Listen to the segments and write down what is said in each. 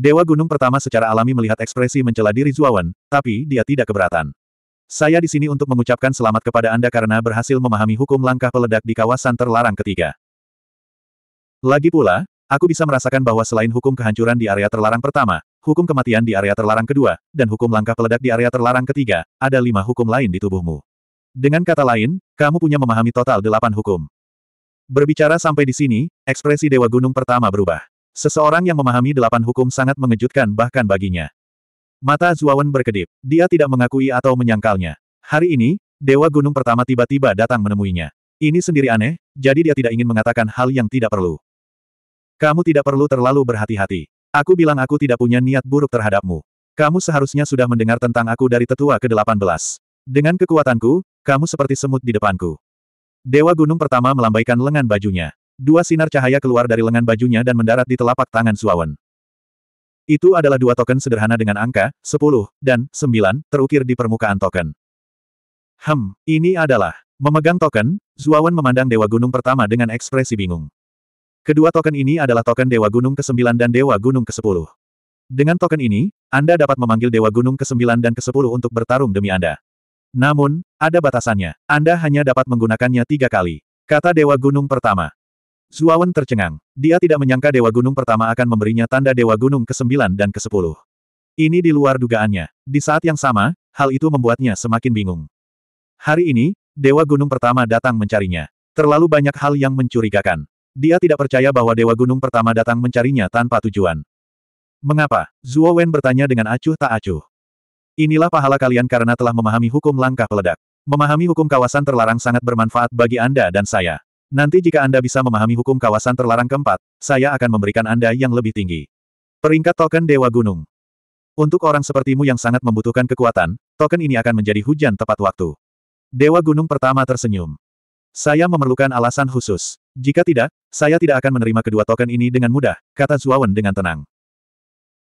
Dewa Gunung pertama secara alami melihat ekspresi mencela diri Zuawan, tapi dia tidak keberatan. Saya di sini untuk mengucapkan selamat kepada Anda karena berhasil memahami hukum langkah peledak di kawasan terlarang ketiga. Lagi pula, aku bisa merasakan bahwa selain hukum kehancuran di area terlarang pertama, hukum kematian di area terlarang kedua, dan hukum langkah peledak di area terlarang ketiga, ada lima hukum lain di tubuhmu. Dengan kata lain, kamu punya memahami total delapan hukum. Berbicara sampai di sini, ekspresi Dewa Gunung pertama berubah. Seseorang yang memahami delapan hukum sangat mengejutkan bahkan baginya. Mata Zuawan berkedip. Dia tidak mengakui atau menyangkalnya. Hari ini, Dewa Gunung pertama tiba-tiba datang menemuinya. Ini sendiri aneh, jadi dia tidak ingin mengatakan hal yang tidak perlu. Kamu tidak perlu terlalu berhati-hati. Aku bilang aku tidak punya niat buruk terhadapmu. Kamu seharusnya sudah mendengar tentang aku dari tetua ke-18. Dengan kekuatanku, kamu seperti semut di depanku. Dewa Gunung pertama melambaikan lengan bajunya. Dua sinar cahaya keluar dari lengan bajunya dan mendarat di telapak tangan Suawan. Itu adalah dua token sederhana dengan angka, 10, dan 9, terukir di permukaan token. Hem, ini adalah. Memegang token, Zuawan memandang Dewa Gunung pertama dengan ekspresi bingung. Kedua token ini adalah token Dewa Gunung ke-9 dan Dewa Gunung ke-10. Dengan token ini, Anda dapat memanggil Dewa Gunung ke-9 dan ke-10 untuk bertarung demi Anda. Namun, ada batasannya. Anda hanya dapat menggunakannya tiga kali. Kata Dewa Gunung pertama. Zuawan tercengang. Dia tidak menyangka Dewa Gunung pertama akan memberinya tanda Dewa Gunung ke-9 dan ke-10. Ini di luar dugaannya. Di saat yang sama, hal itu membuatnya semakin bingung. Hari ini, Dewa Gunung pertama datang mencarinya. Terlalu banyak hal yang mencurigakan. Dia tidak percaya bahwa Dewa Gunung pertama datang mencarinya tanpa tujuan. Mengapa? Zuo bertanya dengan acuh tak acuh. Inilah pahala kalian karena telah memahami hukum langkah peledak. Memahami hukum kawasan terlarang sangat bermanfaat bagi Anda dan saya. Nanti jika Anda bisa memahami hukum kawasan terlarang keempat, saya akan memberikan Anda yang lebih tinggi. Peringkat token Dewa Gunung. Untuk orang sepertimu yang sangat membutuhkan kekuatan, token ini akan menjadi hujan tepat waktu. Dewa Gunung pertama tersenyum. Saya memerlukan alasan khusus. Jika tidak, saya tidak akan menerima kedua token ini dengan mudah, kata Zuawan dengan tenang.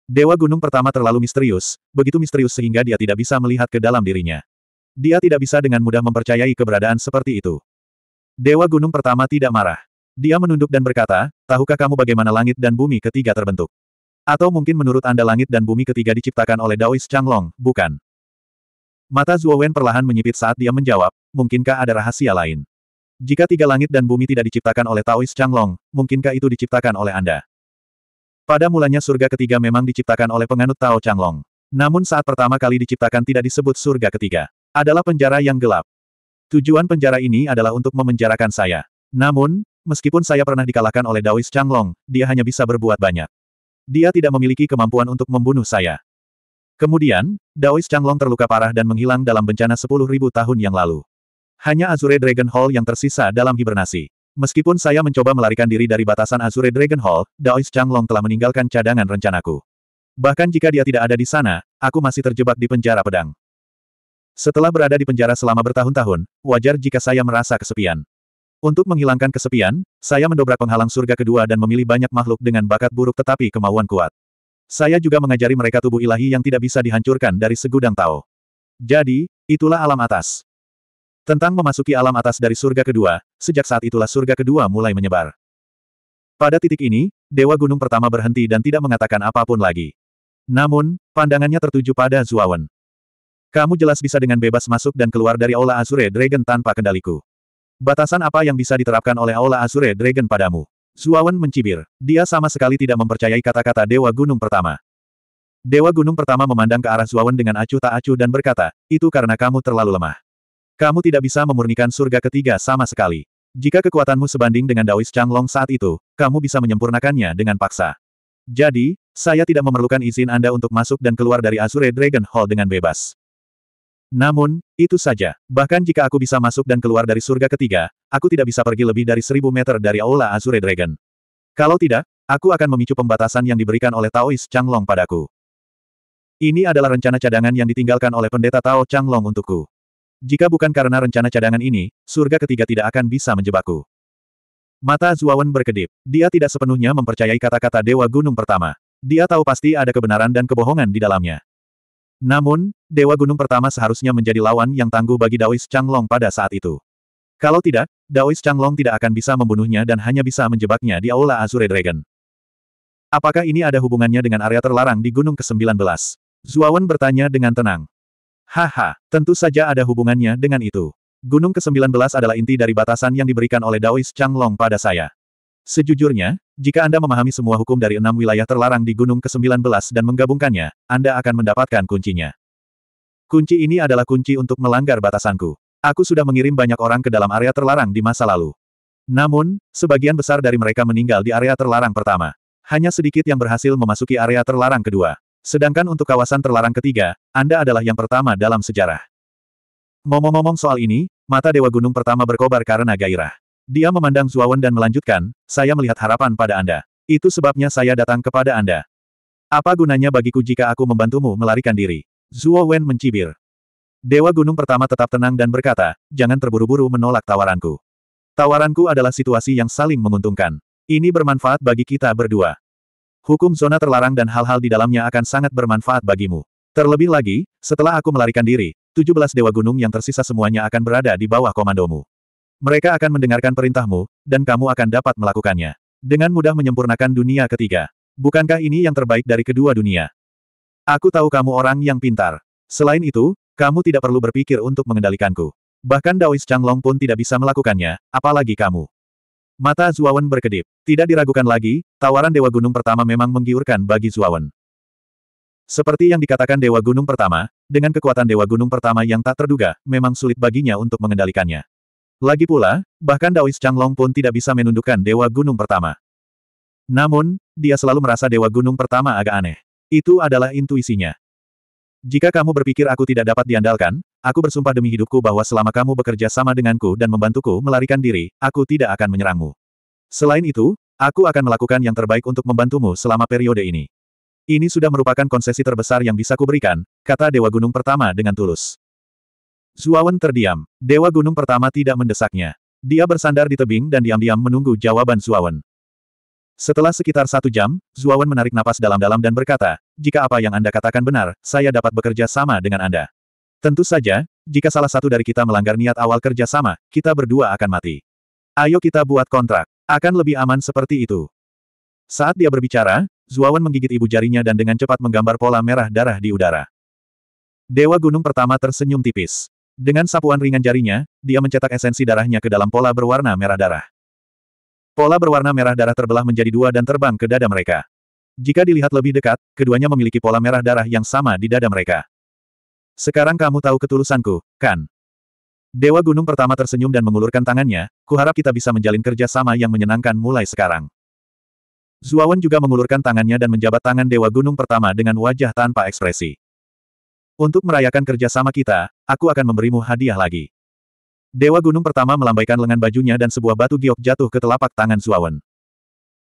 Dewa Gunung pertama terlalu misterius, begitu misterius sehingga dia tidak bisa melihat ke dalam dirinya. Dia tidak bisa dengan mudah mempercayai keberadaan seperti itu. Dewa Gunung pertama tidak marah. Dia menunduk dan berkata, tahukah kamu bagaimana langit dan bumi ketiga terbentuk? Atau mungkin menurut Anda langit dan bumi ketiga diciptakan oleh Daois Changlong, bukan? Mata Zuowen perlahan menyipit saat dia menjawab, mungkinkah ada rahasia lain? Jika tiga langit dan bumi tidak diciptakan oleh Taois Changlong, mungkinkah itu diciptakan oleh Anda? Pada mulanya surga ketiga memang diciptakan oleh penganut Tao Changlong. Namun saat pertama kali diciptakan tidak disebut surga ketiga. Adalah penjara yang gelap. Tujuan penjara ini adalah untuk memenjarakan saya. Namun, meskipun saya pernah dikalahkan oleh Dawis Changlong, dia hanya bisa berbuat banyak. Dia tidak memiliki kemampuan untuk membunuh saya. Kemudian, Dawis Changlong terluka parah dan menghilang dalam bencana 10.000 tahun yang lalu. Hanya Azure Dragon Hall yang tersisa dalam hibernasi. Meskipun saya mencoba melarikan diri dari batasan Azure Dragon Hall, Daois Changlong telah meninggalkan cadangan rencanaku. Bahkan jika dia tidak ada di sana, aku masih terjebak di penjara pedang. Setelah berada di penjara selama bertahun-tahun, wajar jika saya merasa kesepian. Untuk menghilangkan kesepian, saya mendobrak penghalang surga kedua dan memilih banyak makhluk dengan bakat buruk tetapi kemauan kuat. Saya juga mengajari mereka tubuh ilahi yang tidak bisa dihancurkan dari segudang tao. Jadi, itulah alam atas. Tentang memasuki alam atas dari surga kedua, sejak saat itulah surga kedua mulai menyebar. Pada titik ini, Dewa Gunung pertama berhenti dan tidak mengatakan apapun lagi. Namun, pandangannya tertuju pada Zuawan. Kamu jelas bisa dengan bebas masuk dan keluar dari Aula Azure Dragon tanpa kendaliku. Batasan apa yang bisa diterapkan oleh Aula Azure Dragon padamu? Zuawan mencibir. Dia sama sekali tidak mempercayai kata-kata Dewa Gunung Pertama. Dewa Gunung Pertama memandang ke arah Zuawan dengan acuh tak acuh dan berkata, itu karena kamu terlalu lemah. Kamu tidak bisa memurnikan surga ketiga sama sekali. Jika kekuatanmu sebanding dengan Daois Changlong saat itu, kamu bisa menyempurnakannya dengan paksa. Jadi, saya tidak memerlukan izin Anda untuk masuk dan keluar dari Azure Dragon Hall dengan bebas. Namun, itu saja. Bahkan jika aku bisa masuk dan keluar dari surga ketiga, aku tidak bisa pergi lebih dari seribu meter dari Aula Azure Dragon. Kalau tidak, aku akan memicu pembatasan yang diberikan oleh Taois Changlong padaku. Ini adalah rencana cadangan yang ditinggalkan oleh pendeta Tao Changlong untukku. Jika bukan karena rencana cadangan ini, surga ketiga tidak akan bisa menjebakku. Mata Zuawan berkedip. Dia tidak sepenuhnya mempercayai kata-kata Dewa Gunung Pertama. Dia tahu pasti ada kebenaran dan kebohongan di dalamnya. Namun, Dewa Gunung pertama seharusnya menjadi lawan yang tangguh bagi Daois Changlong pada saat itu. Kalau tidak, Daois Changlong tidak akan bisa membunuhnya dan hanya bisa menjebaknya di Aula Azure Dragon. Apakah ini ada hubungannya dengan area terlarang di Gunung ke-19? Zuawan bertanya dengan tenang. Haha, tentu saja ada hubungannya dengan itu. Gunung ke-19 adalah inti dari batasan yang diberikan oleh Daois Changlong pada saya. Sejujurnya, jika Anda memahami semua hukum dari enam wilayah terlarang di Gunung ke-19 dan menggabungkannya, Anda akan mendapatkan kuncinya. Kunci ini adalah kunci untuk melanggar batasanku. Aku sudah mengirim banyak orang ke dalam area terlarang di masa lalu. Namun, sebagian besar dari mereka meninggal di area terlarang pertama. Hanya sedikit yang berhasil memasuki area terlarang kedua. Sedangkan untuk kawasan terlarang ketiga, Anda adalah yang pertama dalam sejarah. momo ngomong soal ini, mata Dewa Gunung pertama berkobar karena gairah. Dia memandang Zuawan dan melanjutkan, saya melihat harapan pada Anda. Itu sebabnya saya datang kepada Anda. Apa gunanya bagiku jika aku membantumu melarikan diri? Zuo Wen mencibir. Dewa Gunung pertama tetap tenang dan berkata, jangan terburu-buru menolak tawaranku. Tawaranku adalah situasi yang saling menguntungkan. Ini bermanfaat bagi kita berdua. Hukum zona terlarang dan hal-hal di dalamnya akan sangat bermanfaat bagimu. Terlebih lagi, setelah aku melarikan diri, 17 Dewa Gunung yang tersisa semuanya akan berada di bawah komandomu. Mereka akan mendengarkan perintahmu, dan kamu akan dapat melakukannya. Dengan mudah menyempurnakan dunia ketiga. Bukankah ini yang terbaik dari kedua dunia? Aku tahu kamu orang yang pintar. Selain itu, kamu tidak perlu berpikir untuk mengendalikanku. Bahkan Daois Changlong pun tidak bisa melakukannya, apalagi kamu. Mata Zuawan berkedip. Tidak diragukan lagi, tawaran Dewa Gunung Pertama memang menggiurkan bagi Zuawan. Seperti yang dikatakan Dewa Gunung Pertama, dengan kekuatan Dewa Gunung Pertama yang tak terduga, memang sulit baginya untuk mengendalikannya. Lagi pula, bahkan Daois Changlong pun tidak bisa menundukkan Dewa Gunung Pertama. Namun, dia selalu merasa Dewa Gunung Pertama agak aneh. Itu adalah intuisinya. Jika kamu berpikir aku tidak dapat diandalkan, aku bersumpah demi hidupku bahwa selama kamu bekerja sama denganku dan membantuku melarikan diri, aku tidak akan menyerangmu. Selain itu, aku akan melakukan yang terbaik untuk membantumu selama periode ini. Ini sudah merupakan konsesi terbesar yang bisa kuberikan, kata Dewa Gunung Pertama dengan tulus. Zuawan terdiam. Dewa Gunung pertama tidak mendesaknya. Dia bersandar di tebing dan diam-diam menunggu jawaban Zuawan. Setelah sekitar satu jam, Zuawan menarik napas dalam-dalam dan berkata, jika apa yang Anda katakan benar, saya dapat bekerja sama dengan Anda. Tentu saja, jika salah satu dari kita melanggar niat awal kerja sama, kita berdua akan mati. Ayo kita buat kontrak. Akan lebih aman seperti itu. Saat dia berbicara, Zuawan menggigit ibu jarinya dan dengan cepat menggambar pola merah darah di udara. Dewa Gunung pertama tersenyum tipis. Dengan sapuan ringan jarinya, dia mencetak esensi darahnya ke dalam pola berwarna merah darah. Pola berwarna merah darah terbelah menjadi dua dan terbang ke dada mereka. Jika dilihat lebih dekat, keduanya memiliki pola merah darah yang sama di dada mereka. Sekarang kamu tahu ketulusanku, kan? Dewa Gunung pertama tersenyum dan mengulurkan tangannya, kuharap kita bisa menjalin kerja sama yang menyenangkan mulai sekarang. Zuawan juga mengulurkan tangannya dan menjabat tangan Dewa Gunung pertama dengan wajah tanpa ekspresi. Untuk merayakan kerjasama kita, aku akan memberimu hadiah lagi. Dewa Gunung pertama melambaikan lengan bajunya dan sebuah batu giok jatuh ke telapak tangan Zuawan.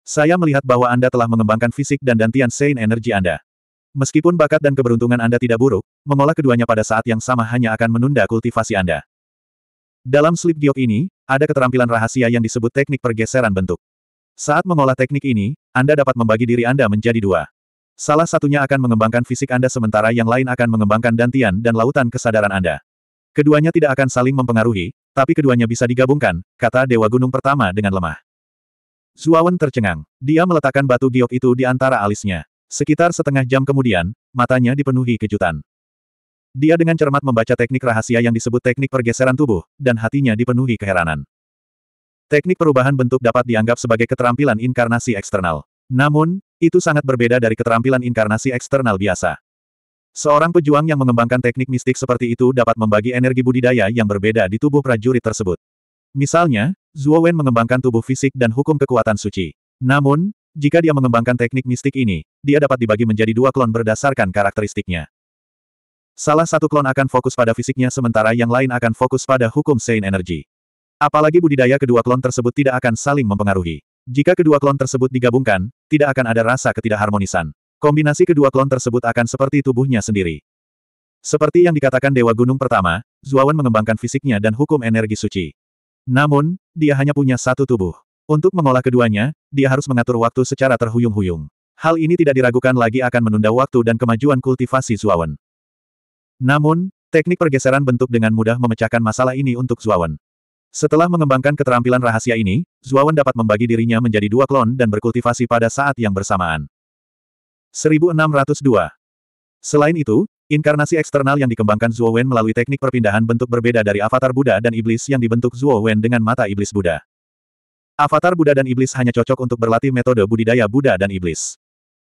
Saya melihat bahwa Anda telah mengembangkan fisik dan dantian Sein energi Anda. Meskipun bakat dan keberuntungan Anda tidak buruk, mengolah keduanya pada saat yang sama hanya akan menunda kultivasi Anda. Dalam slip giok ini, ada keterampilan rahasia yang disebut teknik pergeseran bentuk. Saat mengolah teknik ini, Anda dapat membagi diri Anda menjadi dua. Salah satunya akan mengembangkan fisik Anda sementara yang lain akan mengembangkan dantian dan lautan kesadaran Anda. Keduanya tidak akan saling mempengaruhi, tapi keduanya bisa digabungkan, kata Dewa Gunung pertama dengan lemah. Zuawan tercengang. Dia meletakkan batu giok itu di antara alisnya. Sekitar setengah jam kemudian, matanya dipenuhi kejutan. Dia dengan cermat membaca teknik rahasia yang disebut teknik pergeseran tubuh, dan hatinya dipenuhi keheranan. Teknik perubahan bentuk dapat dianggap sebagai keterampilan inkarnasi eksternal. Namun, itu sangat berbeda dari keterampilan inkarnasi eksternal biasa. Seorang pejuang yang mengembangkan teknik mistik seperti itu dapat membagi energi budidaya yang berbeda di tubuh prajurit tersebut. Misalnya, Zuo Wen mengembangkan tubuh fisik dan hukum kekuatan suci. Namun, jika dia mengembangkan teknik mistik ini, dia dapat dibagi menjadi dua klon berdasarkan karakteristiknya. Salah satu klon akan fokus pada fisiknya sementara yang lain akan fokus pada hukum Sein Energy. Apalagi budidaya kedua klon tersebut tidak akan saling mempengaruhi. Jika kedua klon tersebut digabungkan, tidak akan ada rasa ketidakharmonisan. Kombinasi kedua klon tersebut akan seperti tubuhnya sendiri. Seperti yang dikatakan Dewa Gunung pertama, Zuawan mengembangkan fisiknya dan hukum energi suci. Namun, dia hanya punya satu tubuh. Untuk mengolah keduanya, dia harus mengatur waktu secara terhuyung-huyung. Hal ini tidak diragukan lagi akan menunda waktu dan kemajuan kultivasi Zuawan. Namun, teknik pergeseran bentuk dengan mudah memecahkan masalah ini untuk Zuawan. Setelah mengembangkan keterampilan rahasia ini, Zuawan dapat membagi dirinya menjadi dua klon dan berkultivasi pada saat yang bersamaan. 1602. Selain itu, inkarnasi eksternal yang dikembangkan Zuowen melalui teknik perpindahan bentuk berbeda dari avatar Buddha dan iblis yang dibentuk Zuowen dengan mata iblis Buddha. Avatar Buddha dan iblis hanya cocok untuk berlatih metode budidaya Buddha dan iblis.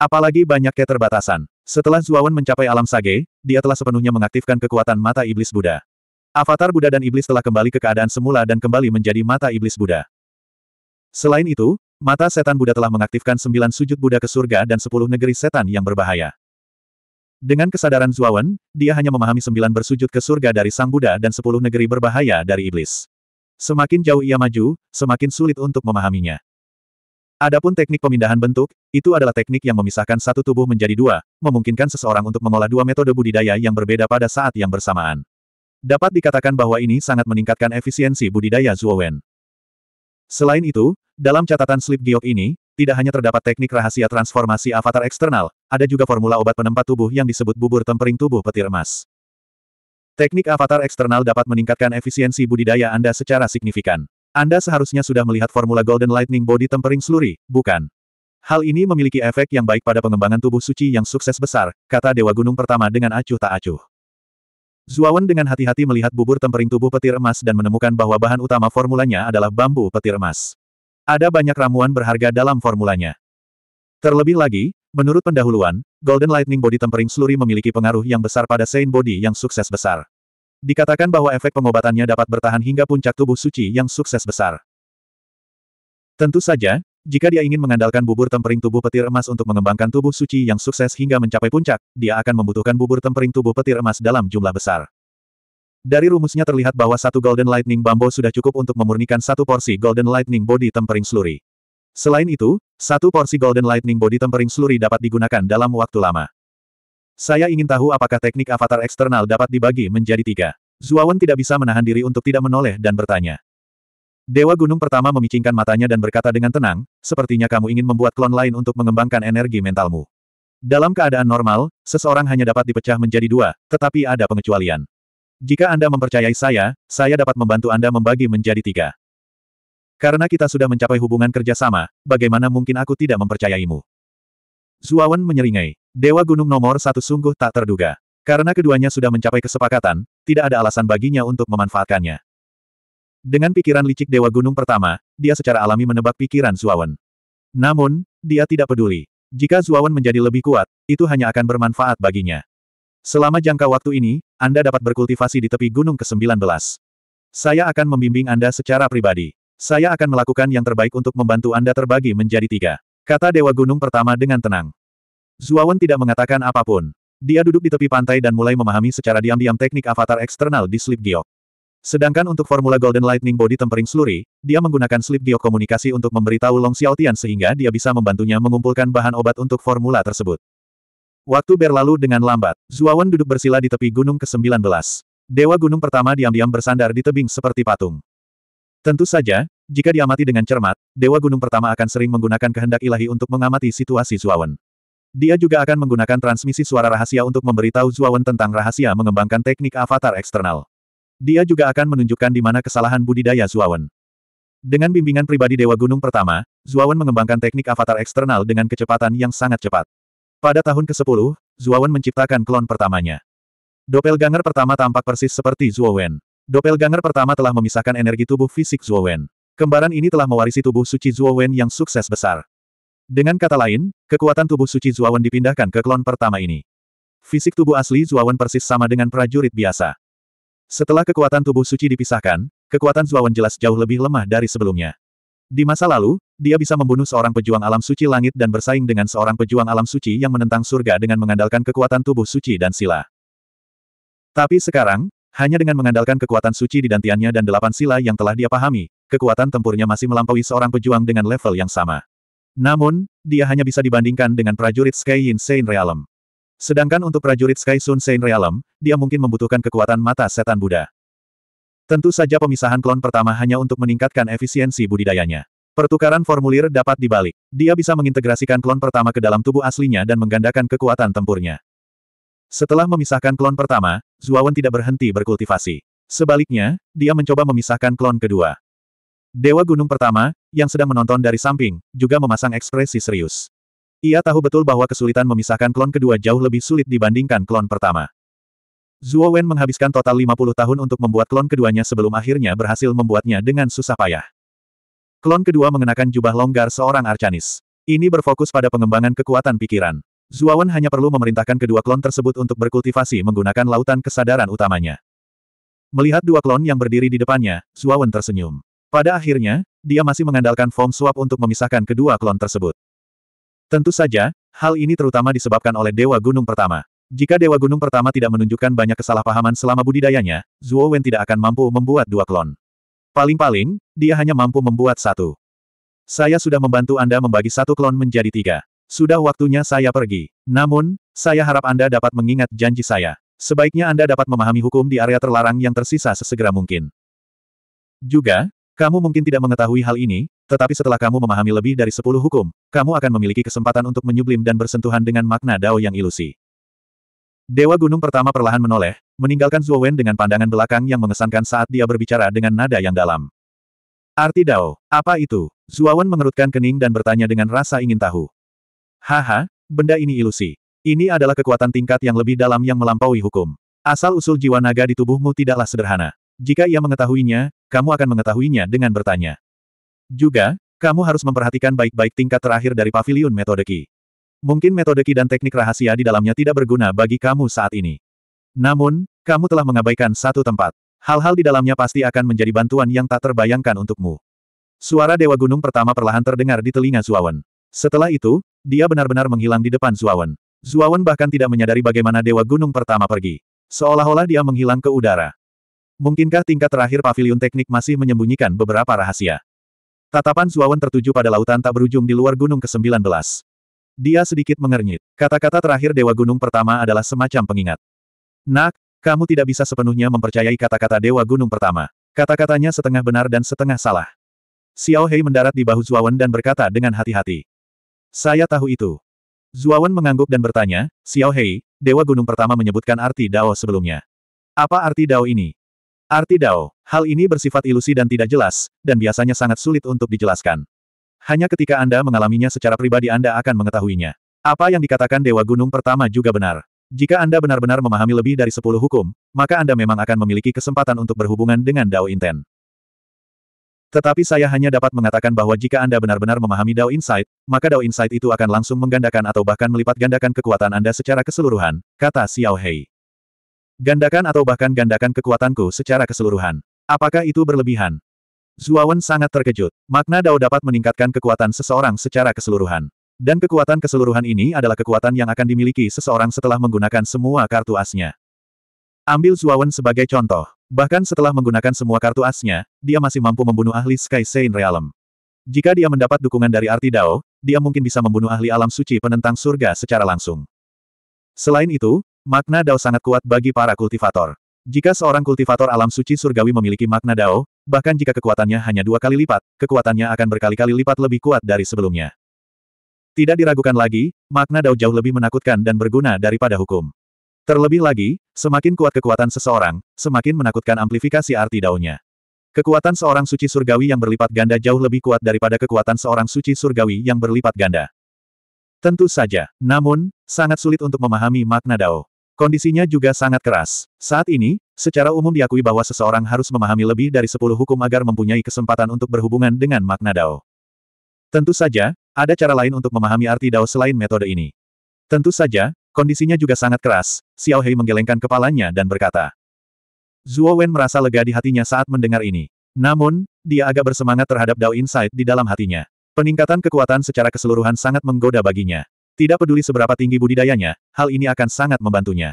Apalagi banyak keterbatasan. Setelah Zuowen mencapai alam sage, dia telah sepenuhnya mengaktifkan kekuatan mata iblis Buddha. Avatar Buddha dan iblis telah kembali ke keadaan semula dan kembali menjadi mata iblis Buddha. Selain itu, mata setan Buddha telah mengaktifkan sembilan sujud Buddha ke surga dan sepuluh negeri setan yang berbahaya. Dengan kesadaran Zuawan, dia hanya memahami sembilan bersujud ke surga dari Sang Buddha dan sepuluh negeri berbahaya dari iblis. Semakin jauh ia maju, semakin sulit untuk memahaminya. Adapun teknik pemindahan bentuk, itu adalah teknik yang memisahkan satu tubuh menjadi dua, memungkinkan seseorang untuk mengolah dua metode budidaya yang berbeda pada saat yang bersamaan. Dapat dikatakan bahwa ini sangat meningkatkan efisiensi budidaya Zuowen. Selain itu, dalam catatan slip giok ini, tidak hanya terdapat teknik rahasia transformasi avatar eksternal, ada juga formula obat penempat tubuh yang disebut bubur tempering tubuh petir emas. Teknik avatar eksternal dapat meningkatkan efisiensi budidaya Anda secara signifikan. Anda seharusnya sudah melihat formula Golden Lightning Body Tempering Slurry, bukan? Hal ini memiliki efek yang baik pada pengembangan tubuh suci yang sukses besar, kata Dewa Gunung Pertama dengan acuh tak acuh. Zuawan dengan hati-hati melihat bubur tempering tubuh petir emas dan menemukan bahwa bahan utama formulanya adalah bambu petir emas. Ada banyak ramuan berharga dalam formulanya. Terlebih lagi, menurut pendahuluan, Golden Lightning Body Tempering Slurry memiliki pengaruh yang besar pada Saint Body yang sukses besar. Dikatakan bahwa efek pengobatannya dapat bertahan hingga puncak tubuh suci yang sukses besar. Tentu saja, jika dia ingin mengandalkan bubur tempering tubuh petir emas untuk mengembangkan tubuh suci yang sukses hingga mencapai puncak, dia akan membutuhkan bubur tempering tubuh petir emas dalam jumlah besar. Dari rumusnya terlihat bahwa satu Golden Lightning Bambo sudah cukup untuk memurnikan satu porsi Golden Lightning Body Tempering Slurry. Selain itu, satu porsi Golden Lightning Body Tempering Slurry dapat digunakan dalam waktu lama. Saya ingin tahu apakah teknik avatar eksternal dapat dibagi menjadi tiga. Zuawan tidak bisa menahan diri untuk tidak menoleh dan bertanya. Dewa Gunung pertama memicingkan matanya dan berkata dengan tenang, sepertinya kamu ingin membuat klon lain untuk mengembangkan energi mentalmu. Dalam keadaan normal, seseorang hanya dapat dipecah menjadi dua, tetapi ada pengecualian. Jika Anda mempercayai saya, saya dapat membantu Anda membagi menjadi tiga. Karena kita sudah mencapai hubungan kerjasama, bagaimana mungkin aku tidak mempercayaimu? Zuawan menyeringai. Dewa Gunung nomor satu sungguh tak terduga. Karena keduanya sudah mencapai kesepakatan, tidak ada alasan baginya untuk memanfaatkannya. Dengan pikiran licik Dewa Gunung pertama, dia secara alami menebak pikiran Zuawan. Namun, dia tidak peduli. Jika Zuawan menjadi lebih kuat, itu hanya akan bermanfaat baginya. Selama jangka waktu ini, Anda dapat berkultivasi di tepi Gunung ke-19. Saya akan membimbing Anda secara pribadi. Saya akan melakukan yang terbaik untuk membantu Anda terbagi menjadi tiga. Kata Dewa Gunung pertama dengan tenang. Zuawan tidak mengatakan apapun. Dia duduk di tepi pantai dan mulai memahami secara diam-diam teknik avatar eksternal di Slip Giok. Sedangkan untuk formula Golden Lightning Body Tempering Slurry, dia menggunakan slip diok komunikasi untuk memberitahu Long Xiaotian sehingga dia bisa membantunya mengumpulkan bahan obat untuk formula tersebut. Waktu berlalu dengan lambat, Zuawan duduk bersila di tepi gunung ke-19. Dewa gunung pertama diam-diam bersandar di tebing seperti patung. Tentu saja, jika diamati dengan cermat, Dewa gunung pertama akan sering menggunakan kehendak ilahi untuk mengamati situasi Zuawan. Dia juga akan menggunakan transmisi suara rahasia untuk memberitahu Zuawan tentang rahasia mengembangkan teknik avatar eksternal. Dia juga akan menunjukkan di mana kesalahan budidaya Zuawan. Dengan bimbingan pribadi Dewa Gunung pertama, Zuawan mengembangkan teknik avatar eksternal dengan kecepatan yang sangat cepat. Pada tahun ke-10, Zuawan menciptakan klon pertamanya. Doppelganger pertama tampak persis seperti Zuowen. Doppelganger pertama telah memisahkan energi tubuh fisik Zuowen. Kembaran ini telah mewarisi tubuh suci Zuowen yang sukses besar. Dengan kata lain, kekuatan tubuh suci Zuowen dipindahkan ke klon pertama ini. Fisik tubuh asli Zuawan persis sama dengan prajurit biasa. Setelah kekuatan tubuh suci dipisahkan, kekuatan Zuawan jelas jauh lebih lemah dari sebelumnya. Di masa lalu, dia bisa membunuh seorang pejuang alam suci langit dan bersaing dengan seorang pejuang alam suci yang menentang surga dengan mengandalkan kekuatan tubuh suci dan sila. Tapi sekarang, hanya dengan mengandalkan kekuatan suci di dantiannya dan delapan sila yang telah dia pahami, kekuatan tempurnya masih melampaui seorang pejuang dengan level yang sama. Namun, dia hanya bisa dibandingkan dengan prajurit Skyin Yin Sein Realm. Sedangkan untuk prajurit Sky Sun Sein Realm, dia mungkin membutuhkan kekuatan mata setan Buddha. Tentu saja pemisahan klon pertama hanya untuk meningkatkan efisiensi budidayanya. Pertukaran formulir dapat dibalik. Dia bisa mengintegrasikan klon pertama ke dalam tubuh aslinya dan menggandakan kekuatan tempurnya. Setelah memisahkan klon pertama, Zuawan tidak berhenti berkultivasi. Sebaliknya, dia mencoba memisahkan klon kedua. Dewa Gunung pertama, yang sedang menonton dari samping, juga memasang ekspresi serius. Ia tahu betul bahwa kesulitan memisahkan klon kedua jauh lebih sulit dibandingkan klon pertama. Zuo Wen menghabiskan total 50 tahun untuk membuat klon keduanya sebelum akhirnya berhasil membuatnya dengan susah payah. Klon kedua mengenakan jubah longgar seorang Arcanis. Ini berfokus pada pengembangan kekuatan pikiran. Zuo Wen hanya perlu memerintahkan kedua klon tersebut untuk berkultivasi menggunakan lautan kesadaran utamanya. Melihat dua klon yang berdiri di depannya, Zuo Wen tersenyum. Pada akhirnya, dia masih mengandalkan form swap untuk memisahkan kedua klon tersebut. Tentu saja, hal ini terutama disebabkan oleh Dewa Gunung Pertama. Jika Dewa Gunung Pertama tidak menunjukkan banyak kesalahpahaman selama budidayanya, Zuo Wen tidak akan mampu membuat dua klon. Paling-paling, dia hanya mampu membuat satu. Saya sudah membantu Anda membagi satu klon menjadi tiga. Sudah waktunya saya pergi. Namun, saya harap Anda dapat mengingat janji saya. Sebaiknya Anda dapat memahami hukum di area terlarang yang tersisa sesegera mungkin. Juga, kamu mungkin tidak mengetahui hal ini, tetapi setelah kamu memahami lebih dari sepuluh hukum, kamu akan memiliki kesempatan untuk menyublim dan bersentuhan dengan makna Dao yang ilusi. Dewa Gunung pertama perlahan menoleh, meninggalkan Zuo Wen dengan pandangan belakang yang mengesankan saat dia berbicara dengan nada yang dalam. Arti Dao, apa itu? Wen mengerutkan kening dan bertanya dengan rasa ingin tahu. Haha, benda ini ilusi. Ini adalah kekuatan tingkat yang lebih dalam yang melampaui hukum. Asal-usul jiwa naga di tubuhmu tidaklah sederhana. Jika ia mengetahuinya, kamu akan mengetahuinya dengan bertanya. Juga, kamu harus memperhatikan baik-baik tingkat terakhir dari pavilion metode Qi. Mungkin metode Qi dan teknik rahasia di dalamnya tidak berguna bagi kamu saat ini. Namun, kamu telah mengabaikan satu tempat. Hal-hal di dalamnya pasti akan menjadi bantuan yang tak terbayangkan untukmu. Suara Dewa Gunung pertama perlahan terdengar di telinga Zuawan. Setelah itu, dia benar-benar menghilang di depan Zuawan. Zuawan bahkan tidak menyadari bagaimana Dewa Gunung pertama pergi. Seolah-olah dia menghilang ke udara. Mungkinkah tingkat terakhir pavilion teknik masih menyembunyikan beberapa rahasia? Tatapan Zuawan tertuju pada lautan tak berujung di luar gunung ke-19. Dia sedikit mengernyit. Kata-kata terakhir Dewa Gunung pertama adalah semacam pengingat. Nak, kamu tidak bisa sepenuhnya mempercayai kata-kata Dewa Gunung pertama. Kata-katanya setengah benar dan setengah salah. Xiao Hei mendarat di bahu Zuawan dan berkata dengan hati-hati. Saya tahu itu. Zuawan mengangguk dan bertanya, Xiao Hei, Dewa Gunung pertama menyebutkan arti Dao sebelumnya. Apa arti Dao ini? Arti Dao, Hal ini bersifat ilusi dan tidak jelas, dan biasanya sangat sulit untuk dijelaskan. Hanya ketika Anda mengalaminya secara pribadi Anda akan mengetahuinya. Apa yang dikatakan Dewa Gunung pertama juga benar. Jika Anda benar-benar memahami lebih dari 10 hukum, maka Anda memang akan memiliki kesempatan untuk berhubungan dengan Dao Inten. Tetapi saya hanya dapat mengatakan bahwa jika Anda benar-benar memahami Dao Insight, maka Dao Insight itu akan langsung menggandakan atau bahkan melipat gandakan kekuatan Anda secara keseluruhan, kata Xiao Hei. Gandakan atau bahkan gandakan kekuatanku secara keseluruhan. Apakah itu berlebihan? Zuawan sangat terkejut. Makna Dao dapat meningkatkan kekuatan seseorang secara keseluruhan. Dan kekuatan keseluruhan ini adalah kekuatan yang akan dimiliki seseorang setelah menggunakan semua kartu asnya. Ambil Zuawan sebagai contoh. Bahkan setelah menggunakan semua kartu asnya, dia masih mampu membunuh ahli Sky Saint Realm. Jika dia mendapat dukungan dari arti Dao, dia mungkin bisa membunuh ahli alam suci penentang surga secara langsung. Selain itu, makna Dao sangat kuat bagi para kultivator. Jika seorang kultivator alam suci surgawi memiliki makna Dao, bahkan jika kekuatannya hanya dua kali lipat, kekuatannya akan berkali-kali lipat lebih kuat dari sebelumnya. Tidak diragukan lagi, makna Dao jauh lebih menakutkan dan berguna daripada hukum. Terlebih lagi, semakin kuat kekuatan seseorang, semakin menakutkan amplifikasi arti dao Kekuatan seorang suci surgawi yang berlipat ganda jauh lebih kuat daripada kekuatan seorang suci surgawi yang berlipat ganda. Tentu saja, namun, sangat sulit untuk memahami makna Dao. Kondisinya juga sangat keras. Saat ini, secara umum diakui bahwa seseorang harus memahami lebih dari 10 hukum agar mempunyai kesempatan untuk berhubungan dengan makna Dao. Tentu saja, ada cara lain untuk memahami arti Dao selain metode ini. Tentu saja, kondisinya juga sangat keras, Xiao Hei menggelengkan kepalanya dan berkata. Zuo Wen merasa lega di hatinya saat mendengar ini. Namun, dia agak bersemangat terhadap Dao Insight di dalam hatinya. Peningkatan kekuatan secara keseluruhan sangat menggoda baginya. Tidak peduli seberapa tinggi budidayanya, hal ini akan sangat membantunya.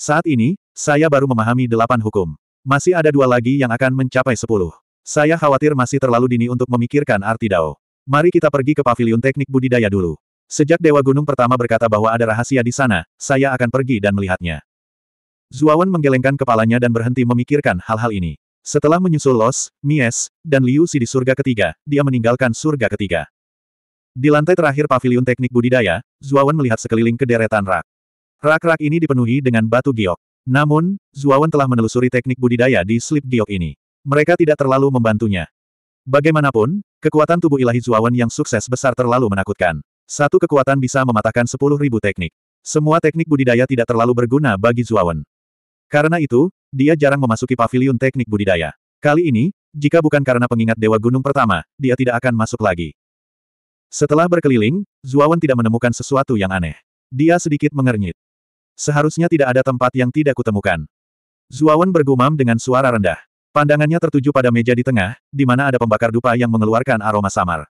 Saat ini, saya baru memahami delapan hukum. Masih ada dua lagi yang akan mencapai sepuluh. Saya khawatir masih terlalu dini untuk memikirkan arti Dao. Mari kita pergi ke pavilion teknik budidaya dulu. Sejak Dewa Gunung pertama berkata bahwa ada rahasia di sana, saya akan pergi dan melihatnya. Zuawan menggelengkan kepalanya dan berhenti memikirkan hal-hal ini. Setelah menyusul Los, Mies, dan Liu Si di surga ketiga, dia meninggalkan surga ketiga. Di lantai terakhir paviliun teknik budidaya, Zuawan melihat sekeliling ke deretan rak. Rak-rak ini dipenuhi dengan batu giok. Namun, Zuawan telah menelusuri teknik budidaya di slip giok ini. Mereka tidak terlalu membantunya. Bagaimanapun, kekuatan tubuh ilahi Zuawan yang sukses besar terlalu menakutkan. Satu kekuatan bisa mematahkan sepuluh ribu teknik. Semua teknik budidaya tidak terlalu berguna bagi Zuawan. Karena itu, dia jarang memasuki paviliun teknik budidaya. Kali ini, jika bukan karena pengingat Dewa Gunung pertama, dia tidak akan masuk lagi. Setelah berkeliling, Zuawan tidak menemukan sesuatu yang aneh. Dia sedikit mengernyit. Seharusnya tidak ada tempat yang tidak kutemukan. Zuawan bergumam dengan suara rendah. Pandangannya tertuju pada meja di tengah, di mana ada pembakar dupa yang mengeluarkan aroma samar.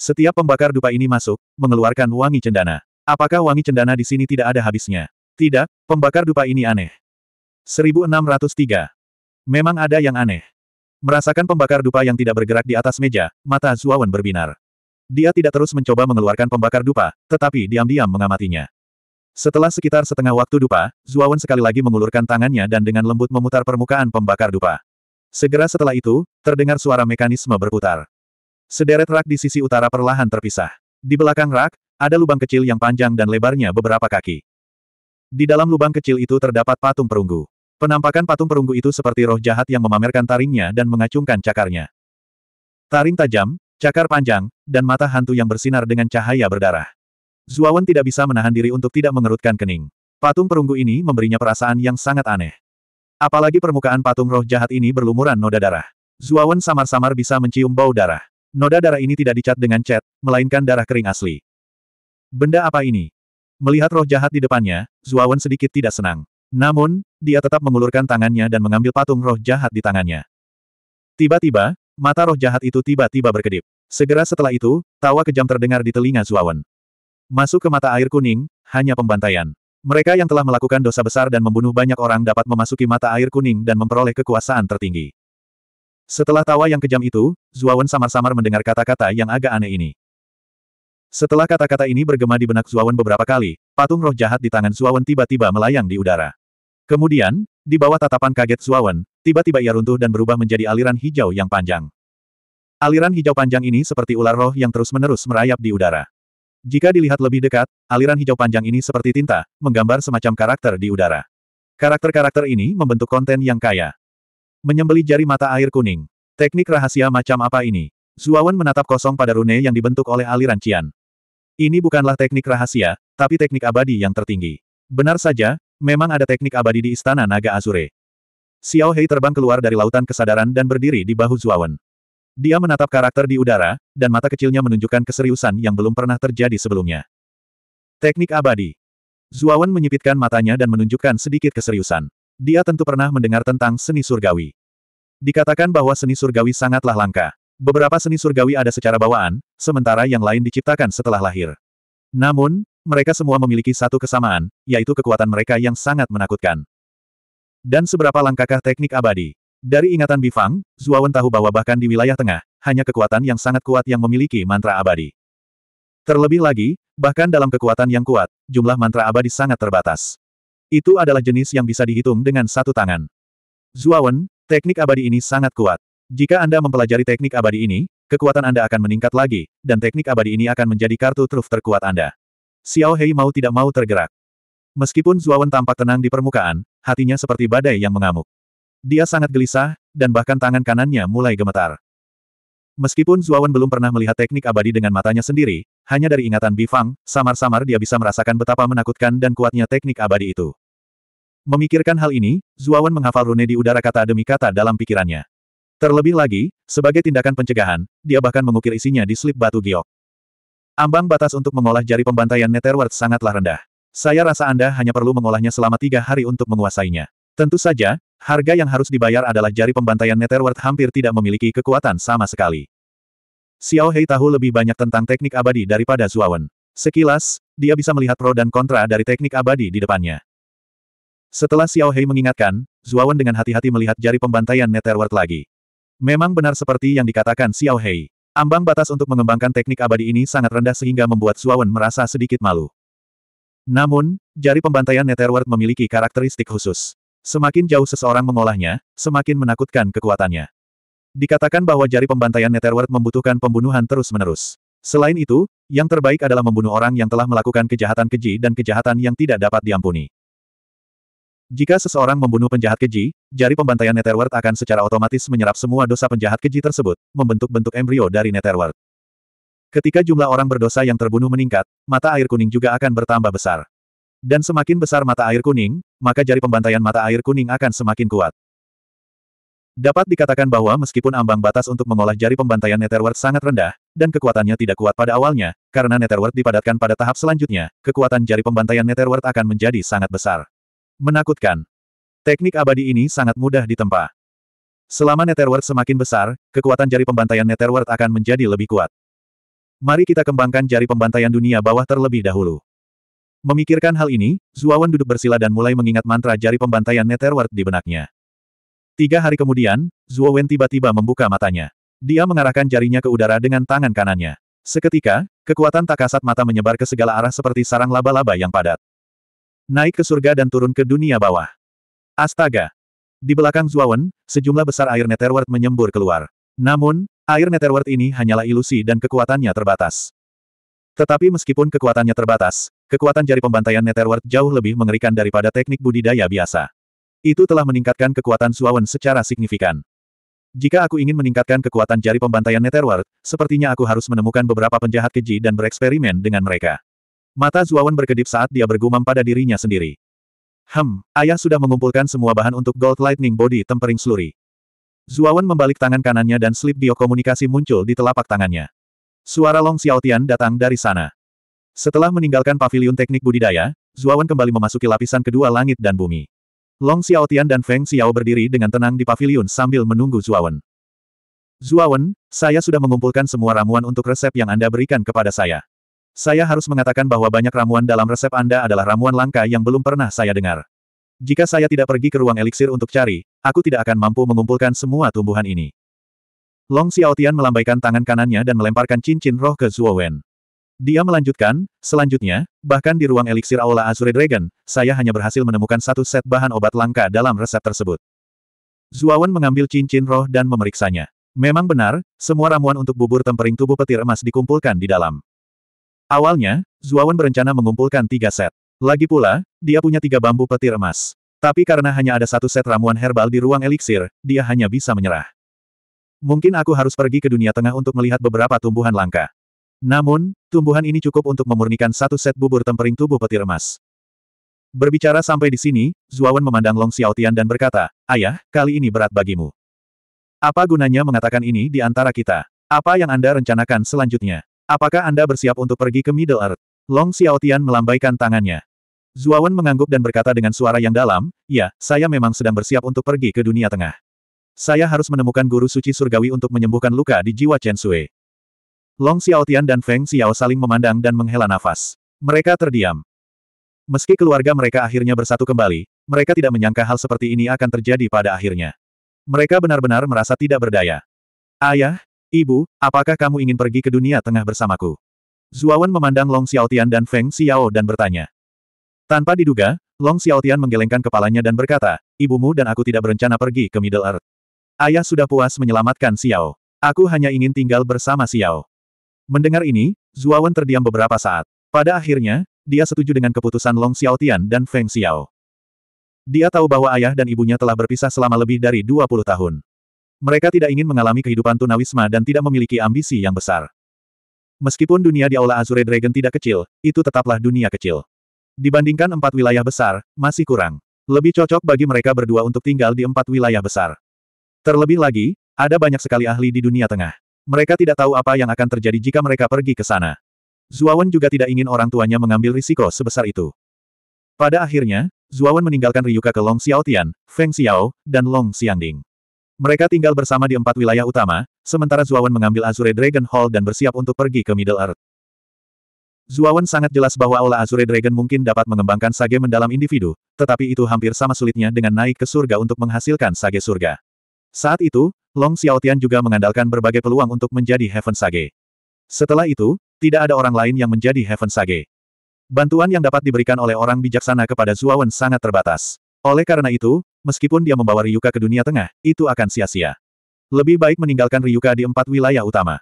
Setiap pembakar dupa ini masuk, mengeluarkan wangi cendana. Apakah wangi cendana di sini tidak ada habisnya? Tidak, pembakar dupa ini aneh. 1603. Memang ada yang aneh. Merasakan pembakar dupa yang tidak bergerak di atas meja, mata Zuawan berbinar. Dia tidak terus mencoba mengeluarkan pembakar dupa, tetapi diam-diam mengamatinya. Setelah sekitar setengah waktu dupa, Zuawan sekali lagi mengulurkan tangannya dan dengan lembut memutar permukaan pembakar dupa. Segera setelah itu, terdengar suara mekanisme berputar. Sederet rak di sisi utara perlahan terpisah. Di belakang rak, ada lubang kecil yang panjang dan lebarnya beberapa kaki. Di dalam lubang kecil itu terdapat patung perunggu. Penampakan patung perunggu itu seperti roh jahat yang memamerkan taringnya dan mengacungkan cakarnya. Taring tajam, Cakar panjang, dan mata hantu yang bersinar dengan cahaya berdarah. Zuawan tidak bisa menahan diri untuk tidak mengerutkan kening. Patung perunggu ini memberinya perasaan yang sangat aneh. Apalagi permukaan patung roh jahat ini berlumuran noda darah. Zuawan samar-samar bisa mencium bau darah. Noda darah ini tidak dicat dengan cat, melainkan darah kering asli. Benda apa ini? Melihat roh jahat di depannya, Zuawan sedikit tidak senang. Namun, dia tetap mengulurkan tangannya dan mengambil patung roh jahat di tangannya. Tiba-tiba, Mata roh jahat itu tiba-tiba berkedip. Segera setelah itu, tawa kejam terdengar di telinga Zuawan. Masuk ke mata air kuning, hanya pembantaian. Mereka yang telah melakukan dosa besar dan membunuh banyak orang dapat memasuki mata air kuning dan memperoleh kekuasaan tertinggi. Setelah tawa yang kejam itu, Zuawan samar-samar mendengar kata-kata yang agak aneh ini. Setelah kata-kata ini bergema di benak Zuawan beberapa kali, patung roh jahat di tangan Zuawan tiba-tiba melayang di udara. Kemudian, di bawah tatapan kaget Suawan, tiba-tiba ia runtuh dan berubah menjadi aliran hijau yang panjang. Aliran hijau panjang ini seperti ular roh yang terus-menerus merayap di udara. Jika dilihat lebih dekat, aliran hijau panjang ini seperti tinta, menggambar semacam karakter di udara. Karakter-karakter ini membentuk konten yang kaya. Menyembeli jari mata air kuning. Teknik rahasia macam apa ini? Zuawan menatap kosong pada rune yang dibentuk oleh aliran Cian. Ini bukanlah teknik rahasia, tapi teknik abadi yang tertinggi. Benar saja, Memang ada teknik abadi di Istana Naga Azure. Xiao Hei terbang keluar dari lautan kesadaran dan berdiri di bahu Zuawan. Dia menatap karakter di udara, dan mata kecilnya menunjukkan keseriusan yang belum pernah terjadi sebelumnya. Teknik abadi. Zuawan menyipitkan matanya dan menunjukkan sedikit keseriusan. Dia tentu pernah mendengar tentang seni surgawi. Dikatakan bahwa seni surgawi sangatlah langka. Beberapa seni surgawi ada secara bawaan, sementara yang lain diciptakan setelah lahir. Namun, mereka semua memiliki satu kesamaan, yaitu kekuatan mereka yang sangat menakutkan. Dan seberapa langkahkah teknik abadi? Dari ingatan Bifang, Zuawan tahu bahwa bahkan di wilayah tengah, hanya kekuatan yang sangat kuat yang memiliki mantra abadi. Terlebih lagi, bahkan dalam kekuatan yang kuat, jumlah mantra abadi sangat terbatas. Itu adalah jenis yang bisa dihitung dengan satu tangan. Zuawan, teknik abadi ini sangat kuat. Jika Anda mempelajari teknik abadi ini, kekuatan Anda akan meningkat lagi, dan teknik abadi ini akan menjadi kartu truf terkuat Anda. Xiao Hei mau tidak mau tergerak. Meskipun Zuawan tampak tenang di permukaan, hatinya seperti badai yang mengamuk. Dia sangat gelisah, dan bahkan tangan kanannya mulai gemetar. Meskipun Zuawan belum pernah melihat teknik abadi dengan matanya sendiri, hanya dari ingatan Bifang, samar-samar dia bisa merasakan betapa menakutkan dan kuatnya teknik abadi itu. Memikirkan hal ini, Zuawan menghafal rune di udara kata demi kata dalam pikirannya. Terlebih lagi, sebagai tindakan pencegahan, dia bahkan mengukir isinya di slip batu giok. Ambang batas untuk mengolah jari pembantaian Netherworld sangatlah rendah. Saya rasa Anda hanya perlu mengolahnya selama tiga hari untuk menguasainya. Tentu saja, harga yang harus dibayar adalah jari pembantaian Netherworld hampir tidak memiliki kekuatan sama sekali. Xiao Hei tahu lebih banyak tentang teknik abadi daripada Zuawan. Sekilas, dia bisa melihat pro dan kontra dari teknik abadi di depannya. Setelah Xiao Hei mengingatkan, Zuawan dengan hati-hati melihat jari pembantaian Netherworld lagi. Memang benar seperti yang dikatakan Xiao Hei. Ambang batas untuk mengembangkan teknik abadi ini sangat rendah sehingga membuat Suawan merasa sedikit malu. Namun, jari pembantaian Netherworld memiliki karakteristik khusus. Semakin jauh seseorang mengolahnya, semakin menakutkan kekuatannya. Dikatakan bahwa jari pembantaian Netherworld membutuhkan pembunuhan terus-menerus. Selain itu, yang terbaik adalah membunuh orang yang telah melakukan kejahatan keji dan kejahatan yang tidak dapat diampuni. Jika seseorang membunuh penjahat keji, jari pembantaian Netherworld akan secara otomatis menyerap semua dosa penjahat keji tersebut, membentuk bentuk embrio dari Netherworld. Ketika jumlah orang berdosa yang terbunuh meningkat, mata air kuning juga akan bertambah besar. Dan semakin besar mata air kuning, maka jari pembantaian mata air kuning akan semakin kuat. Dapat dikatakan bahwa meskipun ambang batas untuk mengolah jari pembantaian Netherworld sangat rendah, dan kekuatannya tidak kuat pada awalnya, karena Netherworld dipadatkan pada tahap selanjutnya, kekuatan jari pembantaian Netherworld akan menjadi sangat besar. Menakutkan. Teknik abadi ini sangat mudah ditempa. Selama Netherworld semakin besar, kekuatan jari pembantaian Netherworld akan menjadi lebih kuat. Mari kita kembangkan jari pembantaian dunia bawah terlebih dahulu. Memikirkan hal ini, Zuawan duduk bersila dan mulai mengingat mantra jari pembantaian Netherworld di benaknya. Tiga hari kemudian, Zuawan tiba-tiba membuka matanya. Dia mengarahkan jarinya ke udara dengan tangan kanannya. Seketika, kekuatan tak kasat mata menyebar ke segala arah seperti sarang laba-laba yang padat. Naik ke surga dan turun ke dunia bawah. Astaga! Di belakang Zuawan, sejumlah besar air Netherworld menyembur keluar. Namun, air Netherworld ini hanyalah ilusi dan kekuatannya terbatas. Tetapi meskipun kekuatannya terbatas, kekuatan jari pembantaian Netherworld jauh lebih mengerikan daripada teknik budidaya biasa. Itu telah meningkatkan kekuatan Zuawan secara signifikan. Jika aku ingin meningkatkan kekuatan jari pembantaian Netherworld, sepertinya aku harus menemukan beberapa penjahat keji dan bereksperimen dengan mereka. Mata Zuawan berkedip saat dia bergumam pada dirinya sendiri. Hem, ayah sudah mengumpulkan semua bahan untuk Gold Lightning Body Tempering Slurry. Zuawan membalik tangan kanannya dan slip biokomunikasi muncul di telapak tangannya. Suara Long Xiaotian datang dari sana. Setelah meninggalkan pavilion teknik budidaya, Zuawan kembali memasuki lapisan kedua langit dan bumi. Long Xiaotian dan Feng Xiao berdiri dengan tenang di pavilion sambil menunggu Zuawan. Zuawan, saya sudah mengumpulkan semua ramuan untuk resep yang Anda berikan kepada saya. Saya harus mengatakan bahwa banyak ramuan dalam resep Anda adalah ramuan langka yang belum pernah saya dengar. Jika saya tidak pergi ke ruang eliksir untuk cari, aku tidak akan mampu mengumpulkan semua tumbuhan ini. Long Xiaotian melambaikan tangan kanannya dan melemparkan cincin roh ke Zuo Wen. Dia melanjutkan, selanjutnya, bahkan di ruang eliksir Aula Azure Dragon, saya hanya berhasil menemukan satu set bahan obat langka dalam resep tersebut. Wen mengambil cincin roh dan memeriksanya. Memang benar, semua ramuan untuk bubur tempering tubuh petir emas dikumpulkan di dalam. Awalnya, Zuawan berencana mengumpulkan tiga set. Lagi pula, dia punya tiga bambu petir emas. Tapi karena hanya ada satu set ramuan herbal di ruang eliksir, dia hanya bisa menyerah. Mungkin aku harus pergi ke dunia tengah untuk melihat beberapa tumbuhan langka. Namun, tumbuhan ini cukup untuk memurnikan satu set bubur tempering tubuh petir emas. Berbicara sampai di sini, Zuawan memandang Long Xiaotian dan berkata, Ayah, kali ini berat bagimu. Apa gunanya mengatakan ini di antara kita? Apa yang Anda rencanakan selanjutnya? Apakah Anda bersiap untuk pergi ke Middle Earth? Long Xiaotian melambaikan tangannya. Zuawan mengangguk dan berkata dengan suara yang dalam, ya, saya memang sedang bersiap untuk pergi ke dunia tengah. Saya harus menemukan guru suci surgawi untuk menyembuhkan luka di jiwa Chen Sui. Long Xiaotian dan Feng Xiao saling memandang dan menghela nafas. Mereka terdiam. Meski keluarga mereka akhirnya bersatu kembali, mereka tidak menyangka hal seperti ini akan terjadi pada akhirnya. Mereka benar-benar merasa tidak berdaya. Ayah, Ibu, apakah kamu ingin pergi ke dunia tengah bersamaku? Zuawan memandang Long Xiaotian dan Feng Xiao dan bertanya. Tanpa diduga, Long Xiaotian menggelengkan kepalanya dan berkata, Ibumu dan aku tidak berencana pergi ke Middle Earth. Ayah sudah puas menyelamatkan Xiao. Aku hanya ingin tinggal bersama Xiao. Mendengar ini, Zuawan terdiam beberapa saat. Pada akhirnya, dia setuju dengan keputusan Long Xiaotian dan Feng Xiao. Dia tahu bahwa ayah dan ibunya telah berpisah selama lebih dari 20 tahun. Mereka tidak ingin mengalami kehidupan tunawisma dan tidak memiliki ambisi yang besar. Meskipun dunia di Aula Azure Dragon tidak kecil, itu tetaplah dunia kecil. Dibandingkan empat wilayah besar, masih kurang. Lebih cocok bagi mereka berdua untuk tinggal di empat wilayah besar. Terlebih lagi, ada banyak sekali ahli di dunia tengah. Mereka tidak tahu apa yang akan terjadi jika mereka pergi ke sana. Zuawan juga tidak ingin orang tuanya mengambil risiko sebesar itu. Pada akhirnya, Zuawan meninggalkan Ryuka ke Long Xiaotian, Feng Xiao, dan Long Xiangding. Mereka tinggal bersama di empat wilayah utama, sementara Zuawan mengambil Azure Dragon Hall dan bersiap untuk pergi ke Middle Earth. Zuawan sangat jelas bahwa Aula Azure Dragon mungkin dapat mengembangkan sage mendalam individu, tetapi itu hampir sama sulitnya dengan naik ke surga untuk menghasilkan sage surga. Saat itu, Long Xiaotian juga mengandalkan berbagai peluang untuk menjadi Heaven Sage. Setelah itu, tidak ada orang lain yang menjadi Heaven Sage. Bantuan yang dapat diberikan oleh orang bijaksana kepada Zuawan sangat terbatas. Oleh karena itu, meskipun dia membawa Ryuka ke dunia tengah, itu akan sia-sia. Lebih baik meninggalkan Ryuka di empat wilayah utama.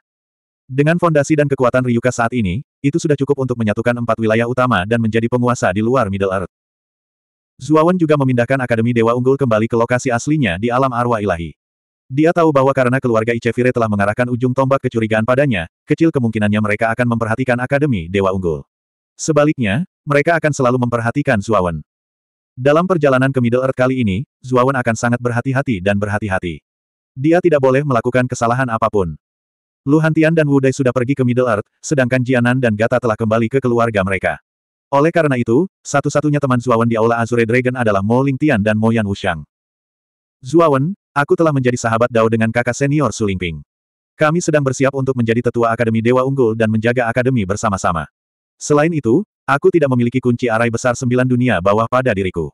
Dengan fondasi dan kekuatan Ryuka saat ini, itu sudah cukup untuk menyatukan empat wilayah utama dan menjadi penguasa di luar Middle Earth. Zuawan juga memindahkan Akademi Dewa Unggul kembali ke lokasi aslinya di alam arwah ilahi. Dia tahu bahwa karena keluarga Icevire telah mengarahkan ujung tombak kecurigaan padanya, kecil kemungkinannya mereka akan memperhatikan Akademi Dewa Unggul. Sebaliknya, mereka akan selalu memperhatikan Zuawan. Dalam perjalanan ke Middle Earth kali ini, Zuawan akan sangat berhati-hati dan berhati-hati. Dia tidak boleh melakukan kesalahan apapun. Lu Hantian dan Wudai sudah pergi ke Middle Earth, sedangkan Jianan dan Gata telah kembali ke keluarga mereka. Oleh karena itu, satu-satunya teman Zuawan di Aula Azure Dragon adalah Mo Lingtian dan Mo Yan Wushang. Zuawan, aku telah menjadi sahabat Dao dengan kakak senior Su Lingping. Kami sedang bersiap untuk menjadi tetua Akademi Dewa Unggul dan menjaga Akademi bersama-sama. Selain itu, Aku tidak memiliki kunci arai besar sembilan dunia bawah pada diriku.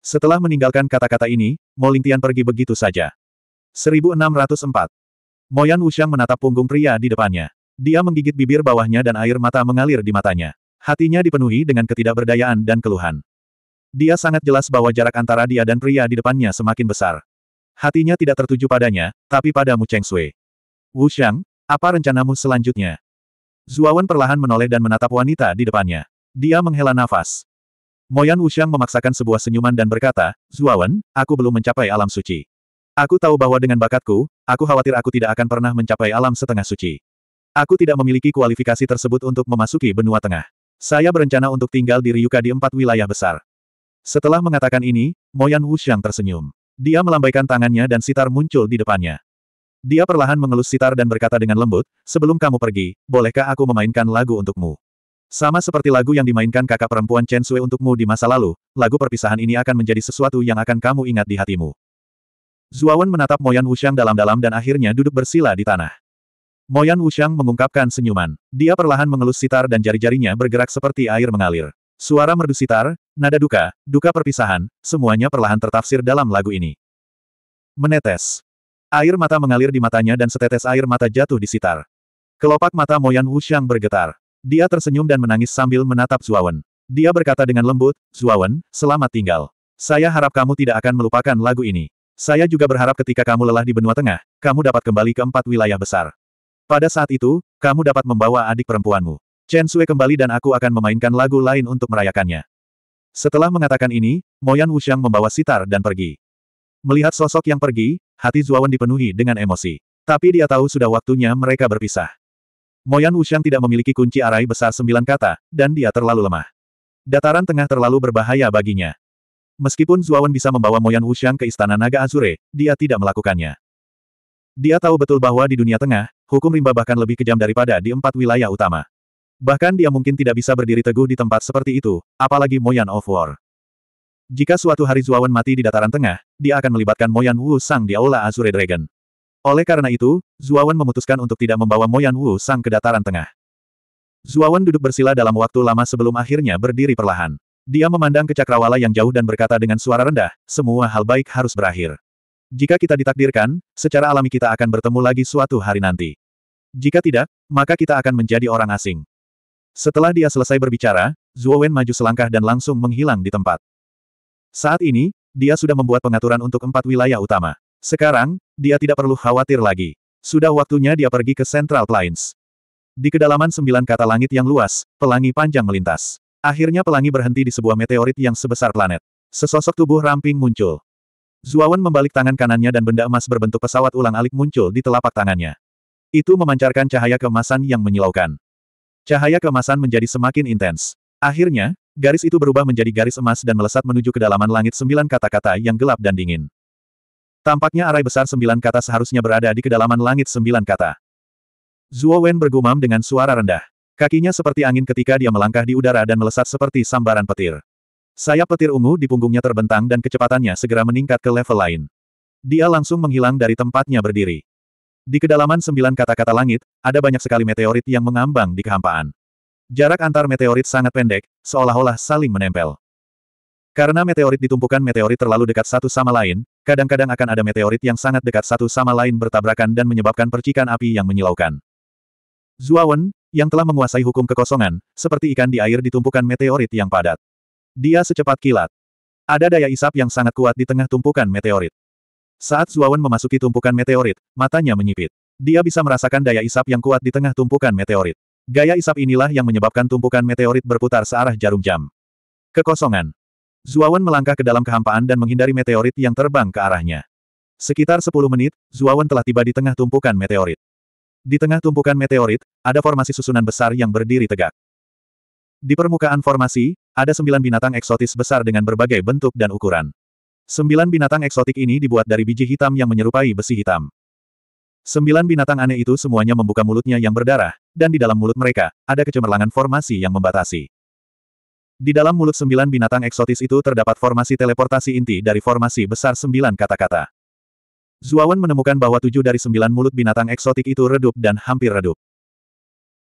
Setelah meninggalkan kata-kata ini, Mo Lingtian pergi begitu saja. 1604. Moyan Wushang menatap punggung pria di depannya. Dia menggigit bibir bawahnya dan air mata mengalir di matanya. Hatinya dipenuhi dengan ketidakberdayaan dan keluhan. Dia sangat jelas bahwa jarak antara dia dan pria di depannya semakin besar. Hatinya tidak tertuju padanya, tapi pada Mu Cheng Sui. Wu apa rencanamu selanjutnya? Zuawan perlahan menoleh dan menatap wanita di depannya. Dia menghela nafas. Moyan Wuxiang memaksakan sebuah senyuman dan berkata, Zuawan, aku belum mencapai alam suci. Aku tahu bahwa dengan bakatku, aku khawatir aku tidak akan pernah mencapai alam setengah suci. Aku tidak memiliki kualifikasi tersebut untuk memasuki benua tengah. Saya berencana untuk tinggal di Ryuka di empat wilayah besar. Setelah mengatakan ini, Moyan Wuxiang tersenyum. Dia melambaikan tangannya dan sitar muncul di depannya. Dia perlahan mengelus sitar dan berkata dengan lembut, sebelum kamu pergi, bolehkah aku memainkan lagu untukmu? Sama seperti lagu yang dimainkan kakak perempuan Chen Sui untukmu di masa lalu, lagu perpisahan ini akan menjadi sesuatu yang akan kamu ingat di hatimu. Zuawan menatap Moyan Wushang dalam-dalam dan akhirnya duduk bersila di tanah. Moyan Wushang mengungkapkan senyuman. Dia perlahan mengelus sitar dan jari-jarinya bergerak seperti air mengalir. Suara merdu sitar, nada duka, duka perpisahan, semuanya perlahan tertafsir dalam lagu ini. Menetes. Air mata mengalir di matanya dan setetes air mata jatuh di sitar. Kelopak mata Moyan Wuxiang bergetar. Dia tersenyum dan menangis sambil menatap Zuawan. Dia berkata dengan lembut, Zuawan, selamat tinggal. Saya harap kamu tidak akan melupakan lagu ini. Saya juga berharap ketika kamu lelah di benua tengah, kamu dapat kembali ke empat wilayah besar. Pada saat itu, kamu dapat membawa adik perempuanmu. Chen Sui kembali dan aku akan memainkan lagu lain untuk merayakannya. Setelah mengatakan ini, Moyan Wuxiang membawa sitar dan pergi. Melihat sosok yang pergi, hati Zuawan dipenuhi dengan emosi. Tapi dia tahu sudah waktunya mereka berpisah. Moyan Wushang tidak memiliki kunci arai besar sembilan kata, dan dia terlalu lemah. Dataran tengah terlalu berbahaya baginya. Meskipun Zuawan bisa membawa Moyan Wushang ke Istana Naga Azure, dia tidak melakukannya. Dia tahu betul bahwa di dunia tengah, hukum rimba bahkan lebih kejam daripada di empat wilayah utama. Bahkan dia mungkin tidak bisa berdiri teguh di tempat seperti itu, apalagi Moyan of War. Jika suatu hari Zuawan mati di dataran tengah, dia akan melibatkan Moyan Wu Sang di Aula Azure Dragon. Oleh karena itu, Zuawan memutuskan untuk tidak membawa Moyan Wu Sang ke dataran tengah. Zuawan duduk bersila dalam waktu lama sebelum akhirnya berdiri perlahan. Dia memandang ke cakrawala yang jauh dan berkata dengan suara rendah, semua hal baik harus berakhir. Jika kita ditakdirkan, secara alami kita akan bertemu lagi suatu hari nanti. Jika tidak, maka kita akan menjadi orang asing. Setelah dia selesai berbicara, Zuowen maju selangkah dan langsung menghilang di tempat. Saat ini, dia sudah membuat pengaturan untuk empat wilayah utama. Sekarang, dia tidak perlu khawatir lagi. Sudah waktunya dia pergi ke Central Plains. Di kedalaman sembilan kata langit yang luas, pelangi panjang melintas. Akhirnya pelangi berhenti di sebuah meteorit yang sebesar planet. Sesosok tubuh ramping muncul. Zuawan membalik tangan kanannya dan benda emas berbentuk pesawat ulang-alik muncul di telapak tangannya. Itu memancarkan cahaya kemasan yang menyilaukan. Cahaya kemasan menjadi semakin intens. Akhirnya, Garis itu berubah menjadi garis emas dan melesat menuju kedalaman langit sembilan kata-kata yang gelap dan dingin. Tampaknya arai besar sembilan kata seharusnya berada di kedalaman langit sembilan kata. Zuo Wen bergumam dengan suara rendah. Kakinya seperti angin ketika dia melangkah di udara dan melesat seperti sambaran petir. Sayap petir ungu di punggungnya terbentang dan kecepatannya segera meningkat ke level lain. Dia langsung menghilang dari tempatnya berdiri. Di kedalaman sembilan kata-kata langit, ada banyak sekali meteorit yang mengambang di kehampaan. Jarak antar meteorit sangat pendek, seolah-olah saling menempel. Karena meteorit ditumpukan meteorit terlalu dekat satu sama lain, kadang-kadang akan ada meteorit yang sangat dekat satu sama lain bertabrakan dan menyebabkan percikan api yang menyilaukan. Zuawan, yang telah menguasai hukum kekosongan, seperti ikan di air ditumpukan meteorit yang padat. Dia secepat kilat. Ada daya isap yang sangat kuat di tengah tumpukan meteorit. Saat Zuawan memasuki tumpukan meteorit, matanya menyipit. Dia bisa merasakan daya isap yang kuat di tengah tumpukan meteorit. Gaya isap inilah yang menyebabkan tumpukan meteorit berputar searah jarum jam. Kekosongan. Zuawan melangkah ke dalam kehampaan dan menghindari meteorit yang terbang ke arahnya. Sekitar 10 menit, Zuawan telah tiba di tengah tumpukan meteorit. Di tengah tumpukan meteorit, ada formasi susunan besar yang berdiri tegak. Di permukaan formasi, ada sembilan binatang eksotis besar dengan berbagai bentuk dan ukuran. Sembilan binatang eksotik ini dibuat dari biji hitam yang menyerupai besi hitam. Sembilan binatang aneh itu semuanya membuka mulutnya yang berdarah, dan di dalam mulut mereka, ada kecemerlangan formasi yang membatasi. Di dalam mulut sembilan binatang eksotis itu terdapat formasi teleportasi inti dari formasi besar sembilan kata-kata. Zuawan menemukan bahwa tujuh dari sembilan mulut binatang eksotik itu redup dan hampir redup.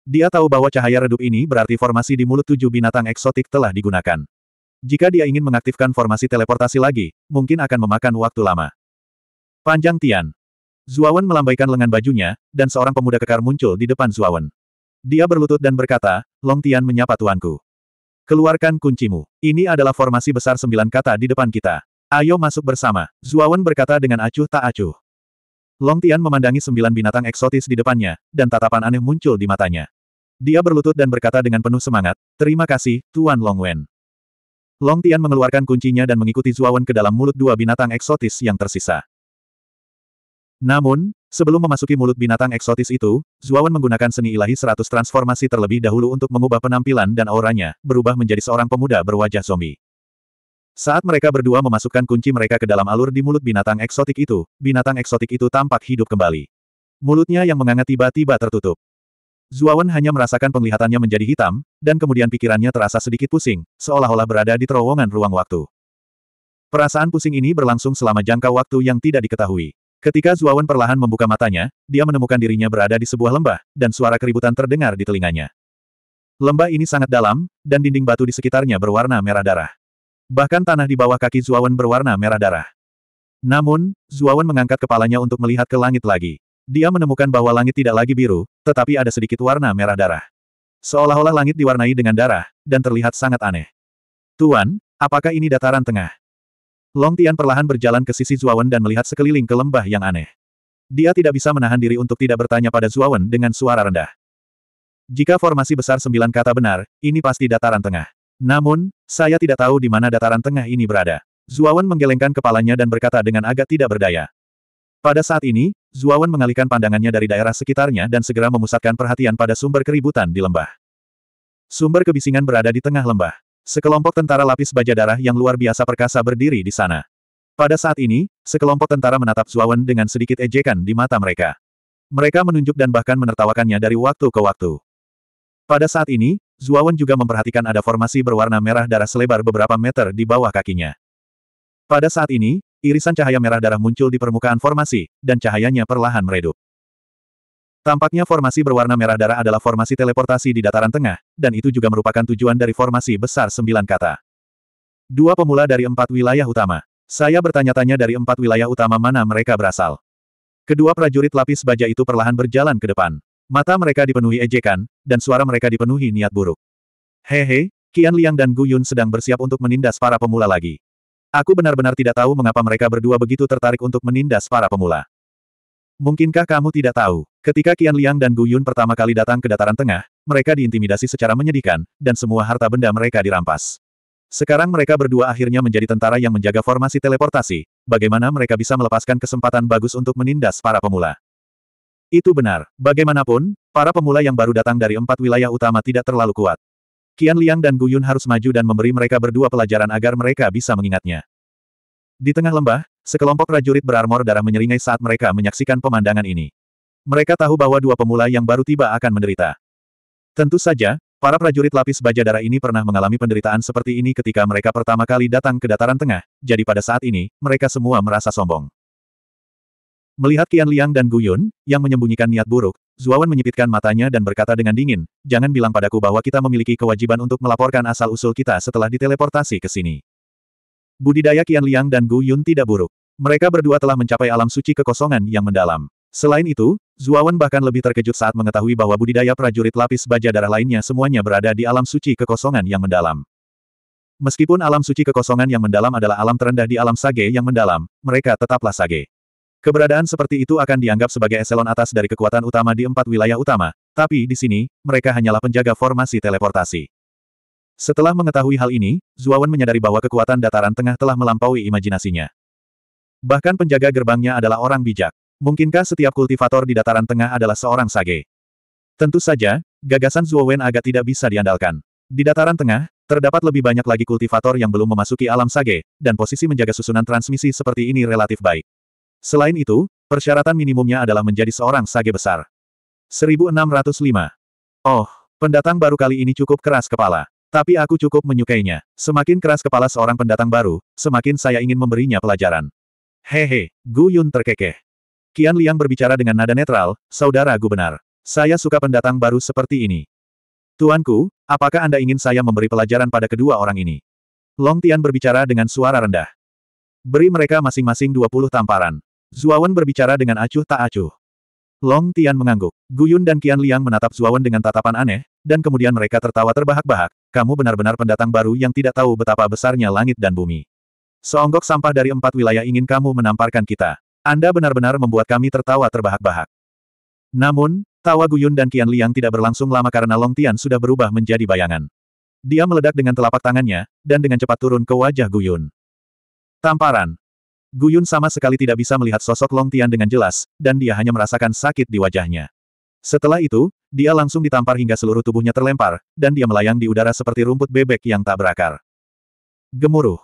Dia tahu bahwa cahaya redup ini berarti formasi di mulut tujuh binatang eksotik telah digunakan. Jika dia ingin mengaktifkan formasi teleportasi lagi, mungkin akan memakan waktu lama. Panjang Tian. Zuawan melambaikan lengan bajunya, dan seorang pemuda kekar muncul di depan Zuawan. Dia berlutut dan berkata, Long Tian menyapa tuanku. Keluarkan kuncimu. Ini adalah formasi besar sembilan kata di depan kita. Ayo masuk bersama. Zuawan berkata dengan acuh tak acuh. Long Tian memandangi sembilan binatang eksotis di depannya, dan tatapan aneh muncul di matanya. Dia berlutut dan berkata dengan penuh semangat, Terima kasih, Tuan Long Wen. Long Tian mengeluarkan kuncinya dan mengikuti Zuawan ke dalam mulut dua binatang eksotis yang tersisa. Namun, sebelum memasuki mulut binatang eksotis itu, Zuawan menggunakan seni ilahi seratus transformasi terlebih dahulu untuk mengubah penampilan dan auranya, berubah menjadi seorang pemuda berwajah zombie. Saat mereka berdua memasukkan kunci mereka ke dalam alur di mulut binatang eksotik itu, binatang eksotik itu tampak hidup kembali. Mulutnya yang menganga tiba-tiba tertutup. Zuawan hanya merasakan penglihatannya menjadi hitam, dan kemudian pikirannya terasa sedikit pusing, seolah-olah berada di terowongan ruang waktu. Perasaan pusing ini berlangsung selama jangka waktu yang tidak diketahui. Ketika Zuawan perlahan membuka matanya, dia menemukan dirinya berada di sebuah lembah, dan suara keributan terdengar di telinganya. Lembah ini sangat dalam, dan dinding batu di sekitarnya berwarna merah darah. Bahkan tanah di bawah kaki Zuawan berwarna merah darah. Namun, Zuawan mengangkat kepalanya untuk melihat ke langit lagi. Dia menemukan bahwa langit tidak lagi biru, tetapi ada sedikit warna merah darah. Seolah-olah langit diwarnai dengan darah, dan terlihat sangat aneh. Tuan, apakah ini dataran tengah? Long Tian perlahan berjalan ke sisi Zuawan dan melihat sekeliling ke lembah yang aneh. Dia tidak bisa menahan diri untuk tidak bertanya pada Zuawan dengan suara rendah. Jika formasi besar sembilan kata benar, ini pasti dataran tengah. Namun, saya tidak tahu di mana dataran tengah ini berada. Zuawan menggelengkan kepalanya dan berkata dengan agak tidak berdaya. Pada saat ini, Zuawan mengalihkan pandangannya dari daerah sekitarnya dan segera memusatkan perhatian pada sumber keributan di lembah. Sumber kebisingan berada di tengah lembah. Sekelompok tentara lapis baja darah yang luar biasa perkasa berdiri di sana. Pada saat ini, sekelompok tentara menatap Zuawan dengan sedikit ejekan di mata mereka. Mereka menunjuk dan bahkan menertawakannya dari waktu ke waktu. Pada saat ini, Zuawan juga memperhatikan ada formasi berwarna merah darah selebar beberapa meter di bawah kakinya. Pada saat ini, irisan cahaya merah darah muncul di permukaan formasi, dan cahayanya perlahan meredup. Tampaknya formasi berwarna merah darah adalah formasi teleportasi di dataran tengah, dan itu juga merupakan tujuan dari formasi besar sembilan kata. Dua pemula dari empat wilayah utama. Saya bertanya-tanya dari empat wilayah utama mana mereka berasal. Kedua prajurit lapis baja itu perlahan berjalan ke depan. Mata mereka dipenuhi ejekan, dan suara mereka dipenuhi niat buruk. Hehe, Qian Liang dan Gu Yun sedang bersiap untuk menindas para pemula lagi. Aku benar-benar tidak tahu mengapa mereka berdua begitu tertarik untuk menindas para pemula. Mungkinkah kamu tidak tahu? Ketika Qian Liang dan Gu Yun pertama kali datang ke dataran tengah, mereka diintimidasi secara menyedihkan, dan semua harta benda mereka dirampas. Sekarang mereka berdua akhirnya menjadi tentara yang menjaga formasi teleportasi, bagaimana mereka bisa melepaskan kesempatan bagus untuk menindas para pemula. Itu benar, bagaimanapun, para pemula yang baru datang dari empat wilayah utama tidak terlalu kuat. Qian Liang dan Gu Yun harus maju dan memberi mereka berdua pelajaran agar mereka bisa mengingatnya. Di tengah lembah, sekelompok prajurit berarmor darah menyeringai saat mereka menyaksikan pemandangan ini. Mereka tahu bahwa dua pemula yang baru tiba akan menderita. Tentu saja, para prajurit lapis baja darah ini pernah mengalami penderitaan seperti ini ketika mereka pertama kali datang ke dataran tengah, jadi pada saat ini, mereka semua merasa sombong. Melihat Kian Liang dan Guyun, yang menyembunyikan niat buruk, Zuawan menyipitkan matanya dan berkata dengan dingin, jangan bilang padaku bahwa kita memiliki kewajiban untuk melaporkan asal-usul kita setelah diteleportasi ke sini. Budidaya Kian Liang dan Gu Yun tidak buruk. Mereka berdua telah mencapai alam suci kekosongan yang mendalam. Selain itu, Zuawan bahkan lebih terkejut saat mengetahui bahwa budidaya prajurit lapis baja darah lainnya semuanya berada di alam suci kekosongan yang mendalam. Meskipun alam suci kekosongan yang mendalam adalah alam terendah di alam sage yang mendalam, mereka tetaplah sage. Keberadaan seperti itu akan dianggap sebagai eselon atas dari kekuatan utama di empat wilayah utama, tapi di sini, mereka hanyalah penjaga formasi teleportasi. Setelah mengetahui hal ini, Zuawan menyadari bahwa kekuatan dataran tengah telah melampaui imajinasinya. Bahkan penjaga gerbangnya adalah orang bijak. Mungkinkah setiap kultivator di dataran tengah adalah seorang sage? Tentu saja, gagasan Wen agak tidak bisa diandalkan. Di dataran tengah, terdapat lebih banyak lagi kultivator yang belum memasuki alam sage, dan posisi menjaga susunan transmisi seperti ini relatif baik. Selain itu, persyaratan minimumnya adalah menjadi seorang sage besar. 1605. Oh, pendatang baru kali ini cukup keras kepala. Tapi aku cukup menyukainya. Semakin keras kepala seorang pendatang baru, semakin saya ingin memberinya pelajaran. Hehe, Gu Yun terkekeh. Kian Liang berbicara dengan nada netral, saudara, gua benar. Saya suka pendatang baru seperti ini. Tuanku, apakah Anda ingin saya memberi pelajaran pada kedua orang ini? Long Tian berbicara dengan suara rendah. Beri mereka masing-masing 20 tamparan. Zuawan berbicara dengan acuh tak acuh. Long Tian mengangguk. Guyun dan Kian Liang menatap Zuawan dengan tatapan aneh, dan kemudian mereka tertawa terbahak-bahak. Kamu benar-benar pendatang baru yang tidak tahu betapa besarnya langit dan bumi. Seonggok sampah dari empat wilayah ingin kamu menamparkan kita. Anda benar-benar membuat kami tertawa terbahak-bahak. Namun, tawa Guyun dan Qian Liang tidak berlangsung lama karena Long Tian sudah berubah menjadi bayangan. Dia meledak dengan telapak tangannya, dan dengan cepat turun ke wajah Guyun. Tamparan. Guyun sama sekali tidak bisa melihat sosok Long Tian dengan jelas, dan dia hanya merasakan sakit di wajahnya. Setelah itu, dia langsung ditampar hingga seluruh tubuhnya terlempar, dan dia melayang di udara seperti rumput bebek yang tak berakar. Gemuruh.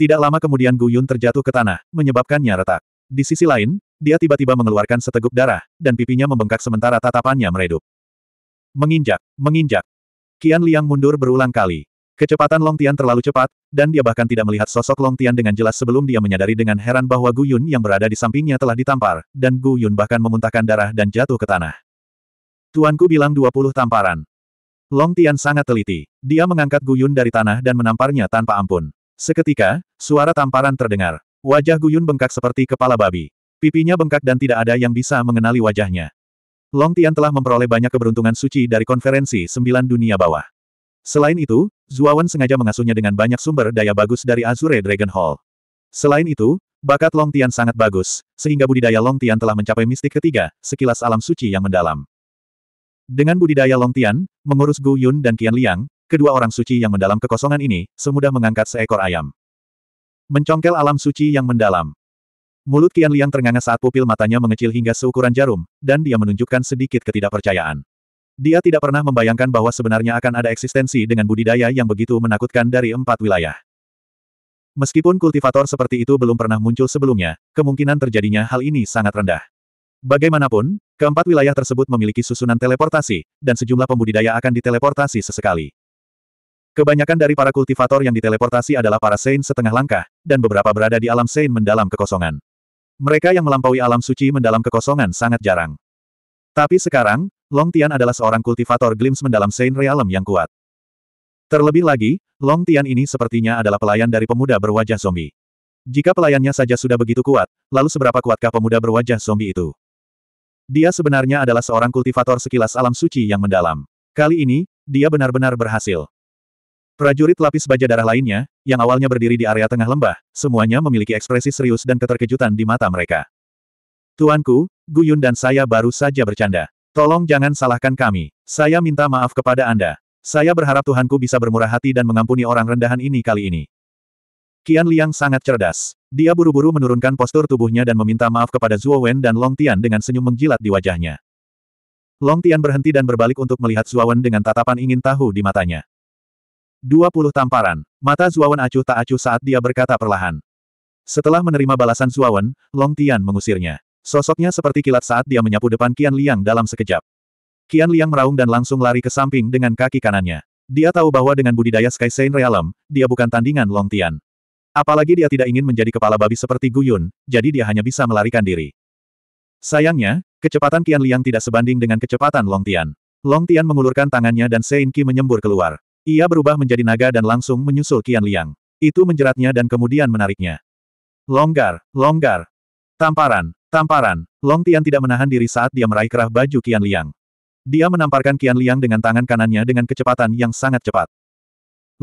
Tidak lama kemudian Guyun terjatuh ke tanah, menyebabkannya retak. Di sisi lain, dia tiba-tiba mengeluarkan seteguk darah, dan pipinya membengkak sementara tatapannya meredup. Menginjak, menginjak. Qian Liang mundur berulang kali. Kecepatan Long Tian terlalu cepat, dan dia bahkan tidak melihat sosok Long Tian dengan jelas sebelum dia menyadari dengan heran bahwa Gu Yun yang berada di sampingnya telah ditampar, dan Gu Yun bahkan memuntahkan darah dan jatuh ke tanah. Tuanku bilang 20 tamparan. Long Tian sangat teliti. Dia mengangkat Gu Yun dari tanah dan menamparnya tanpa ampun. Seketika, suara tamparan terdengar. Wajah Guyun bengkak seperti kepala babi. Pipinya bengkak dan tidak ada yang bisa mengenali wajahnya. Long Tian telah memperoleh banyak keberuntungan suci dari konferensi sembilan dunia bawah. Selain itu, Zuawan sengaja mengasuhnya dengan banyak sumber daya bagus dari Azure Dragon Hall. Selain itu, bakat Long Tian sangat bagus, sehingga budidaya Long Tian telah mencapai mistik ketiga, sekilas alam suci yang mendalam. Dengan budidaya Long Tian, mengurus Gu Yun dan Qian Liang, kedua orang suci yang mendalam kekosongan ini, semudah mengangkat seekor ayam. Mencongkel alam suci yang mendalam. Mulut Qian Liang ternganga saat pupil matanya mengecil hingga seukuran jarum, dan dia menunjukkan sedikit ketidakpercayaan. Dia tidak pernah membayangkan bahwa sebenarnya akan ada eksistensi dengan budidaya yang begitu menakutkan dari empat wilayah. Meskipun kultivator seperti itu belum pernah muncul sebelumnya, kemungkinan terjadinya hal ini sangat rendah. Bagaimanapun, keempat wilayah tersebut memiliki susunan teleportasi, dan sejumlah pembudidaya akan diteleportasi sesekali. Kebanyakan dari para kultivator yang diteleportasi adalah para Saint setengah langkah, dan beberapa berada di alam Saint mendalam kekosongan. Mereka yang melampaui alam suci mendalam kekosongan sangat jarang. Tapi sekarang, Long Tian adalah seorang kultivator glimpse mendalam Saint Realm yang kuat. Terlebih lagi, Long Tian ini sepertinya adalah pelayan dari pemuda berwajah zombie. Jika pelayannya saja sudah begitu kuat, lalu seberapa kuatkah pemuda berwajah zombie itu? Dia sebenarnya adalah seorang kultivator sekilas alam suci yang mendalam. Kali ini, dia benar-benar berhasil. Prajurit lapis baja darah lainnya, yang awalnya berdiri di area tengah lembah, semuanya memiliki ekspresi serius dan keterkejutan di mata mereka. Tuanku, Guyun dan saya baru saja bercanda. Tolong jangan salahkan kami. Saya minta maaf kepada Anda. Saya berharap Tuhanku bisa bermurah hati dan mengampuni orang rendahan ini kali ini. Qian Liang sangat cerdas. Dia buru-buru menurunkan postur tubuhnya dan meminta maaf kepada Zhuo Wen dan Long Tian dengan senyum menjilat di wajahnya. Long Tian berhenti dan berbalik untuk melihat Zhuo Wen dengan tatapan ingin tahu di matanya. 20 tamparan. Mata Zuawan acuh tak acuh saat dia berkata perlahan. Setelah menerima balasan Zuawan, Long Tian mengusirnya. Sosoknya seperti kilat saat dia menyapu depan kian Liang dalam sekejap. kian Liang meraung dan langsung lari ke samping dengan kaki kanannya. Dia tahu bahwa dengan budidaya Sky Saint Realm, dia bukan tandingan Long Tian. Apalagi dia tidak ingin menjadi kepala babi seperti Guyun, jadi dia hanya bisa melarikan diri. Sayangnya, kecepatan kian Liang tidak sebanding dengan kecepatan Long Tian. Long Tian mengulurkan tangannya dan Sein Qi menyembur keluar. Ia berubah menjadi naga dan langsung menyusul Kian Liang. Itu menjeratnya dan kemudian menariknya. Longgar, longgar. Tamparan, tamparan. Long Tian tidak menahan diri saat dia meraih kerah baju Kian Liang. Dia menamparkan Kian Liang dengan tangan kanannya dengan kecepatan yang sangat cepat.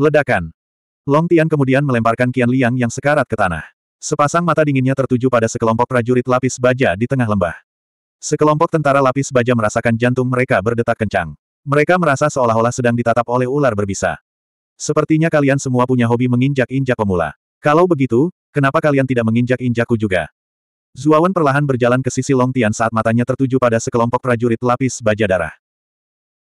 Ledakan. Long Tian kemudian melemparkan Kian Liang yang sekarat ke tanah. Sepasang mata dinginnya tertuju pada sekelompok prajurit lapis baja di tengah lembah. Sekelompok tentara lapis baja merasakan jantung mereka berdetak kencang. Mereka merasa seolah-olah sedang ditatap oleh ular berbisa. Sepertinya kalian semua punya hobi menginjak-injak pemula. Kalau begitu, kenapa kalian tidak menginjak-injakku juga? Zuawan perlahan berjalan ke sisi Long Tian saat matanya tertuju pada sekelompok prajurit lapis baja darah.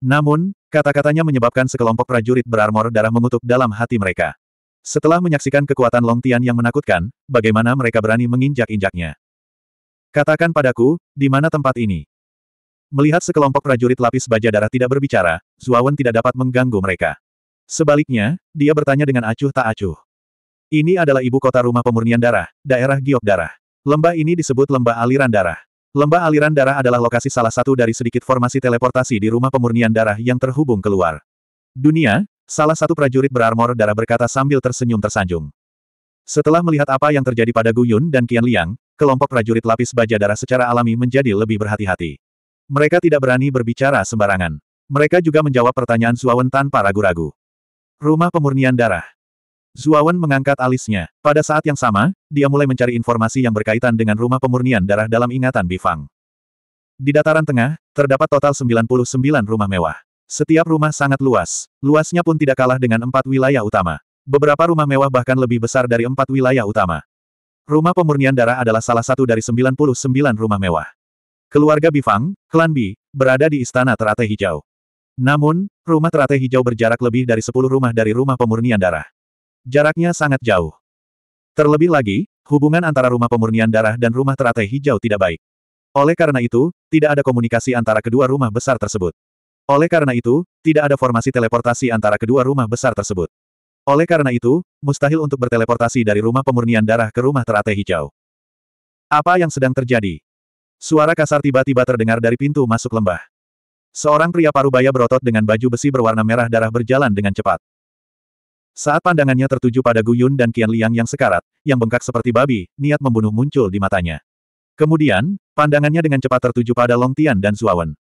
Namun, kata-katanya menyebabkan sekelompok prajurit berarmor darah mengutuk dalam hati mereka. Setelah menyaksikan kekuatan Long Tian yang menakutkan, bagaimana mereka berani menginjak-injaknya? Katakan padaku, di mana tempat ini? Melihat sekelompok prajurit lapis baja darah tidak berbicara, Zuawan tidak dapat mengganggu mereka. Sebaliknya, dia bertanya dengan acuh tak acuh. Ini adalah ibu kota rumah pemurnian darah, daerah giok darah. Lembah ini disebut lembah aliran darah. Lembah aliran darah adalah lokasi salah satu dari sedikit formasi teleportasi di rumah pemurnian darah yang terhubung keluar. Dunia, salah satu prajurit berarmor darah berkata sambil tersenyum tersanjung. Setelah melihat apa yang terjadi pada Guyun dan Qian Liang, kelompok prajurit lapis baja darah secara alami menjadi lebih berhati-hati. Mereka tidak berani berbicara sembarangan. Mereka juga menjawab pertanyaan Zuawan tanpa ragu-ragu. Rumah pemurnian darah. Zuawan mengangkat alisnya. Pada saat yang sama, dia mulai mencari informasi yang berkaitan dengan rumah pemurnian darah dalam ingatan Bifang. Di dataran tengah, terdapat total 99 rumah mewah. Setiap rumah sangat luas, luasnya pun tidak kalah dengan empat wilayah utama. Beberapa rumah mewah bahkan lebih besar dari empat wilayah utama. Rumah pemurnian darah adalah salah satu dari 99 rumah mewah. Keluarga Bifang, klan Bi, berada di istana teratai hijau. Namun, rumah teratai hijau berjarak lebih dari 10 rumah dari rumah pemurnian darah. Jaraknya sangat jauh. Terlebih lagi, hubungan antara rumah pemurnian darah dan rumah teratai hijau tidak baik. Oleh karena itu, tidak ada komunikasi antara kedua rumah besar tersebut. Oleh karena itu, tidak ada formasi teleportasi antara kedua rumah besar tersebut. Oleh karena itu, mustahil untuk berteleportasi dari rumah pemurnian darah ke rumah teratai hijau. Apa yang sedang terjadi? Suara kasar tiba-tiba terdengar dari pintu masuk lembah. Seorang pria parubaya berotot dengan baju besi berwarna merah darah berjalan dengan cepat. Saat pandangannya tertuju pada Guyun dan Qian Liang yang sekarat, yang bengkak seperti babi, niat membunuh muncul di matanya. Kemudian, pandangannya dengan cepat tertuju pada Long Tian dan Zuawan.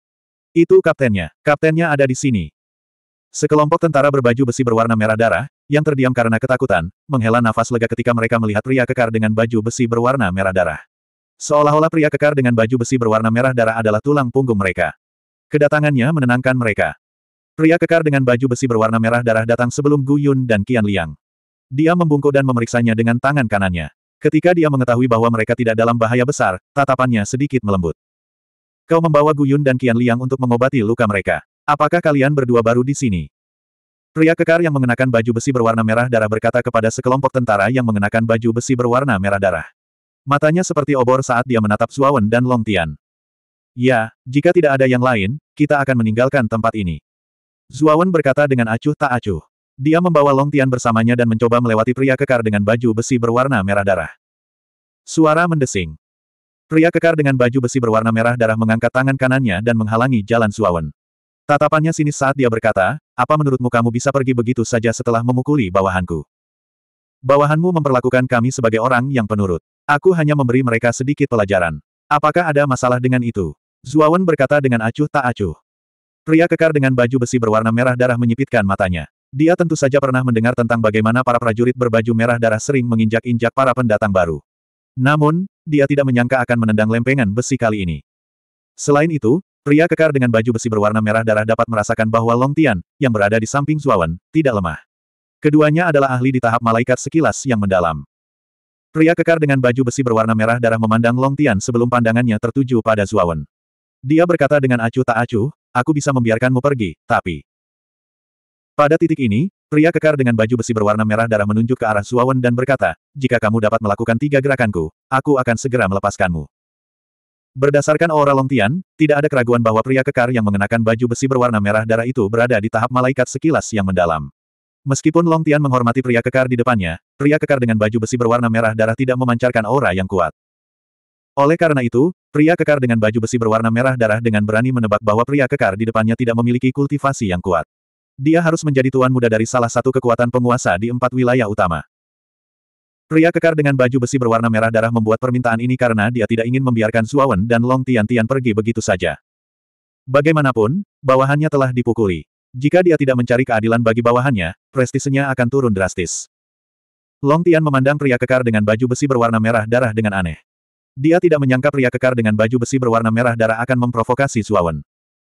Itu kaptennya. Kaptennya ada di sini. Sekelompok tentara berbaju besi berwarna merah darah, yang terdiam karena ketakutan, menghela nafas lega ketika mereka melihat pria kekar dengan baju besi berwarna merah darah. Seolah-olah pria kekar dengan baju besi berwarna merah darah adalah tulang punggung mereka. Kedatangannya menenangkan mereka. Pria kekar dengan baju besi berwarna merah darah datang sebelum Gu Yun dan Qian Liang. Dia membungkuk dan memeriksanya dengan tangan kanannya. Ketika dia mengetahui bahwa mereka tidak dalam bahaya besar, tatapannya sedikit melembut. Kau membawa Gu Yun dan Qian Liang untuk mengobati luka mereka. Apakah kalian berdua baru di sini? Pria kekar yang mengenakan baju besi berwarna merah darah berkata kepada sekelompok tentara yang mengenakan baju besi berwarna merah darah. Matanya seperti obor saat dia menatap Suawen dan Long Tian. Ya, jika tidak ada yang lain, kita akan meninggalkan tempat ini. Zuawan berkata dengan acuh tak acuh. Dia membawa Long Tian bersamanya dan mencoba melewati pria kekar dengan baju besi berwarna merah darah. Suara mendesing. Pria kekar dengan baju besi berwarna merah darah mengangkat tangan kanannya dan menghalangi jalan Zuawan. Tatapannya sinis saat dia berkata, apa menurutmu kamu bisa pergi begitu saja setelah memukuli bawahanku? Bawahanmu memperlakukan kami sebagai orang yang penurut. Aku hanya memberi mereka sedikit pelajaran. Apakah ada masalah dengan itu? Zuawan berkata dengan acuh tak acuh. Pria kekar dengan baju besi berwarna merah darah menyipitkan matanya. Dia tentu saja pernah mendengar tentang bagaimana para prajurit berbaju merah darah sering menginjak-injak para pendatang baru. Namun, dia tidak menyangka akan menendang lempengan besi kali ini. Selain itu, pria kekar dengan baju besi berwarna merah darah dapat merasakan bahwa Long Tian, yang berada di samping Zuawan, tidak lemah. Keduanya adalah ahli di tahap malaikat sekilas yang mendalam. Pria kekar dengan baju besi berwarna merah darah memandang Long Tian sebelum pandangannya tertuju pada Zuawan. Dia berkata dengan acuh tak acuh, aku bisa membiarkanmu pergi, tapi... Pada titik ini, pria kekar dengan baju besi berwarna merah darah menunjuk ke arah Zuawan dan berkata, jika kamu dapat melakukan tiga gerakanku, aku akan segera melepaskanmu. Berdasarkan aura Long Tian, tidak ada keraguan bahwa pria kekar yang mengenakan baju besi berwarna merah darah itu berada di tahap malaikat sekilas yang mendalam. Meskipun Long Tian menghormati pria kekar di depannya, pria kekar dengan baju besi berwarna merah darah tidak memancarkan aura yang kuat. Oleh karena itu, pria kekar dengan baju besi berwarna merah darah dengan berani menebak bahwa pria kekar di depannya tidak memiliki kultivasi yang kuat. Dia harus menjadi tuan muda dari salah satu kekuatan penguasa di empat wilayah utama. Pria kekar dengan baju besi berwarna merah darah membuat permintaan ini karena dia tidak ingin membiarkan Suawen dan Long Tian Tian pergi begitu saja. Bagaimanapun, bawahannya telah dipukuli. Jika dia tidak mencari keadilan bagi bawahannya, prestisenya akan turun drastis. Long Tian memandang pria kekar dengan baju besi berwarna merah darah dengan aneh. Dia tidak menyangka pria kekar dengan baju besi berwarna merah darah akan memprovokasi Zuawan.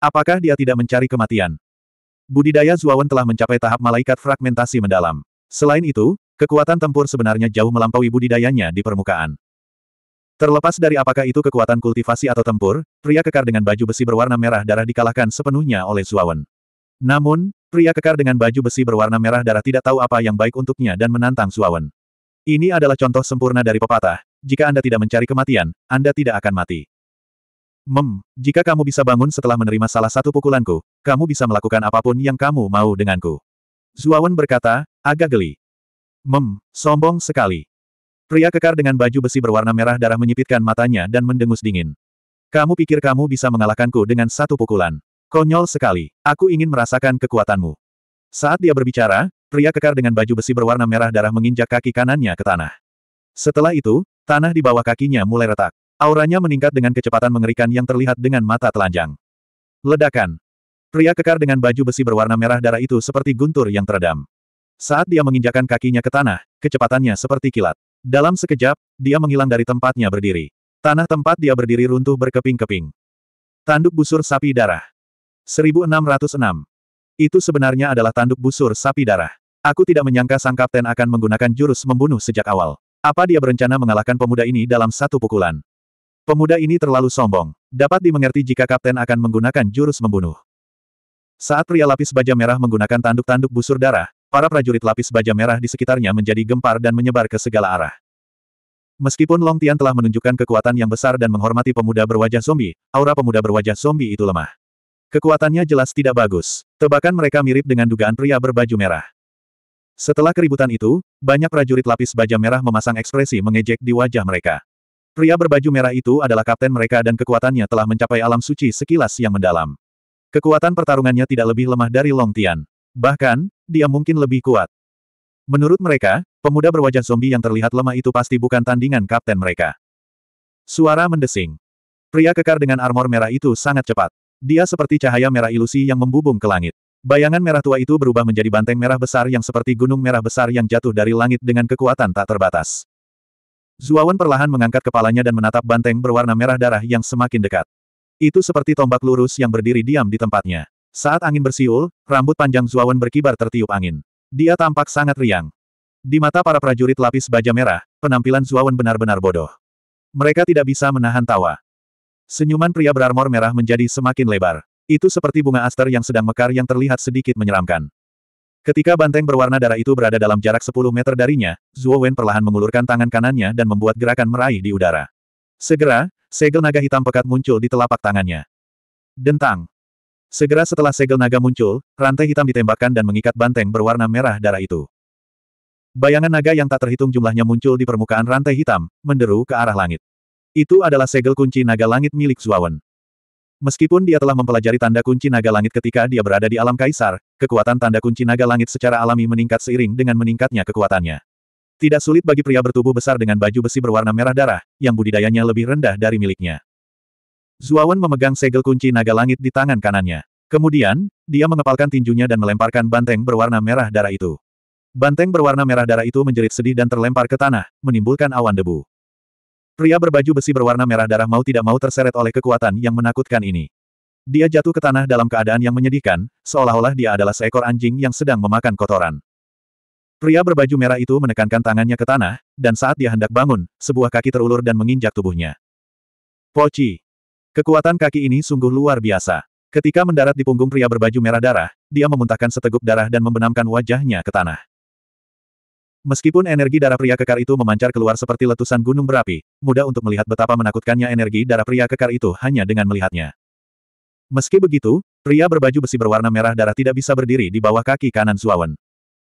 Apakah dia tidak mencari kematian? Budidaya Zuawan telah mencapai tahap malaikat fragmentasi mendalam. Selain itu, kekuatan tempur sebenarnya jauh melampaui budidayanya di permukaan. Terlepas dari apakah itu kekuatan kultivasi atau tempur, pria kekar dengan baju besi berwarna merah darah dikalahkan sepenuhnya oleh Zuawan. Namun, pria kekar dengan baju besi berwarna merah darah tidak tahu apa yang baik untuknya dan menantang Suawen. Ini adalah contoh sempurna dari pepatah, jika Anda tidak mencari kematian, Anda tidak akan mati. Mem, jika kamu bisa bangun setelah menerima salah satu pukulanku, kamu bisa melakukan apapun yang kamu mau denganku. Zuawan berkata, agak geli. Mem, sombong sekali. Pria kekar dengan baju besi berwarna merah darah menyipitkan matanya dan mendengus dingin. Kamu pikir kamu bisa mengalahkanku dengan satu pukulan. Konyol sekali. Aku ingin merasakan kekuatanmu. Saat dia berbicara, pria kekar dengan baju besi berwarna merah darah menginjak kaki kanannya ke tanah. Setelah itu, tanah di bawah kakinya mulai retak. Auranya meningkat dengan kecepatan mengerikan yang terlihat dengan mata telanjang. Ledakan. Pria kekar dengan baju besi berwarna merah darah itu seperti guntur yang teredam. Saat dia menginjakan kakinya ke tanah, kecepatannya seperti kilat. Dalam sekejap, dia menghilang dari tempatnya berdiri. Tanah tempat dia berdiri runtuh berkeping-keping. Tanduk busur sapi darah. 1606. Itu sebenarnya adalah tanduk busur sapi darah. Aku tidak menyangka sang kapten akan menggunakan jurus membunuh sejak awal. Apa dia berencana mengalahkan pemuda ini dalam satu pukulan? Pemuda ini terlalu sombong. Dapat dimengerti jika kapten akan menggunakan jurus membunuh. Saat pria lapis baja merah menggunakan tanduk-tanduk busur darah, para prajurit lapis baja merah di sekitarnya menjadi gempar dan menyebar ke segala arah. Meskipun Long Tian telah menunjukkan kekuatan yang besar dan menghormati pemuda berwajah zombie, aura pemuda berwajah zombie itu lemah. Kekuatannya jelas tidak bagus. Tebakan mereka mirip dengan dugaan pria berbaju merah. Setelah keributan itu, banyak prajurit lapis baja merah memasang ekspresi mengejek di wajah mereka. Pria berbaju merah itu adalah kapten mereka dan kekuatannya telah mencapai alam suci sekilas yang mendalam. Kekuatan pertarungannya tidak lebih lemah dari Long Tian. Bahkan, dia mungkin lebih kuat. Menurut mereka, pemuda berwajah zombie yang terlihat lemah itu pasti bukan tandingan kapten mereka. Suara mendesing. Pria kekar dengan armor merah itu sangat cepat. Dia seperti cahaya merah ilusi yang membubung ke langit. Bayangan merah tua itu berubah menjadi banteng merah besar yang seperti gunung merah besar yang jatuh dari langit dengan kekuatan tak terbatas. Zuawan perlahan mengangkat kepalanya dan menatap banteng berwarna merah darah yang semakin dekat. Itu seperti tombak lurus yang berdiri diam di tempatnya. Saat angin bersiul, rambut panjang Zuawan berkibar tertiup angin. Dia tampak sangat riang. Di mata para prajurit lapis baja merah, penampilan Zuawan benar-benar bodoh. Mereka tidak bisa menahan tawa. Senyuman pria berarmor merah menjadi semakin lebar. Itu seperti bunga aster yang sedang mekar yang terlihat sedikit menyeramkan. Ketika banteng berwarna darah itu berada dalam jarak 10 meter darinya, Zhuo Wen perlahan mengulurkan tangan kanannya dan membuat gerakan meraih di udara. Segera, segel naga hitam pekat muncul di telapak tangannya. Dentang. Segera setelah segel naga muncul, rantai hitam ditembakkan dan mengikat banteng berwarna merah darah itu. Bayangan naga yang tak terhitung jumlahnya muncul di permukaan rantai hitam, menderu ke arah langit. Itu adalah segel kunci naga langit milik Zuawan. Meskipun dia telah mempelajari tanda kunci naga langit ketika dia berada di alam kaisar, kekuatan tanda kunci naga langit secara alami meningkat seiring dengan meningkatnya kekuatannya. Tidak sulit bagi pria bertubuh besar dengan baju besi berwarna merah darah, yang budidayanya lebih rendah dari miliknya. Zuawan memegang segel kunci naga langit di tangan kanannya. Kemudian, dia mengepalkan tinjunya dan melemparkan banteng berwarna merah darah itu. Banteng berwarna merah darah itu menjerit sedih dan terlempar ke tanah, menimbulkan awan debu. Pria berbaju besi berwarna merah darah mau tidak mau terseret oleh kekuatan yang menakutkan ini. Dia jatuh ke tanah dalam keadaan yang menyedihkan, seolah-olah dia adalah seekor anjing yang sedang memakan kotoran. Pria berbaju merah itu menekankan tangannya ke tanah, dan saat dia hendak bangun, sebuah kaki terulur dan menginjak tubuhnya. Poci. Kekuatan kaki ini sungguh luar biasa. Ketika mendarat di punggung pria berbaju merah darah, dia memuntahkan seteguk darah dan membenamkan wajahnya ke tanah. Meskipun energi darah pria kekar itu memancar keluar seperti letusan gunung berapi, mudah untuk melihat betapa menakutkannya energi darah pria kekar itu hanya dengan melihatnya. Meski begitu, pria berbaju besi berwarna merah darah tidak bisa berdiri di bawah kaki kanan Zuawan.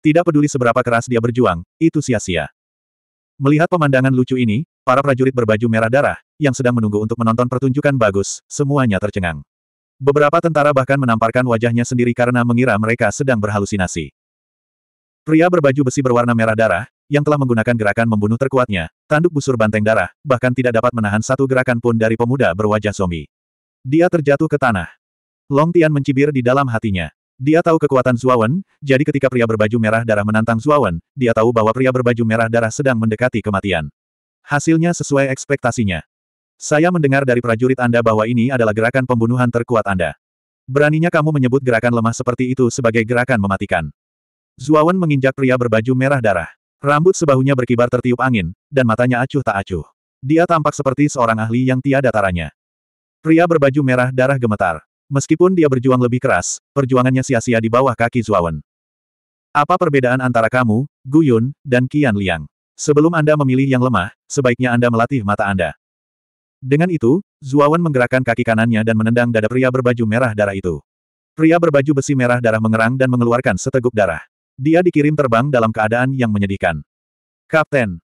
Tidak peduli seberapa keras dia berjuang, itu sia-sia. Melihat pemandangan lucu ini, para prajurit berbaju merah darah, yang sedang menunggu untuk menonton pertunjukan bagus, semuanya tercengang. Beberapa tentara bahkan menamparkan wajahnya sendiri karena mengira mereka sedang berhalusinasi. Pria berbaju besi berwarna merah darah, yang telah menggunakan gerakan membunuh terkuatnya, tanduk busur banteng darah, bahkan tidak dapat menahan satu gerakan pun dari pemuda berwajah zombie. Dia terjatuh ke tanah. Long Tian mencibir di dalam hatinya. Dia tahu kekuatan Zuawan, jadi ketika pria berbaju merah darah menantang Zuawan, dia tahu bahwa pria berbaju merah darah sedang mendekati kematian. Hasilnya sesuai ekspektasinya. Saya mendengar dari prajurit Anda bahwa ini adalah gerakan pembunuhan terkuat Anda. Beraninya kamu menyebut gerakan lemah seperti itu sebagai gerakan mematikan. Zuawan menginjak pria berbaju merah darah. Rambut sebahunya berkibar tertiup angin, dan matanya acuh tak acuh. Dia tampak seperti seorang ahli yang tiada taranya. Pria berbaju merah darah gemetar. Meskipun dia berjuang lebih keras, perjuangannya sia-sia di bawah kaki Zuawan. Apa perbedaan antara kamu, Guyun, dan Qian Liang? Sebelum Anda memilih yang lemah, sebaiknya Anda melatih mata Anda. Dengan itu, Zuawan menggerakkan kaki kanannya dan menendang dada pria berbaju merah darah itu. Pria berbaju besi merah darah mengerang dan mengeluarkan seteguk darah. Dia dikirim terbang dalam keadaan yang menyedihkan. Kapten.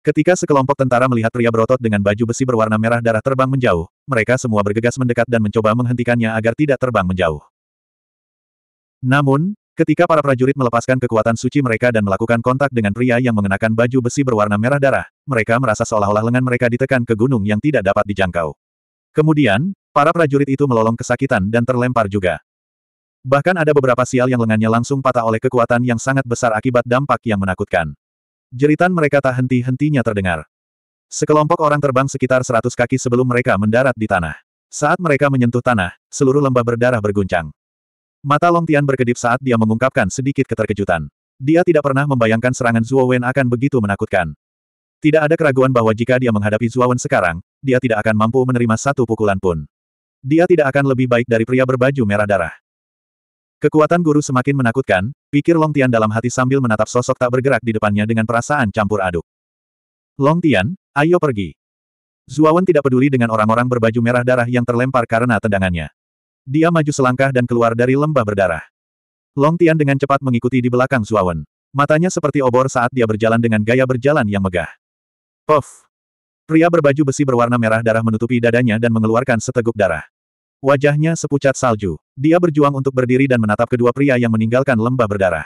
Ketika sekelompok tentara melihat pria berotot dengan baju besi berwarna merah darah terbang menjauh, mereka semua bergegas mendekat dan mencoba menghentikannya agar tidak terbang menjauh. Namun, ketika para prajurit melepaskan kekuatan suci mereka dan melakukan kontak dengan pria yang mengenakan baju besi berwarna merah darah, mereka merasa seolah-olah lengan mereka ditekan ke gunung yang tidak dapat dijangkau. Kemudian, para prajurit itu melolong kesakitan dan terlempar juga. Bahkan ada beberapa sial yang lengannya langsung patah oleh kekuatan yang sangat besar akibat dampak yang menakutkan. Jeritan mereka tak henti-hentinya terdengar. Sekelompok orang terbang sekitar seratus kaki sebelum mereka mendarat di tanah. Saat mereka menyentuh tanah, seluruh lembah berdarah berguncang. Mata Long Tian berkedip saat dia mengungkapkan sedikit keterkejutan. Dia tidak pernah membayangkan serangan Zuo Wen akan begitu menakutkan. Tidak ada keraguan bahwa jika dia menghadapi Wen sekarang, dia tidak akan mampu menerima satu pukulan pun. Dia tidak akan lebih baik dari pria berbaju merah darah. Kekuatan guru semakin menakutkan, pikir Long Tian dalam hati sambil menatap sosok tak bergerak di depannya dengan perasaan campur aduk. Long Tian, ayo pergi. Zuawan tidak peduli dengan orang-orang berbaju merah darah yang terlempar karena tendangannya. Dia maju selangkah dan keluar dari lembah berdarah. Long Tian dengan cepat mengikuti di belakang Zuawan. Matanya seperti obor saat dia berjalan dengan gaya berjalan yang megah. Puff! Pria berbaju besi berwarna merah darah menutupi dadanya dan mengeluarkan seteguk darah. Wajahnya sepucat salju. Dia berjuang untuk berdiri dan menatap kedua pria yang meninggalkan lembah berdarah.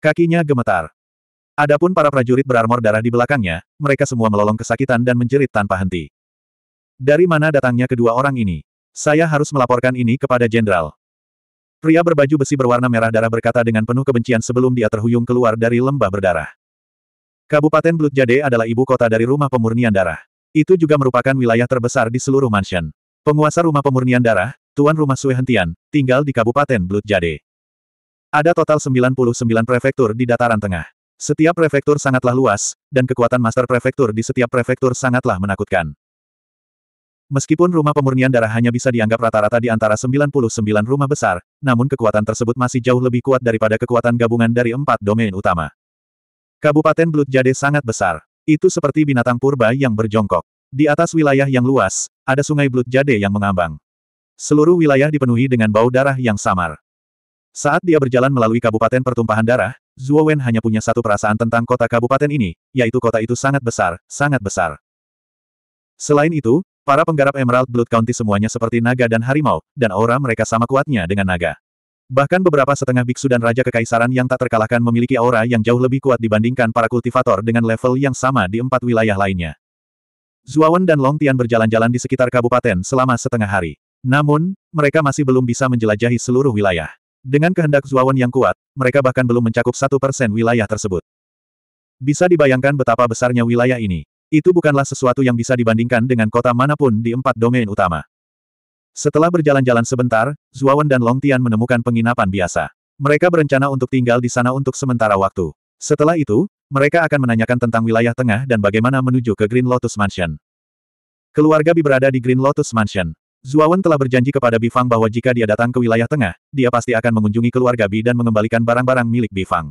Kakinya gemetar. Adapun para prajurit berarmor darah di belakangnya, mereka semua melolong kesakitan dan menjerit tanpa henti. Dari mana datangnya kedua orang ini? Saya harus melaporkan ini kepada jenderal. Pria berbaju besi berwarna merah darah berkata dengan penuh kebencian sebelum dia terhuyung keluar dari lembah berdarah. Kabupaten Blutjade adalah ibu kota dari rumah pemurnian darah. Itu juga merupakan wilayah terbesar di seluruh mansion. Penguasa rumah pemurnian darah, Tuan Rumah Sue Hentian, tinggal di Kabupaten Blut Jade. Ada total 99 prefektur di dataran tengah. Setiap prefektur sangatlah luas, dan kekuatan master prefektur di setiap prefektur sangatlah menakutkan. Meskipun rumah pemurnian darah hanya bisa dianggap rata-rata di antara 99 rumah besar, namun kekuatan tersebut masih jauh lebih kuat daripada kekuatan gabungan dari empat domain utama. Kabupaten Blut Jade sangat besar. Itu seperti binatang purba yang berjongkok. Di atas wilayah yang luas, ada sungai Blood Jade yang mengambang. Seluruh wilayah dipenuhi dengan bau darah yang samar. Saat dia berjalan melalui kabupaten pertumpahan darah, Zhuo Wen hanya punya satu perasaan tentang kota kabupaten ini, yaitu kota itu sangat besar, sangat besar. Selain itu, para penggarap Emerald Blood County semuanya seperti naga dan harimau, dan aura mereka sama kuatnya dengan naga. Bahkan beberapa setengah biksu dan raja kekaisaran yang tak terkalahkan memiliki aura yang jauh lebih kuat dibandingkan para kultivator dengan level yang sama di empat wilayah lainnya. Zuawan dan Long Tian berjalan-jalan di sekitar kabupaten selama setengah hari. Namun, mereka masih belum bisa menjelajahi seluruh wilayah. Dengan kehendak Zuawan yang kuat, mereka bahkan belum mencakup satu persen wilayah tersebut. Bisa dibayangkan betapa besarnya wilayah ini. Itu bukanlah sesuatu yang bisa dibandingkan dengan kota manapun di empat domain utama. Setelah berjalan-jalan sebentar, Zuawan dan Long Tian menemukan penginapan biasa. Mereka berencana untuk tinggal di sana untuk sementara waktu. Setelah itu, mereka akan menanyakan tentang wilayah tengah dan bagaimana menuju ke Green Lotus Mansion. Keluarga Bi berada di Green Lotus Mansion. Zuawan telah berjanji kepada Bifang bahwa jika dia datang ke wilayah tengah, dia pasti akan mengunjungi keluarga Bi dan mengembalikan barang-barang milik Bifang.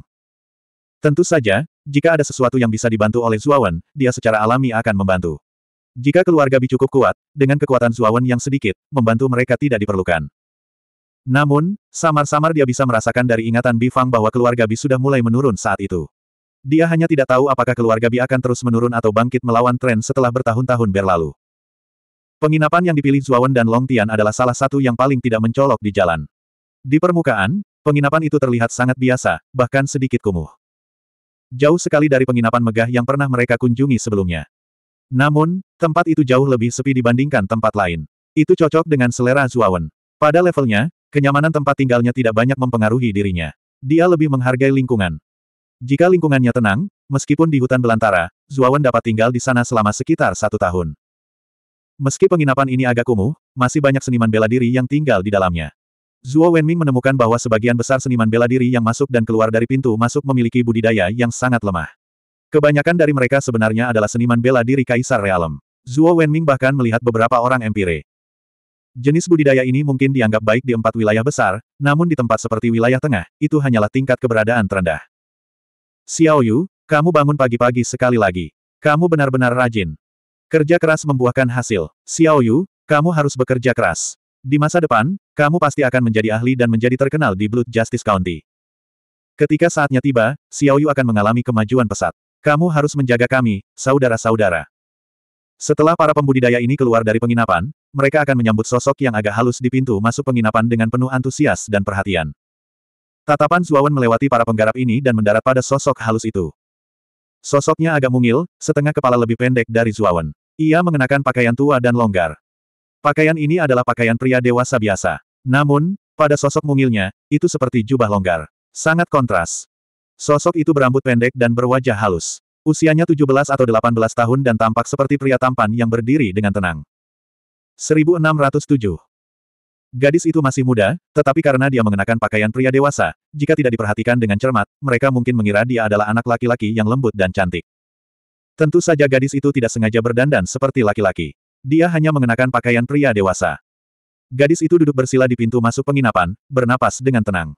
Tentu saja, jika ada sesuatu yang bisa dibantu oleh Zuawan, dia secara alami akan membantu. Jika keluarga Bi cukup kuat, dengan kekuatan Zuawan yang sedikit, membantu mereka tidak diperlukan. Namun, samar-samar dia bisa merasakan dari ingatan Bifang bahwa keluarga Bi sudah mulai menurun saat itu. Dia hanya tidak tahu apakah keluarga Bi akan terus menurun atau bangkit melawan tren setelah bertahun-tahun berlalu. Penginapan yang dipilih Zuawan dan Long Tian adalah salah satu yang paling tidak mencolok di jalan. Di permukaan, penginapan itu terlihat sangat biasa, bahkan sedikit kumuh. Jauh sekali dari penginapan megah yang pernah mereka kunjungi sebelumnya. Namun, tempat itu jauh lebih sepi dibandingkan tempat lain. Itu cocok dengan selera Zuawan. Pada levelnya, Kenyamanan tempat tinggalnya tidak banyak mempengaruhi dirinya. Dia lebih menghargai lingkungan. Jika lingkungannya tenang, meskipun di hutan belantara, Zuawan dapat tinggal di sana selama sekitar satu tahun. Meski penginapan ini agak kumuh, masih banyak seniman bela diri yang tinggal di dalamnya. Zuo Wenming menemukan bahwa sebagian besar seniman bela diri yang masuk dan keluar dari pintu masuk memiliki budidaya yang sangat lemah. Kebanyakan dari mereka sebenarnya adalah seniman bela diri Kaisar Realem. Zuo Wenming bahkan melihat beberapa orang empire. Jenis budidaya ini mungkin dianggap baik di empat wilayah besar, namun di tempat seperti wilayah tengah, itu hanyalah tingkat keberadaan terendah. Xiao Yu, kamu bangun pagi-pagi sekali lagi. Kamu benar-benar rajin. Kerja keras membuahkan hasil. Xiao Yu, kamu harus bekerja keras. Di masa depan, kamu pasti akan menjadi ahli dan menjadi terkenal di Blood Justice County. Ketika saatnya tiba, Xiao Yu akan mengalami kemajuan pesat. Kamu harus menjaga kami, saudara-saudara. Setelah para pembudidaya ini keluar dari penginapan, mereka akan menyambut sosok yang agak halus di pintu masuk penginapan dengan penuh antusias dan perhatian. Tatapan Zuawan melewati para penggarap ini dan mendarat pada sosok halus itu. Sosoknya agak mungil, setengah kepala lebih pendek dari Zuawan. Ia mengenakan pakaian tua dan longgar. Pakaian ini adalah pakaian pria dewasa biasa. Namun, pada sosok mungilnya, itu seperti jubah longgar. Sangat kontras. Sosok itu berambut pendek dan berwajah halus. Usianya 17 atau 18 tahun dan tampak seperti pria tampan yang berdiri dengan tenang. 1607. Gadis itu masih muda, tetapi karena dia mengenakan pakaian pria dewasa, jika tidak diperhatikan dengan cermat, mereka mungkin mengira dia adalah anak laki-laki yang lembut dan cantik. Tentu saja gadis itu tidak sengaja berdandan seperti laki-laki. Dia hanya mengenakan pakaian pria dewasa. Gadis itu duduk bersila di pintu masuk penginapan, bernapas dengan tenang.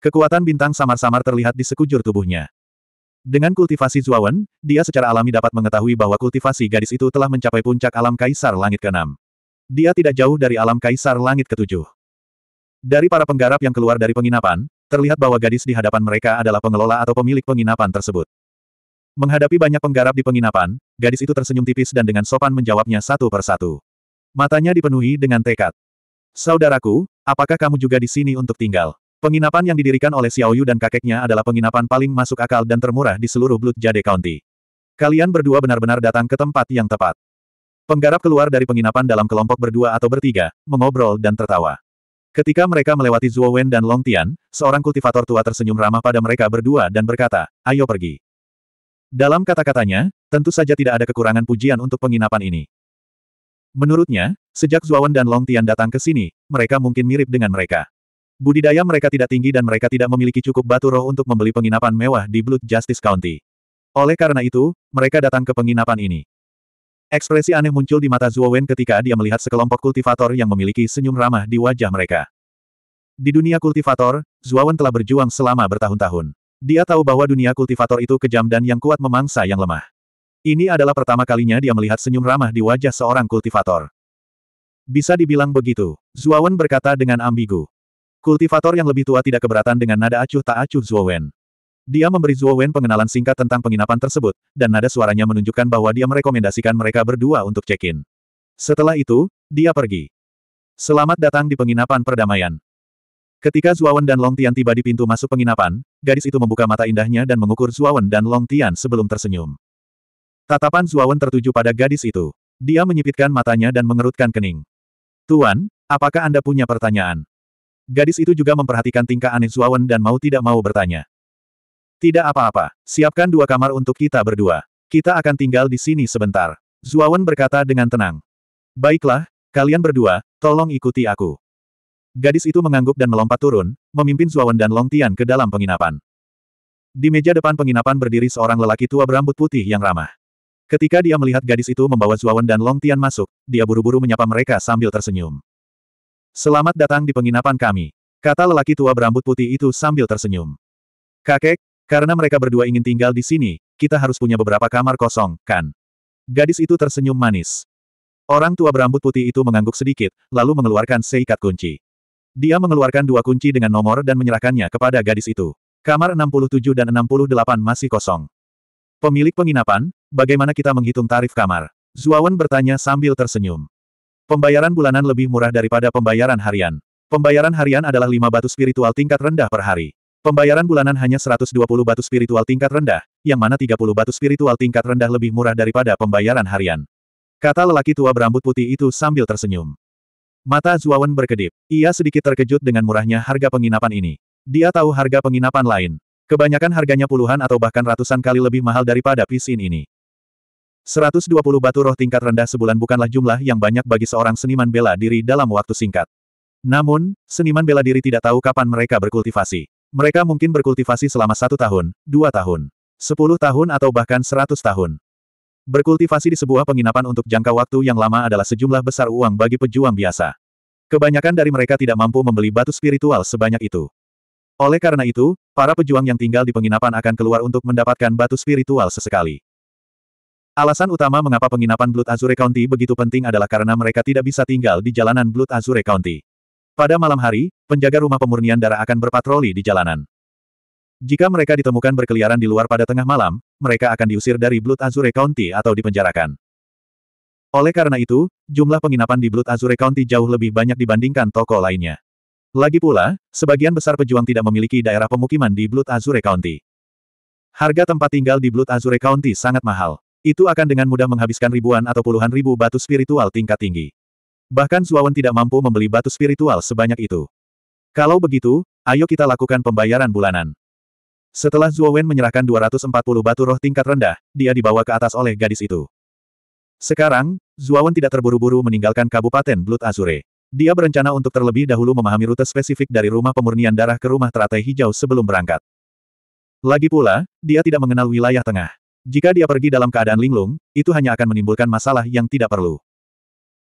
Kekuatan bintang samar-samar terlihat di sekujur tubuhnya. Dengan kultivasi Zuawan, dia secara alami dapat mengetahui bahwa kultivasi gadis itu telah mencapai puncak alam Kaisar Langit Keenam. Dia tidak jauh dari alam kaisar langit ketujuh. Dari para penggarap yang keluar dari penginapan, terlihat bahwa gadis di hadapan mereka adalah pengelola atau pemilik penginapan tersebut. Menghadapi banyak penggarap di penginapan, gadis itu tersenyum tipis dan dengan sopan menjawabnya satu persatu. Matanya dipenuhi dengan tekad. Saudaraku, apakah kamu juga di sini untuk tinggal? Penginapan yang didirikan oleh Xiaoyu dan kakeknya adalah penginapan paling masuk akal dan termurah di seluruh Blood Jade County. Kalian berdua benar-benar datang ke tempat yang tepat. Penggarap keluar dari penginapan dalam kelompok berdua atau bertiga, mengobrol dan tertawa. Ketika mereka melewati Zhuo Wen dan Long Tian, seorang kultivator tua tersenyum ramah pada mereka berdua dan berkata, ayo pergi. Dalam kata-katanya, tentu saja tidak ada kekurangan pujian untuk penginapan ini. Menurutnya, sejak Wen dan Long Tian datang ke sini, mereka mungkin mirip dengan mereka. Budidaya mereka tidak tinggi dan mereka tidak memiliki cukup batu roh untuk membeli penginapan mewah di Blood Justice County. Oleh karena itu, mereka datang ke penginapan ini. Ekspresi aneh muncul di mata Zuo Wen ketika dia melihat sekelompok kultivator yang memiliki senyum ramah di wajah mereka. Di dunia kultivator, Zuo Wen telah berjuang selama bertahun-tahun. Dia tahu bahwa dunia kultivator itu kejam dan yang kuat memangsa yang lemah. Ini adalah pertama kalinya dia melihat senyum ramah di wajah seorang kultivator. Bisa dibilang begitu, Zuo Wen berkata dengan ambigu. Kultivator yang lebih tua tidak keberatan dengan nada acuh tak acuh Zuo Wen. Dia memberi Zuo Wen pengenalan singkat tentang penginapan tersebut, dan nada suaranya menunjukkan bahwa dia merekomendasikan mereka berdua untuk check-in. Setelah itu, dia pergi. Selamat datang di penginapan perdamaian. Ketika Wen dan Long Tian tiba di pintu masuk penginapan, gadis itu membuka mata indahnya dan mengukur Wen dan Long Tian sebelum tersenyum. Tatapan Wen tertuju pada gadis itu. Dia menyipitkan matanya dan mengerutkan kening. Tuan, apakah Anda punya pertanyaan? Gadis itu juga memperhatikan tingkah aneh Wen dan mau tidak mau bertanya. Tidak apa-apa, siapkan dua kamar untuk kita berdua. Kita akan tinggal di sini sebentar. Zuawan berkata dengan tenang. Baiklah, kalian berdua, tolong ikuti aku. Gadis itu mengangguk dan melompat turun, memimpin Zuawan dan Long Tian ke dalam penginapan. Di meja depan penginapan berdiri seorang lelaki tua berambut putih yang ramah. Ketika dia melihat gadis itu membawa Zuawan dan Long Tian masuk, dia buru-buru menyapa mereka sambil tersenyum. Selamat datang di penginapan kami, kata lelaki tua berambut putih itu sambil tersenyum. Kakek, karena mereka berdua ingin tinggal di sini, kita harus punya beberapa kamar kosong, kan? Gadis itu tersenyum manis. Orang tua berambut putih itu mengangguk sedikit, lalu mengeluarkan seikat kunci. Dia mengeluarkan dua kunci dengan nomor dan menyerahkannya kepada gadis itu. Kamar 67 dan 68 masih kosong. Pemilik penginapan, bagaimana kita menghitung tarif kamar? Zuawan bertanya sambil tersenyum. Pembayaran bulanan lebih murah daripada pembayaran harian. Pembayaran harian adalah lima batu spiritual tingkat rendah per hari. Pembayaran bulanan hanya 120 batu spiritual tingkat rendah, yang mana 30 batu spiritual tingkat rendah lebih murah daripada pembayaran harian. Kata lelaki tua berambut putih itu sambil tersenyum. Mata Zuawan berkedip. Ia sedikit terkejut dengan murahnya harga penginapan ini. Dia tahu harga penginapan lain. Kebanyakan harganya puluhan atau bahkan ratusan kali lebih mahal daripada pisin ini. 120 batu roh tingkat rendah sebulan bukanlah jumlah yang banyak bagi seorang seniman bela diri dalam waktu singkat. Namun, seniman bela diri tidak tahu kapan mereka berkultivasi. Mereka mungkin berkultivasi selama satu tahun, dua tahun, sepuluh tahun atau bahkan seratus tahun. Berkultivasi di sebuah penginapan untuk jangka waktu yang lama adalah sejumlah besar uang bagi pejuang biasa. Kebanyakan dari mereka tidak mampu membeli batu spiritual sebanyak itu. Oleh karena itu, para pejuang yang tinggal di penginapan akan keluar untuk mendapatkan batu spiritual sesekali. Alasan utama mengapa penginapan Blood Azure County begitu penting adalah karena mereka tidak bisa tinggal di jalanan Blood Azure County. Pada malam hari, penjaga rumah pemurnian darah akan berpatroli di jalanan. Jika mereka ditemukan berkeliaran di luar pada tengah malam, mereka akan diusir dari Blood Azure County atau dipenjarakan. Oleh karena itu, jumlah penginapan di Blood Azure County jauh lebih banyak dibandingkan toko lainnya. Lagi pula, sebagian besar pejuang tidak memiliki daerah pemukiman di Blood Azure County. Harga tempat tinggal di Blood Azure County sangat mahal. Itu akan dengan mudah menghabiskan ribuan atau puluhan ribu batu spiritual tingkat tinggi. Bahkan Zuawan tidak mampu membeli batu spiritual sebanyak itu. Kalau begitu, ayo kita lakukan pembayaran bulanan. Setelah Zuowen menyerahkan 240 batu roh tingkat rendah, dia dibawa ke atas oleh gadis itu. Sekarang, Zuowen tidak terburu-buru meninggalkan Kabupaten Blood Azure. Dia berencana untuk terlebih dahulu memahami rute spesifik dari rumah pemurnian darah ke rumah teratai hijau sebelum berangkat. Lagi pula, dia tidak mengenal wilayah tengah. Jika dia pergi dalam keadaan linglung, itu hanya akan menimbulkan masalah yang tidak perlu.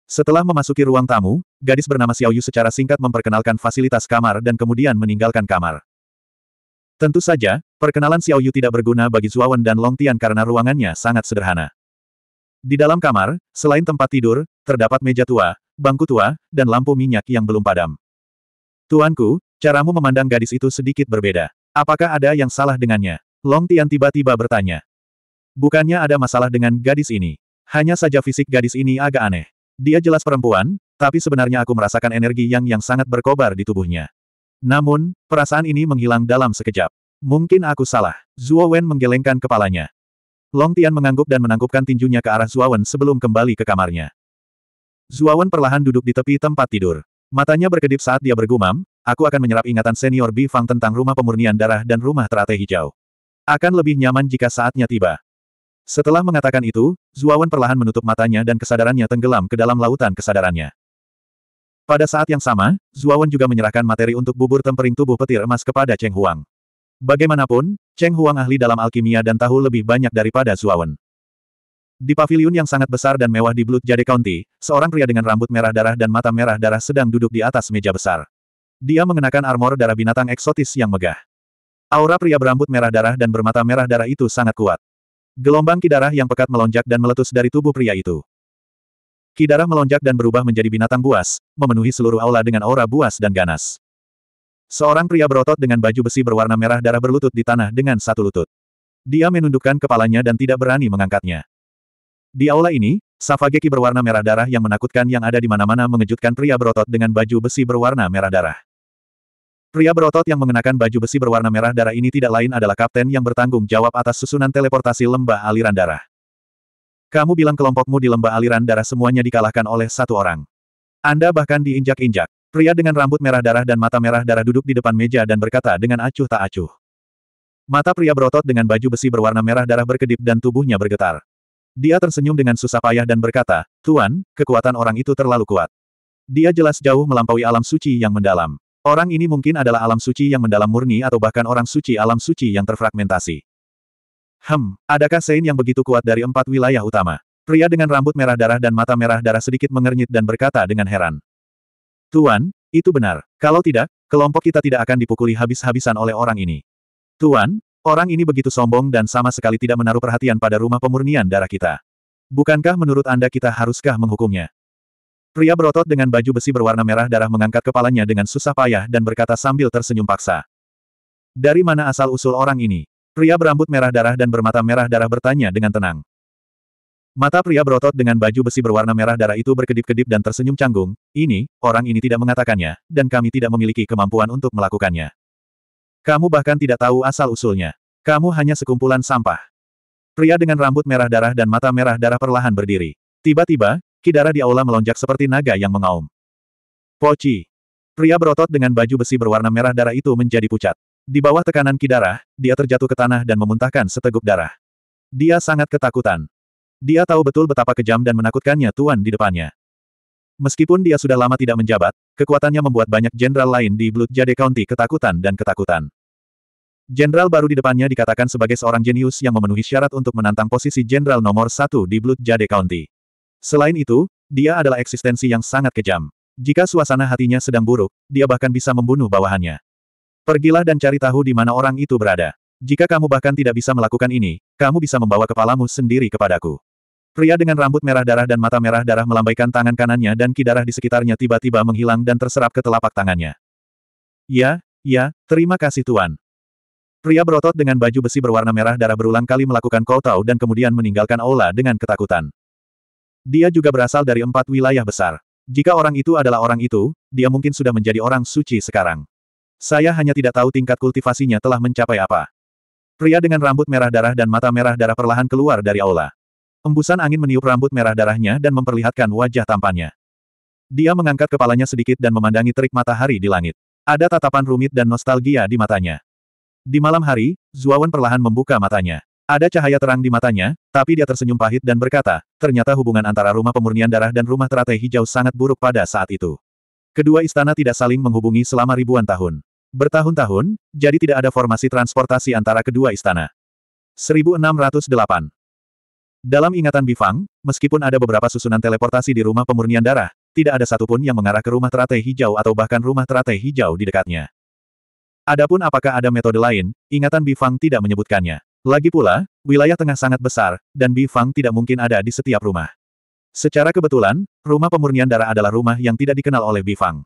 Setelah memasuki ruang tamu, gadis bernama Xiao Yu secara singkat memperkenalkan fasilitas kamar dan kemudian meninggalkan kamar. Tentu saja, perkenalan Xiao Yu tidak berguna bagi Zuawan dan Long Tian karena ruangannya sangat sederhana. Di dalam kamar, selain tempat tidur, terdapat meja tua, bangku tua, dan lampu minyak yang belum padam. Tuanku, caramu memandang gadis itu sedikit berbeda. Apakah ada yang salah dengannya? Long Tian tiba-tiba bertanya. Bukannya ada masalah dengan gadis ini. Hanya saja fisik gadis ini agak aneh. Dia jelas perempuan, tapi sebenarnya aku merasakan energi yang yang sangat berkobar di tubuhnya. Namun, perasaan ini menghilang dalam sekejap. Mungkin aku salah. Zuo Wen menggelengkan kepalanya. Long Tian mengangguk dan menangkupkan tinjunya ke arah Zuo Wen sebelum kembali ke kamarnya. Zuo Wen perlahan duduk di tepi tempat tidur. Matanya berkedip saat dia bergumam, aku akan menyerap ingatan senior Bi Fang tentang rumah pemurnian darah dan rumah teratai hijau. Akan lebih nyaman jika saatnya tiba. Setelah mengatakan itu, Zuawan perlahan menutup matanya dan kesadarannya tenggelam ke dalam lautan kesadarannya. Pada saat yang sama, Zuawan juga menyerahkan materi untuk bubur tempering tubuh petir emas kepada Cheng Huang. Bagaimanapun, Cheng Huang ahli dalam alkimia dan tahu lebih banyak daripada Zuawan. Di pavilion yang sangat besar dan mewah di Blood Jade County, seorang pria dengan rambut merah darah dan mata merah darah sedang duduk di atas meja besar. Dia mengenakan armor darah binatang eksotis yang megah. Aura pria berambut merah darah dan bermata merah darah itu sangat kuat. Gelombang kidarah yang pekat melonjak dan meletus dari tubuh pria itu. Kidarah melonjak dan berubah menjadi binatang buas, memenuhi seluruh aula dengan aura buas dan ganas. Seorang pria berotot dengan baju besi berwarna merah darah berlutut di tanah dengan satu lutut. Dia menundukkan kepalanya dan tidak berani mengangkatnya. Di aula ini, safageki berwarna merah darah yang menakutkan yang ada di mana-mana mengejutkan pria berotot dengan baju besi berwarna merah darah. Pria berotot yang mengenakan baju besi berwarna merah darah ini tidak lain adalah kapten yang bertanggung jawab atas susunan teleportasi lembah aliran darah. Kamu bilang kelompokmu di lembah aliran darah semuanya dikalahkan oleh satu orang. Anda bahkan diinjak-injak. Pria dengan rambut merah darah dan mata merah darah duduk di depan meja dan berkata dengan acuh tak acuh. Mata pria berotot dengan baju besi berwarna merah darah berkedip dan tubuhnya bergetar. Dia tersenyum dengan susah payah dan berkata, Tuan, kekuatan orang itu terlalu kuat. Dia jelas jauh melampaui alam suci yang mendalam. Orang ini mungkin adalah alam suci yang mendalam murni atau bahkan orang suci alam suci yang terfragmentasi. Hem, adakah Sein yang begitu kuat dari empat wilayah utama? Pria dengan rambut merah darah dan mata merah darah sedikit mengernyit dan berkata dengan heran. Tuan, itu benar. Kalau tidak, kelompok kita tidak akan dipukuli habis-habisan oleh orang ini. Tuan, orang ini begitu sombong dan sama sekali tidak menaruh perhatian pada rumah pemurnian darah kita. Bukankah menurut Anda kita haruskah menghukumnya? Pria berotot dengan baju besi berwarna merah darah mengangkat kepalanya dengan susah payah dan berkata sambil tersenyum paksa. Dari mana asal-usul orang ini? Pria berambut merah darah dan bermata merah darah bertanya dengan tenang. Mata pria berotot dengan baju besi berwarna merah darah itu berkedip-kedip dan tersenyum canggung, ini, orang ini tidak mengatakannya, dan kami tidak memiliki kemampuan untuk melakukannya. Kamu bahkan tidak tahu asal-usulnya. Kamu hanya sekumpulan sampah. Pria dengan rambut merah darah dan mata merah darah perlahan berdiri. Tiba-tiba, Kidara di aula melonjak seperti naga yang mengaum. Poci. Pria berotot dengan baju besi berwarna merah darah itu menjadi pucat. Di bawah tekanan Kidara, dia terjatuh ke tanah dan memuntahkan seteguk darah. Dia sangat ketakutan. Dia tahu betul betapa kejam dan menakutkannya Tuan di depannya. Meskipun dia sudah lama tidak menjabat, kekuatannya membuat banyak jenderal lain di Blood Jade County ketakutan dan ketakutan. Jenderal baru di depannya dikatakan sebagai seorang jenius yang memenuhi syarat untuk menantang posisi jenderal nomor satu di Blood Jade County. Selain itu, dia adalah eksistensi yang sangat kejam. Jika suasana hatinya sedang buruk, dia bahkan bisa membunuh bawahannya. Pergilah dan cari tahu di mana orang itu berada. Jika kamu bahkan tidak bisa melakukan ini, kamu bisa membawa kepalamu sendiri kepadaku. Pria dengan rambut merah darah dan mata merah darah melambaikan tangan kanannya dan kidarah di sekitarnya tiba-tiba menghilang dan terserap ke telapak tangannya. Ya, ya, terima kasih Tuan. Pria berotot dengan baju besi berwarna merah darah berulang kali melakukan kotau dan kemudian meninggalkan aula dengan ketakutan. Dia juga berasal dari empat wilayah besar. Jika orang itu adalah orang itu, dia mungkin sudah menjadi orang suci sekarang. Saya hanya tidak tahu tingkat kultivasinya telah mencapai apa. Pria dengan rambut merah darah dan mata merah darah perlahan keluar dari aula. Embusan angin meniup rambut merah darahnya dan memperlihatkan wajah tampannya. Dia mengangkat kepalanya sedikit dan memandangi terik matahari di langit. Ada tatapan rumit dan nostalgia di matanya. Di malam hari, Zuawan perlahan membuka matanya. Ada cahaya terang di matanya, tapi dia tersenyum pahit dan berkata, ternyata hubungan antara rumah pemurnian darah dan rumah teratai hijau sangat buruk pada saat itu. Kedua istana tidak saling menghubungi selama ribuan tahun. Bertahun-tahun, jadi tidak ada formasi transportasi antara kedua istana. 1608 Dalam ingatan Bifang, meskipun ada beberapa susunan teleportasi di rumah pemurnian darah, tidak ada satupun yang mengarah ke rumah teratai hijau atau bahkan rumah teratai hijau di dekatnya. Adapun apakah ada metode lain, ingatan Bifang tidak menyebutkannya. Lagi pula, wilayah tengah sangat besar, dan Bi Fang tidak mungkin ada di setiap rumah. Secara kebetulan, rumah pemurnian darah adalah rumah yang tidak dikenal oleh Bi Fang.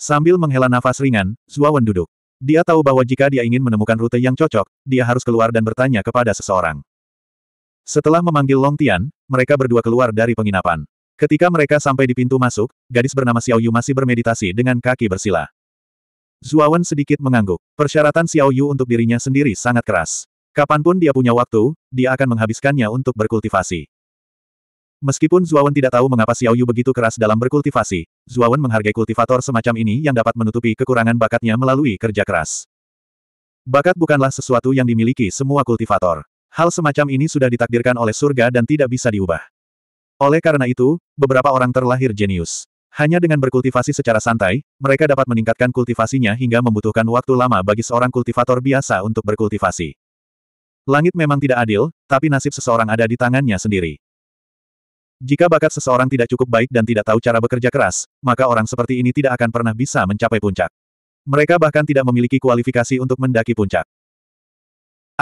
Sambil menghela nafas ringan, Zuawan duduk. Dia tahu bahwa jika dia ingin menemukan rute yang cocok, dia harus keluar dan bertanya kepada seseorang. Setelah memanggil Long Tian, mereka berdua keluar dari penginapan. Ketika mereka sampai di pintu masuk, gadis bernama Xiao Yu masih bermeditasi dengan kaki bersila. Zuawan sedikit mengangguk. Persyaratan Xiao Yu untuk dirinya sendiri sangat keras. Kapanpun dia punya waktu, dia akan menghabiskannya untuk berkultivasi. Meskipun Zuawan tidak tahu mengapa Xiao Yu begitu keras dalam berkultivasi, Zuawan menghargai kultivator semacam ini yang dapat menutupi kekurangan bakatnya melalui kerja keras. Bakat bukanlah sesuatu yang dimiliki semua kultivator. Hal semacam ini sudah ditakdirkan oleh surga dan tidak bisa diubah. Oleh karena itu, beberapa orang terlahir jenius. Hanya dengan berkultivasi secara santai, mereka dapat meningkatkan kultivasinya hingga membutuhkan waktu lama bagi seorang kultivator biasa untuk berkultivasi. Langit memang tidak adil, tapi nasib seseorang ada di tangannya sendiri. Jika bakat seseorang tidak cukup baik dan tidak tahu cara bekerja keras, maka orang seperti ini tidak akan pernah bisa mencapai puncak. Mereka bahkan tidak memiliki kualifikasi untuk mendaki puncak.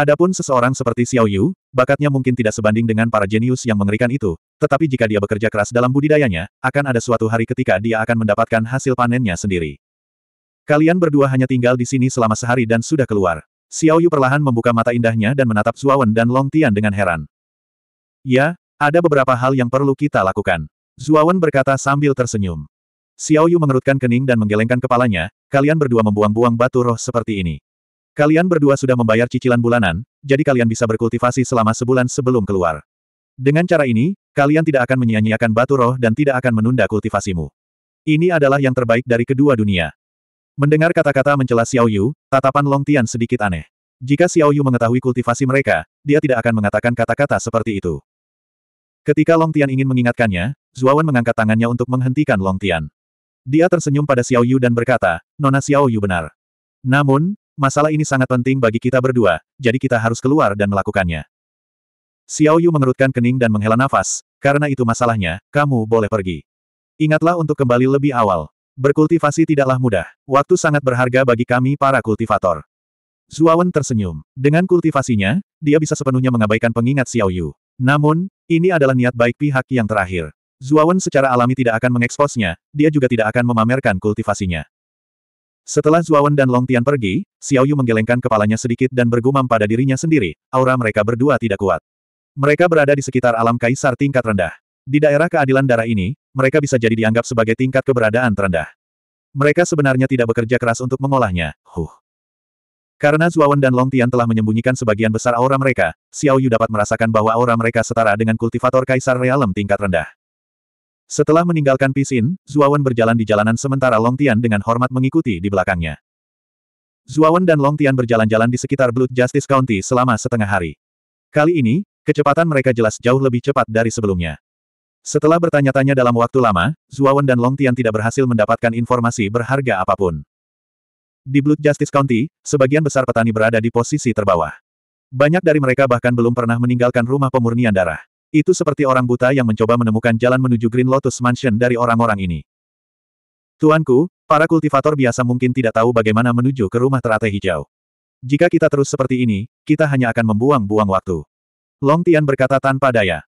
Adapun seseorang seperti Xiao Yu, bakatnya mungkin tidak sebanding dengan para jenius yang mengerikan itu, tetapi jika dia bekerja keras dalam budidayanya, akan ada suatu hari ketika dia akan mendapatkan hasil panennya sendiri. Kalian berdua hanya tinggal di sini selama sehari dan sudah keluar. Xiaoyu perlahan membuka mata indahnya dan menatap Zuawan dan Long Tian dengan heran. Ya, ada beberapa hal yang perlu kita lakukan. Zuawan berkata sambil tersenyum. Xiaoyu mengerutkan kening dan menggelengkan kepalanya, kalian berdua membuang-buang batu roh seperti ini. Kalian berdua sudah membayar cicilan bulanan, jadi kalian bisa berkultivasi selama sebulan sebelum keluar. Dengan cara ini, kalian tidak akan menyia-nyiakan batu roh dan tidak akan menunda kultivasimu. Ini adalah yang terbaik dari kedua dunia. Mendengar kata-kata mencela Xiao Yu, tatapan Long Tian sedikit aneh. Jika Xiao Yu mengetahui kultivasi mereka, dia tidak akan mengatakan kata-kata seperti itu. Ketika Long Tian ingin mengingatkannya, Zuawan mengangkat tangannya untuk menghentikan Long Tian. Dia tersenyum pada Xiao Yu dan berkata, Nona Xiao Yu benar. Namun, masalah ini sangat penting bagi kita berdua, jadi kita harus keluar dan melakukannya. Xiao Yu mengerutkan kening dan menghela nafas, karena itu masalahnya, kamu boleh pergi. Ingatlah untuk kembali lebih awal. Berkultivasi tidaklah mudah. Waktu sangat berharga bagi kami para kultivator. Zuawan tersenyum. Dengan kultivasinya, dia bisa sepenuhnya mengabaikan pengingat Xiao Yu. Namun, ini adalah niat baik pihak yang terakhir. Zuawan secara alami tidak akan mengeksposnya, dia juga tidak akan memamerkan kultivasinya. Setelah Zuawan dan Long Tian pergi, Xiao Yu menggelengkan kepalanya sedikit dan bergumam pada dirinya sendiri, aura mereka berdua tidak kuat. Mereka berada di sekitar alam kaisar tingkat rendah. Di daerah keadilan darah ini, mereka bisa jadi dianggap sebagai tingkat keberadaan terendah. Mereka sebenarnya tidak bekerja keras untuk mengolahnya, huh. Karena Zuawan dan Long Tian telah menyembunyikan sebagian besar aura mereka, Xiao Yu dapat merasakan bahwa aura mereka setara dengan kultivator kaisar realem tingkat rendah. Setelah meninggalkan Pisin, Zuawan berjalan di jalanan sementara Long Tian dengan hormat mengikuti di belakangnya. Zuawan dan Long Tian berjalan-jalan di sekitar Blood Justice County selama setengah hari. Kali ini, kecepatan mereka jelas jauh lebih cepat dari sebelumnya. Setelah bertanya-tanya dalam waktu lama, Zuawan dan Long Tian tidak berhasil mendapatkan informasi berharga apapun. Di Blood Justice County, sebagian besar petani berada di posisi terbawah. Banyak dari mereka bahkan belum pernah meninggalkan rumah pemurnian darah. Itu seperti orang buta yang mencoba menemukan jalan menuju Green Lotus Mansion dari orang-orang ini. Tuanku, para kultivator biasa mungkin tidak tahu bagaimana menuju ke rumah teratai hijau. Jika kita terus seperti ini, kita hanya akan membuang-buang waktu. Long Tian berkata tanpa daya.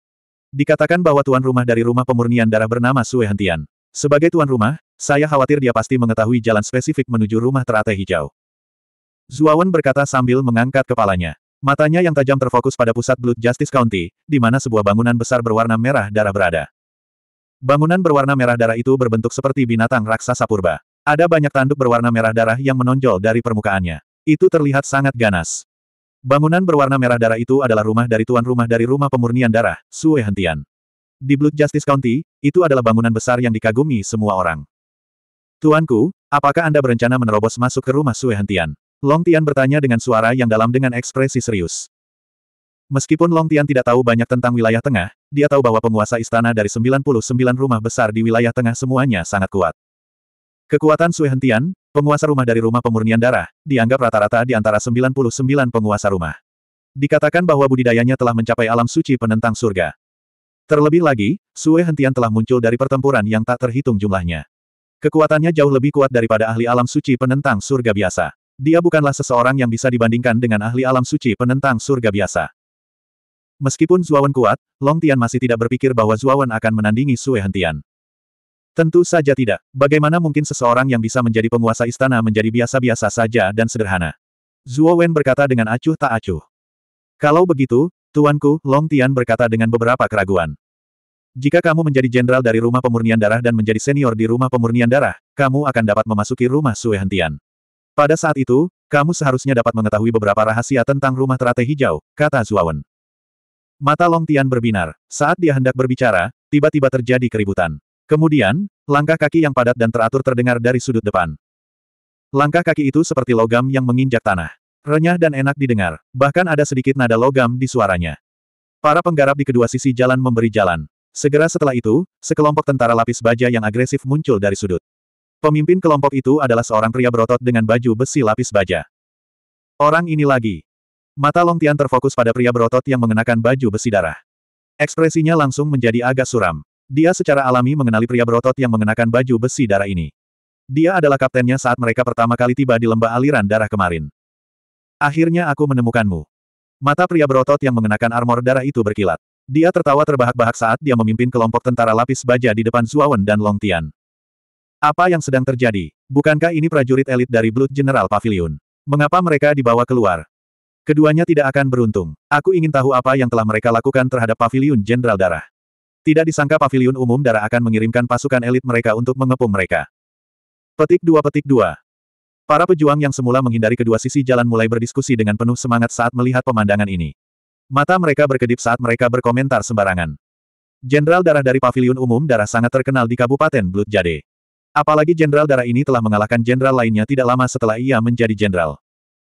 Dikatakan bahwa tuan rumah dari rumah pemurnian darah bernama Sue Hentian. Sebagai tuan rumah, saya khawatir dia pasti mengetahui jalan spesifik menuju rumah teratai hijau. Zuawan berkata sambil mengangkat kepalanya. Matanya yang tajam terfokus pada pusat Blood Justice County, di mana sebuah bangunan besar berwarna merah darah berada. Bangunan berwarna merah darah itu berbentuk seperti binatang raksasa purba. Ada banyak tanduk berwarna merah darah yang menonjol dari permukaannya. Itu terlihat sangat ganas. Bangunan berwarna merah darah itu adalah rumah dari tuan rumah dari rumah pemurnian darah, Sue Hentian. Di Blood Justice County, itu adalah bangunan besar yang dikagumi semua orang. Tuanku, apakah Anda berencana menerobos masuk ke rumah Sue Hentian? Long Tian bertanya dengan suara yang dalam dengan ekspresi serius. Meskipun Long Tian tidak tahu banyak tentang wilayah tengah, dia tahu bahwa penguasa istana dari 99 rumah besar di wilayah tengah semuanya sangat kuat. Kekuatan Sui Hentian, penguasa rumah dari rumah pemurnian darah, dianggap rata-rata di antara 99 penguasa rumah. Dikatakan bahwa budidayanya telah mencapai alam suci penentang surga. Terlebih lagi, Sui Hentian telah muncul dari pertempuran yang tak terhitung jumlahnya. Kekuatannya jauh lebih kuat daripada ahli alam suci penentang surga biasa. Dia bukanlah seseorang yang bisa dibandingkan dengan ahli alam suci penentang surga biasa. Meskipun Zuawan kuat, Long Tian masih tidak berpikir bahwa Zuawan akan menandingi Sui Hentian. Tentu saja tidak. Bagaimana mungkin seseorang yang bisa menjadi penguasa istana menjadi biasa-biasa saja dan sederhana? Zuo Wen berkata dengan acuh tak acuh. Kalau begitu, Tuanku, Long Tian berkata dengan beberapa keraguan. Jika kamu menjadi jenderal dari rumah pemurnian darah dan menjadi senior di rumah pemurnian darah, kamu akan dapat memasuki rumah Sue Hentian. Pada saat itu, kamu seharusnya dapat mengetahui beberapa rahasia tentang rumah teratai hijau, kata Wen. Mata Long Tian berbinar. Saat dia hendak berbicara, tiba-tiba terjadi keributan. Kemudian, langkah kaki yang padat dan teratur terdengar dari sudut depan. Langkah kaki itu seperti logam yang menginjak tanah. Renyah dan enak didengar, bahkan ada sedikit nada logam di suaranya. Para penggarap di kedua sisi jalan memberi jalan. Segera setelah itu, sekelompok tentara lapis baja yang agresif muncul dari sudut. Pemimpin kelompok itu adalah seorang pria berotot dengan baju besi lapis baja. Orang ini lagi. Mata Long Tian terfokus pada pria berotot yang mengenakan baju besi darah. Ekspresinya langsung menjadi agak suram. Dia secara alami mengenali pria berotot yang mengenakan baju besi darah ini. Dia adalah kaptennya saat mereka pertama kali tiba di lembah aliran darah kemarin. Akhirnya aku menemukanmu. Mata pria berotot yang mengenakan armor darah itu berkilat. Dia tertawa terbahak-bahak saat dia memimpin kelompok tentara lapis baja di depan Zuawan dan Long Tian. Apa yang sedang terjadi? Bukankah ini prajurit elit dari Blood General Pavilion? Mengapa mereka dibawa keluar? Keduanya tidak akan beruntung. Aku ingin tahu apa yang telah mereka lakukan terhadap Pavilion General Darah. Tidak disangka pavilion umum darah akan mengirimkan pasukan elit mereka untuk mengepung mereka. Petik 2 petik 2 Para pejuang yang semula menghindari kedua sisi jalan mulai berdiskusi dengan penuh semangat saat melihat pemandangan ini. Mata mereka berkedip saat mereka berkomentar sembarangan. Jenderal darah dari pavilion umum darah sangat terkenal di Kabupaten Blut Jade. Apalagi jenderal darah ini telah mengalahkan jenderal lainnya tidak lama setelah ia menjadi jenderal.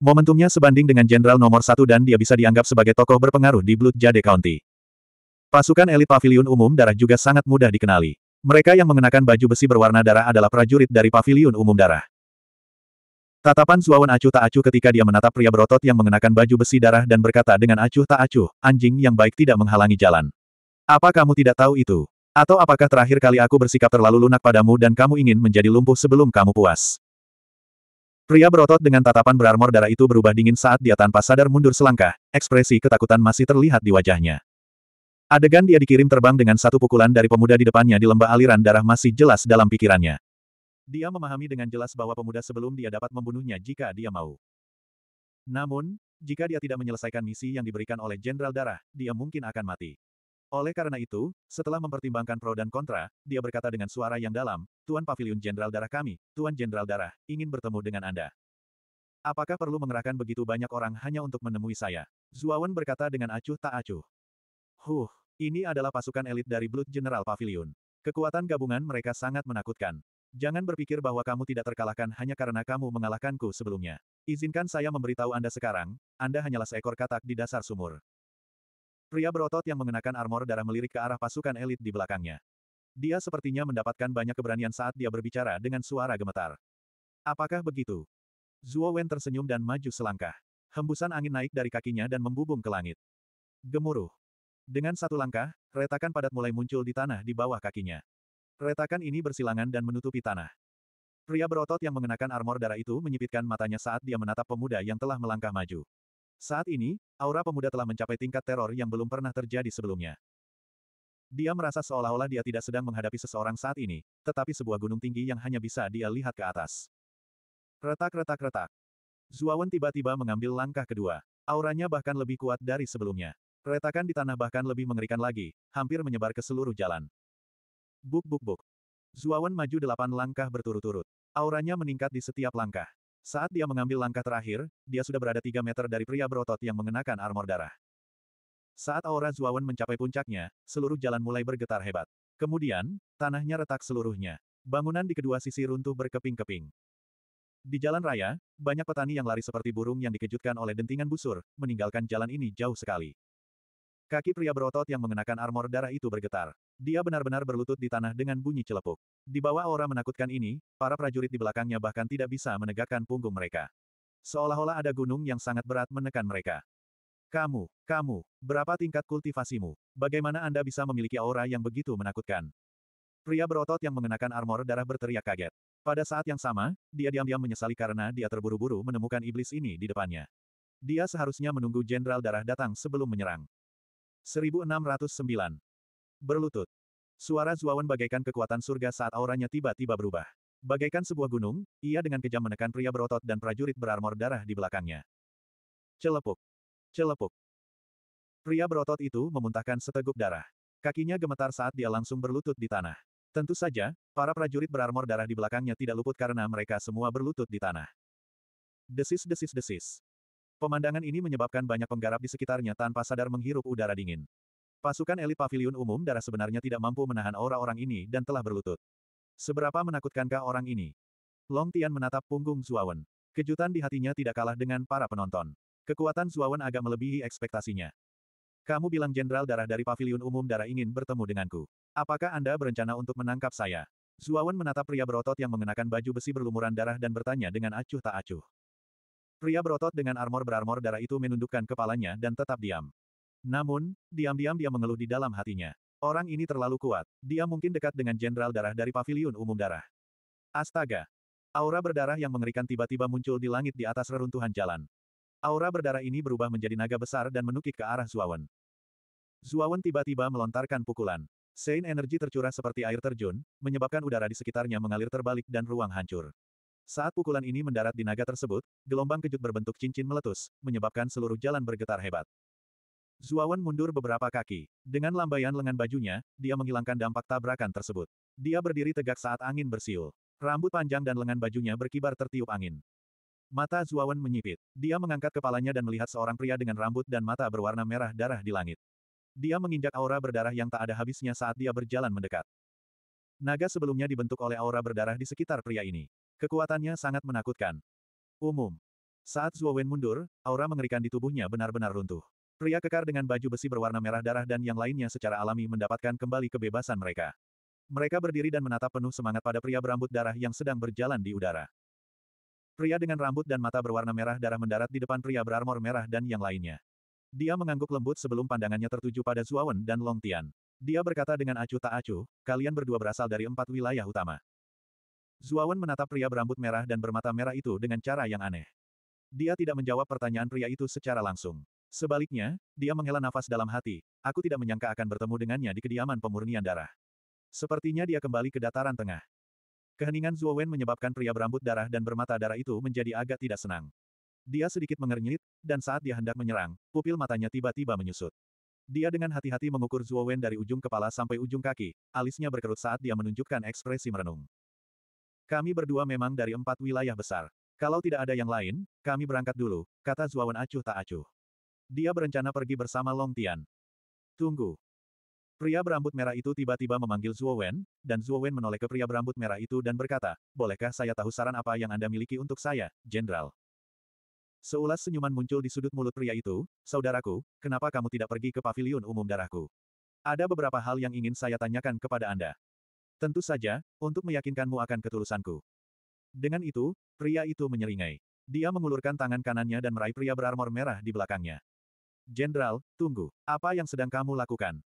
Momentumnya sebanding dengan jenderal nomor satu dan dia bisa dianggap sebagai tokoh berpengaruh di Blut Jade County. Pasukan elit pavilion umum darah juga sangat mudah dikenali. Mereka yang mengenakan baju besi berwarna darah adalah prajurit dari pavilion umum darah. Tatapan Suawan acuh tak acuh ketika dia menatap pria berotot yang mengenakan baju besi darah dan berkata dengan acuh tak acuh, anjing yang baik tidak menghalangi jalan. Apa kamu tidak tahu itu? Atau apakah terakhir kali aku bersikap terlalu lunak padamu dan kamu ingin menjadi lumpuh sebelum kamu puas? Pria berotot dengan tatapan berarmor darah itu berubah dingin saat dia tanpa sadar mundur selangkah, ekspresi ketakutan masih terlihat di wajahnya. Adegan dia dikirim terbang dengan satu pukulan dari pemuda di depannya di lembah aliran darah masih jelas dalam pikirannya. Dia memahami dengan jelas bahwa pemuda sebelum dia dapat membunuhnya jika dia mau. Namun, jika dia tidak menyelesaikan misi yang diberikan oleh Jenderal Darah, dia mungkin akan mati. Oleh karena itu, setelah mempertimbangkan pro dan kontra, dia berkata dengan suara yang dalam, Tuan Pavilion Jenderal Darah kami, Tuan Jenderal Darah, ingin bertemu dengan Anda. Apakah perlu mengerahkan begitu banyak orang hanya untuk menemui saya? Zuawan berkata dengan acuh tak acuh. Huh, ini adalah pasukan elit dari Blood General Pavilion. Kekuatan gabungan mereka sangat menakutkan. Jangan berpikir bahwa kamu tidak terkalahkan hanya karena kamu mengalahkanku sebelumnya. Izinkan saya memberitahu Anda sekarang, Anda hanyalah seekor katak di dasar sumur. Pria berotot yang mengenakan armor darah melirik ke arah pasukan elit di belakangnya. Dia sepertinya mendapatkan banyak keberanian saat dia berbicara dengan suara gemetar. Apakah begitu? Zuo Wen tersenyum dan maju selangkah. Hembusan angin naik dari kakinya dan membubung ke langit. Gemuruh. Dengan satu langkah, retakan padat mulai muncul di tanah di bawah kakinya. Retakan ini bersilangan dan menutupi tanah. Pria berotot yang mengenakan armor darah itu menyipitkan matanya saat dia menatap pemuda yang telah melangkah maju. Saat ini, aura pemuda telah mencapai tingkat teror yang belum pernah terjadi sebelumnya. Dia merasa seolah-olah dia tidak sedang menghadapi seseorang saat ini, tetapi sebuah gunung tinggi yang hanya bisa dia lihat ke atas. Retak-retak-retak. Zuawan tiba-tiba mengambil langkah kedua. Auranya bahkan lebih kuat dari sebelumnya. Retakan di tanah bahkan lebih mengerikan lagi, hampir menyebar ke seluruh jalan. Buk buk buk. Zuawan maju delapan langkah berturut-turut. Auranya meningkat di setiap langkah. Saat dia mengambil langkah terakhir, dia sudah berada tiga meter dari pria berotot yang mengenakan armor darah. Saat aura Zuawan mencapai puncaknya, seluruh jalan mulai bergetar hebat. Kemudian, tanahnya retak seluruhnya. Bangunan di kedua sisi runtuh berkeping-keping. Di jalan raya, banyak petani yang lari seperti burung yang dikejutkan oleh dentingan busur, meninggalkan jalan ini jauh sekali. Kaki pria berotot yang mengenakan armor darah itu bergetar. Dia benar-benar berlutut di tanah dengan bunyi celepuk. Di bawah aura menakutkan ini, para prajurit di belakangnya bahkan tidak bisa menegakkan punggung mereka. Seolah-olah ada gunung yang sangat berat menekan mereka. Kamu, kamu, berapa tingkat kultivasimu? Bagaimana Anda bisa memiliki aura yang begitu menakutkan? Pria berotot yang mengenakan armor darah berteriak kaget. Pada saat yang sama, dia diam-diam menyesali karena dia terburu-buru menemukan iblis ini di depannya. Dia seharusnya menunggu Jenderal Darah datang sebelum menyerang. 1609. Berlutut. Suara Zuawan bagaikan kekuatan surga saat auranya tiba-tiba berubah. Bagaikan sebuah gunung, ia dengan kejam menekan pria berotot dan prajurit berarmor darah di belakangnya. Celepuk. Celepuk. Pria berotot itu memuntahkan seteguk darah. Kakinya gemetar saat dia langsung berlutut di tanah. Tentu saja, para prajurit berarmor darah di belakangnya tidak luput karena mereka semua berlutut di tanah. Desis-desis-desis. Pemandangan ini menyebabkan banyak penggarap di sekitarnya tanpa sadar menghirup udara dingin. Pasukan elit pavilion umum darah sebenarnya tidak mampu menahan aura orang ini dan telah berlutut. Seberapa menakutkankah orang ini? Long Tian menatap punggung Zuawan. Kejutan di hatinya tidak kalah dengan para penonton. Kekuatan Zuawan agak melebihi ekspektasinya. Kamu bilang jenderal darah dari pavilion umum darah ingin bertemu denganku. Apakah Anda berencana untuk menangkap saya? Zuawan menatap pria berotot yang mengenakan baju besi berlumuran darah dan bertanya dengan acuh tak acuh. Pria berotot dengan armor berarmor darah itu menundukkan kepalanya dan tetap diam. Namun, diam-diam dia mengeluh di dalam hatinya. Orang ini terlalu kuat. Dia mungkin dekat dengan jenderal darah dari pavilion umum darah. Astaga! Aura berdarah yang mengerikan tiba-tiba muncul di langit di atas reruntuhan jalan. Aura berdarah ini berubah menjadi naga besar dan menukik ke arah Zuawan. Zuawan tiba-tiba melontarkan pukulan. Sein energi tercurah seperti air terjun, menyebabkan udara di sekitarnya mengalir terbalik dan ruang hancur. Saat pukulan ini mendarat di naga tersebut, gelombang kejut berbentuk cincin meletus, menyebabkan seluruh jalan bergetar hebat. Zuawan mundur beberapa kaki. Dengan lambaian lengan bajunya, dia menghilangkan dampak tabrakan tersebut. Dia berdiri tegak saat angin bersiul. Rambut panjang dan lengan bajunya berkibar tertiup angin. Mata Zuawan menyipit. Dia mengangkat kepalanya dan melihat seorang pria dengan rambut dan mata berwarna merah darah di langit. Dia menginjak aura berdarah yang tak ada habisnya saat dia berjalan mendekat. Naga sebelumnya dibentuk oleh aura berdarah di sekitar pria ini. Kekuatannya sangat menakutkan. Umum. Saat Zuo Wen mundur, aura mengerikan di tubuhnya benar-benar runtuh. Pria kekar dengan baju besi berwarna merah darah dan yang lainnya secara alami mendapatkan kembali kebebasan mereka. Mereka berdiri dan menatap penuh semangat pada pria berambut darah yang sedang berjalan di udara. Pria dengan rambut dan mata berwarna merah darah mendarat di depan pria berarmor merah dan yang lainnya. Dia mengangguk lembut sebelum pandangannya tertuju pada Zuo Wen dan Long Tian. Dia berkata dengan acuh tak acuh, kalian berdua berasal dari empat wilayah utama. Zuawan menatap pria berambut merah dan bermata merah itu dengan cara yang aneh. Dia tidak menjawab pertanyaan pria itu secara langsung. Sebaliknya, dia menghela nafas dalam hati, aku tidak menyangka akan bertemu dengannya di kediaman pemurnian darah. Sepertinya dia kembali ke dataran tengah. Keheningan Zuowen menyebabkan pria berambut darah dan bermata darah itu menjadi agak tidak senang. Dia sedikit mengernyit, dan saat dia hendak menyerang, pupil matanya tiba-tiba menyusut. Dia dengan hati-hati mengukur Zuowen dari ujung kepala sampai ujung kaki, alisnya berkerut saat dia menunjukkan ekspresi merenung. Kami berdua memang dari empat wilayah besar. Kalau tidak ada yang lain, kami berangkat dulu, kata Zuawan acuh tak acuh. Dia berencana pergi bersama Long Tian. Tunggu. Pria berambut merah itu tiba-tiba memanggil Zuo Wen, dan Zuo Wen menoleh ke pria berambut merah itu dan berkata, Bolehkah saya tahu saran apa yang Anda miliki untuk saya, Jenderal? Seulas senyuman muncul di sudut mulut pria itu, Saudaraku, kenapa kamu tidak pergi ke pavilion umum darahku? Ada beberapa hal yang ingin saya tanyakan kepada Anda. Tentu saja, untuk meyakinkanmu akan ketulusanku. Dengan itu, pria itu menyeringai. Dia mengulurkan tangan kanannya dan meraih pria berarmor merah di belakangnya. Jenderal, tunggu. Apa yang sedang kamu lakukan?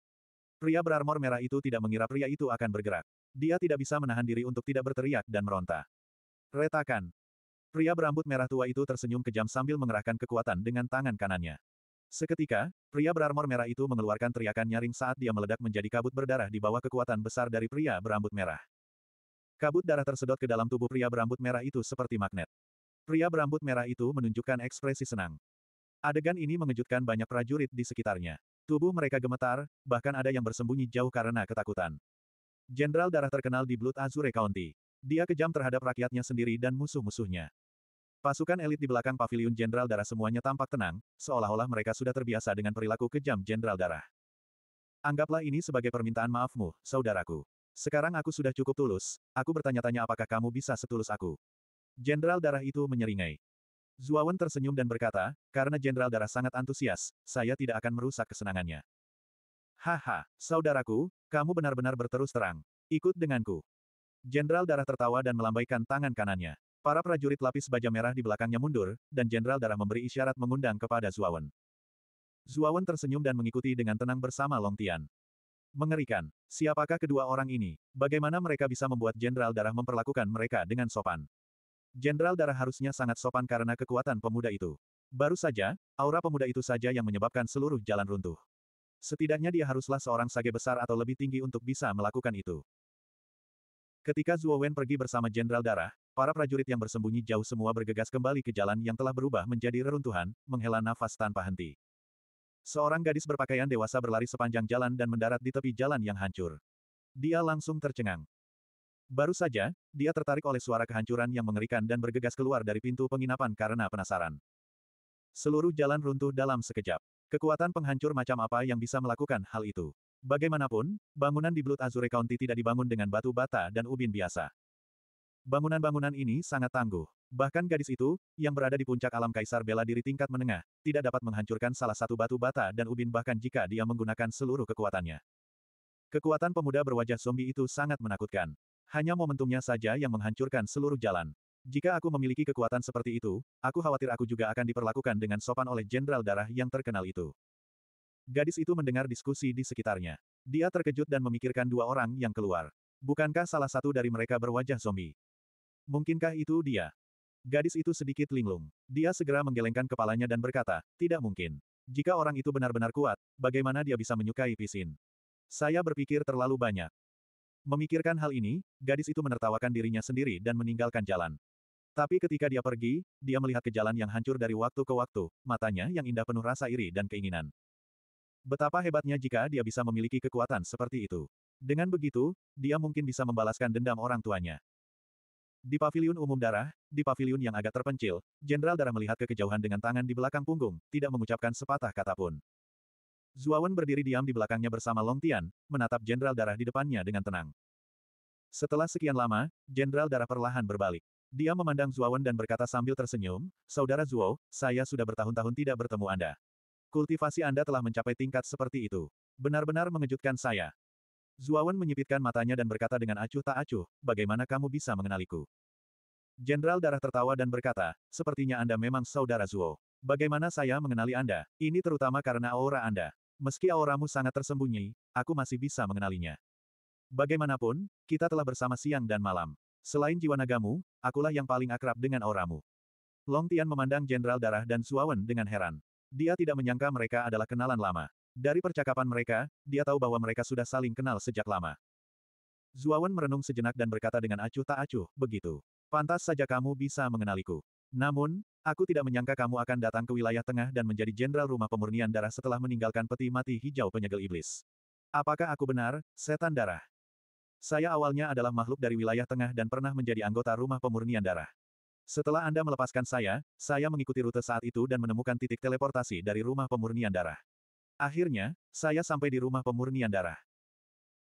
Pria berarmor merah itu tidak mengira pria itu akan bergerak. Dia tidak bisa menahan diri untuk tidak berteriak dan meronta. Retakan. Pria berambut merah tua itu tersenyum kejam sambil mengerahkan kekuatan dengan tangan kanannya. Seketika, pria berarmor merah itu mengeluarkan teriakan nyaring saat dia meledak menjadi kabut berdarah di bawah kekuatan besar dari pria berambut merah. Kabut darah tersedot ke dalam tubuh pria berambut merah itu seperti magnet. Pria berambut merah itu menunjukkan ekspresi senang. Adegan ini mengejutkan banyak prajurit di sekitarnya. Tubuh mereka gemetar, bahkan ada yang bersembunyi jauh karena ketakutan. Jenderal darah terkenal di Blood Azure County. Dia kejam terhadap rakyatnya sendiri dan musuh-musuhnya. Pasukan elit di belakang paviliun Jenderal Darah semuanya tampak tenang, seolah-olah mereka sudah terbiasa dengan perilaku kejam Jenderal Darah. Anggaplah ini sebagai permintaan maafmu, saudaraku. Sekarang aku sudah cukup tulus, aku bertanya-tanya apakah kamu bisa setulus aku. Jenderal Darah itu menyeringai. Zuawan tersenyum dan berkata, karena Jenderal Darah sangat antusias, saya tidak akan merusak kesenangannya. Haha, saudaraku, kamu benar-benar berterus terang. Ikut denganku. Jenderal Darah tertawa dan melambaikan tangan kanannya. Para prajurit lapis baja merah di belakangnya mundur, dan Jenderal Darah memberi isyarat mengundang kepada Zuawan. Zuawan tersenyum dan mengikuti dengan tenang bersama Long Tian. Mengerikan. Siapakah kedua orang ini? Bagaimana mereka bisa membuat Jenderal Darah memperlakukan mereka dengan sopan? Jenderal Darah harusnya sangat sopan karena kekuatan pemuda itu. Baru saja, aura pemuda itu saja yang menyebabkan seluruh jalan runtuh. Setidaknya dia haruslah seorang sage besar atau lebih tinggi untuk bisa melakukan itu. Ketika Zuo Wen pergi bersama Jenderal Darah, Para prajurit yang bersembunyi jauh semua bergegas kembali ke jalan yang telah berubah menjadi reruntuhan, menghela nafas tanpa henti. Seorang gadis berpakaian dewasa berlari sepanjang jalan dan mendarat di tepi jalan yang hancur. Dia langsung tercengang. Baru saja, dia tertarik oleh suara kehancuran yang mengerikan dan bergegas keluar dari pintu penginapan karena penasaran. Seluruh jalan runtuh dalam sekejap. Kekuatan penghancur macam apa yang bisa melakukan hal itu? Bagaimanapun, bangunan di Blood Azure County tidak dibangun dengan batu bata dan ubin biasa. Bangunan-bangunan ini sangat tangguh. Bahkan gadis itu, yang berada di puncak alam kaisar bela diri tingkat menengah, tidak dapat menghancurkan salah satu batu bata dan ubin bahkan jika dia menggunakan seluruh kekuatannya. Kekuatan pemuda berwajah zombie itu sangat menakutkan. Hanya momentumnya saja yang menghancurkan seluruh jalan. Jika aku memiliki kekuatan seperti itu, aku khawatir aku juga akan diperlakukan dengan sopan oleh jenderal darah yang terkenal itu. Gadis itu mendengar diskusi di sekitarnya. Dia terkejut dan memikirkan dua orang yang keluar. Bukankah salah satu dari mereka berwajah zombie? Mungkinkah itu dia? Gadis itu sedikit linglung. Dia segera menggelengkan kepalanya dan berkata, tidak mungkin. Jika orang itu benar-benar kuat, bagaimana dia bisa menyukai Pisin? Saya berpikir terlalu banyak. Memikirkan hal ini, gadis itu menertawakan dirinya sendiri dan meninggalkan jalan. Tapi ketika dia pergi, dia melihat ke jalan yang hancur dari waktu ke waktu, matanya yang indah penuh rasa iri dan keinginan. Betapa hebatnya jika dia bisa memiliki kekuatan seperti itu. Dengan begitu, dia mungkin bisa membalaskan dendam orang tuanya. Di paviliun umum darah, di paviliun yang agak terpencil, Jenderal Darah melihat ke kejauhan dengan tangan di belakang punggung, tidak mengucapkan sepatah kata pun. Zuawan berdiri diam di belakangnya bersama Long Tian, menatap Jenderal Darah di depannya dengan tenang. Setelah sekian lama, Jenderal Darah perlahan berbalik. Dia memandang Zuawan dan berkata sambil tersenyum, Saudara Zuo, saya sudah bertahun-tahun tidak bertemu Anda. Kultivasi Anda telah mencapai tingkat seperti itu. Benar-benar mengejutkan saya. Zuawan menyipitkan matanya dan berkata dengan acuh tak acuh, bagaimana kamu bisa mengenaliku? Jenderal darah tertawa dan berkata, sepertinya Anda memang saudara Zuo. Bagaimana saya mengenali Anda? Ini terutama karena aura Anda. Meski auramu sangat tersembunyi, aku masih bisa mengenalinya. Bagaimanapun, kita telah bersama siang dan malam. Selain jiwa nagamu, akulah yang paling akrab dengan auramu. Long Tian memandang Jenderal Darah dan Zuawan dengan heran. Dia tidak menyangka mereka adalah kenalan lama. Dari percakapan mereka, dia tahu bahwa mereka sudah saling kenal sejak lama. Zuawan merenung sejenak dan berkata dengan acuh tak acuh, begitu. Pantas saja kamu bisa mengenaliku. Namun, aku tidak menyangka kamu akan datang ke wilayah tengah dan menjadi jenderal rumah pemurnian darah setelah meninggalkan peti mati hijau penyegel iblis. Apakah aku benar, setan darah? Saya awalnya adalah makhluk dari wilayah tengah dan pernah menjadi anggota rumah pemurnian darah. Setelah Anda melepaskan saya, saya mengikuti rute saat itu dan menemukan titik teleportasi dari rumah pemurnian darah. Akhirnya, saya sampai di rumah pemurnian darah.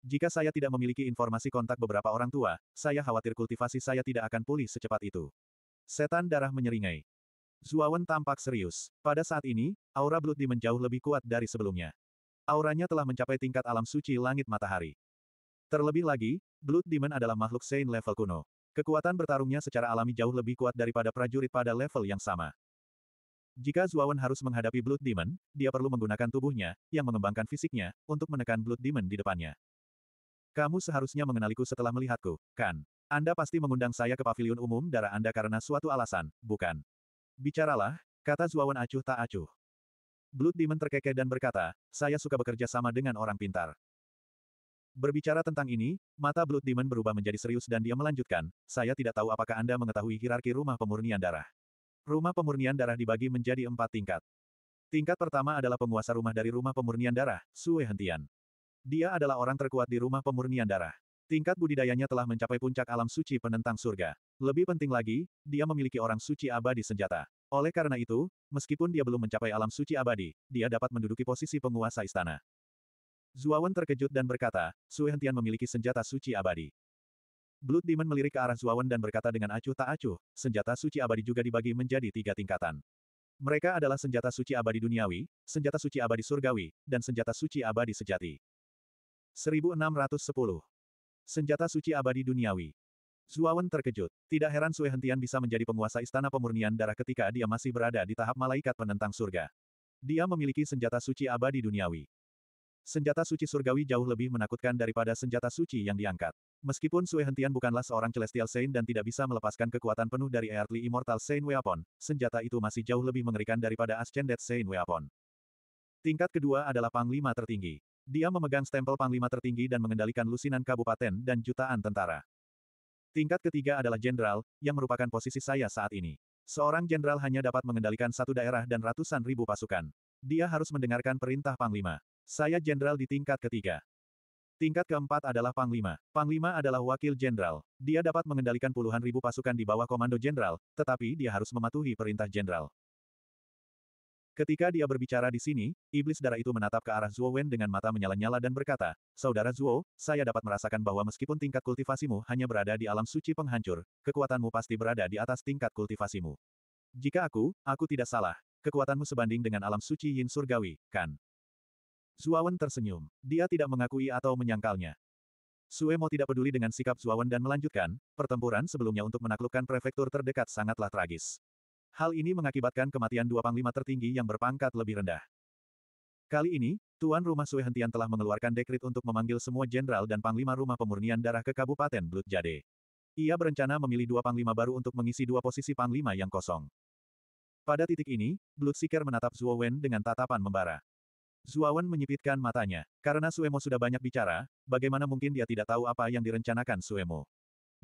Jika saya tidak memiliki informasi kontak beberapa orang tua, saya khawatir kultivasi saya tidak akan pulih secepat itu. Setan darah menyeringai. Zuawan tampak serius. Pada saat ini, aura Blood Demon jauh lebih kuat dari sebelumnya. Auranya telah mencapai tingkat alam suci langit matahari. Terlebih lagi, Blood Demon adalah makhluk Saint level kuno. Kekuatan bertarungnya secara alami jauh lebih kuat daripada prajurit pada level yang sama. Jika Zuawan harus menghadapi Blood Demon, dia perlu menggunakan tubuhnya, yang mengembangkan fisiknya, untuk menekan Blood Demon di depannya. Kamu seharusnya mengenaliku setelah melihatku, kan? Anda pasti mengundang saya ke pavilion umum darah Anda karena suatu alasan, bukan? Bicaralah, kata Zuawan acuh tak acuh. Blood Demon terkekeh dan berkata, saya suka bekerja sama dengan orang pintar. Berbicara tentang ini, mata Blood Demon berubah menjadi serius dan dia melanjutkan, saya tidak tahu apakah Anda mengetahui hierarki rumah pemurnian darah. Rumah pemurnian darah dibagi menjadi empat tingkat. Tingkat pertama adalah penguasa rumah dari rumah pemurnian darah, Sue Hentian. Dia adalah orang terkuat di rumah pemurnian darah. Tingkat budidayanya telah mencapai puncak alam suci penentang surga. Lebih penting lagi, dia memiliki orang suci abadi senjata. Oleh karena itu, meskipun dia belum mencapai alam suci abadi, dia dapat menduduki posisi penguasa istana. Zuawan terkejut dan berkata, Sue Hentian memiliki senjata suci abadi. Blood Demon melirik ke arah Zuawan dan berkata dengan acuh tak acuh, senjata suci abadi juga dibagi menjadi tiga tingkatan. Mereka adalah senjata suci abadi duniawi, senjata suci abadi surgawi, dan senjata suci abadi sejati. 1610. Senjata suci abadi duniawi. Zuawan terkejut. Tidak heran Sue Hentian bisa menjadi penguasa istana pemurnian darah ketika dia masih berada di tahap malaikat penentang surga. Dia memiliki senjata suci abadi duniawi. Senjata suci surgawi jauh lebih menakutkan daripada senjata suci yang diangkat. Meskipun Sue Hentian bukanlah seorang Celestial Saint dan tidak bisa melepaskan kekuatan penuh dari Earthly Immortal Saint Weapon, senjata itu masih jauh lebih mengerikan daripada Ascended Saint Weapon. Tingkat kedua adalah Panglima Tertinggi. Dia memegang stempel Panglima Tertinggi dan mengendalikan lusinan kabupaten dan jutaan tentara. Tingkat ketiga adalah Jenderal, yang merupakan posisi saya saat ini. Seorang jenderal hanya dapat mengendalikan satu daerah dan ratusan ribu pasukan. Dia harus mendengarkan perintah Panglima. Saya jenderal di tingkat ketiga. Tingkat keempat adalah Panglima. Panglima adalah wakil jenderal. Dia dapat mengendalikan puluhan ribu pasukan di bawah komando jenderal, tetapi dia harus mematuhi perintah jenderal. Ketika dia berbicara di sini, iblis darah itu menatap ke arah Zuo Wen dengan mata menyala-nyala dan berkata, Saudara Zuo, saya dapat merasakan bahwa meskipun tingkat kultivasimu hanya berada di alam suci penghancur, kekuatanmu pasti berada di atas tingkat kultivasimu. Jika aku, aku tidak salah, kekuatanmu sebanding dengan alam suci Yin Surgawi, kan? Suawan tersenyum. Dia tidak mengakui atau menyangkalnya. Sue Suemo tidak peduli dengan sikap Suawan dan melanjutkan, pertempuran sebelumnya untuk menaklukkan prefektur terdekat sangatlah tragis. Hal ini mengakibatkan kematian dua panglima tertinggi yang berpangkat lebih rendah. Kali ini, Tuan Rumah Sue Hentian telah mengeluarkan dekrit untuk memanggil semua jenderal dan panglima rumah pemurnian darah ke Kabupaten Blut Jade. Ia berencana memilih dua panglima baru untuk mengisi dua posisi panglima yang kosong. Pada titik ini, Blood Seeker menatap Zuo Wen dengan tatapan membara. Zuawan menyipitkan matanya. Karena Suemo sudah banyak bicara, bagaimana mungkin dia tidak tahu apa yang direncanakan Suemo.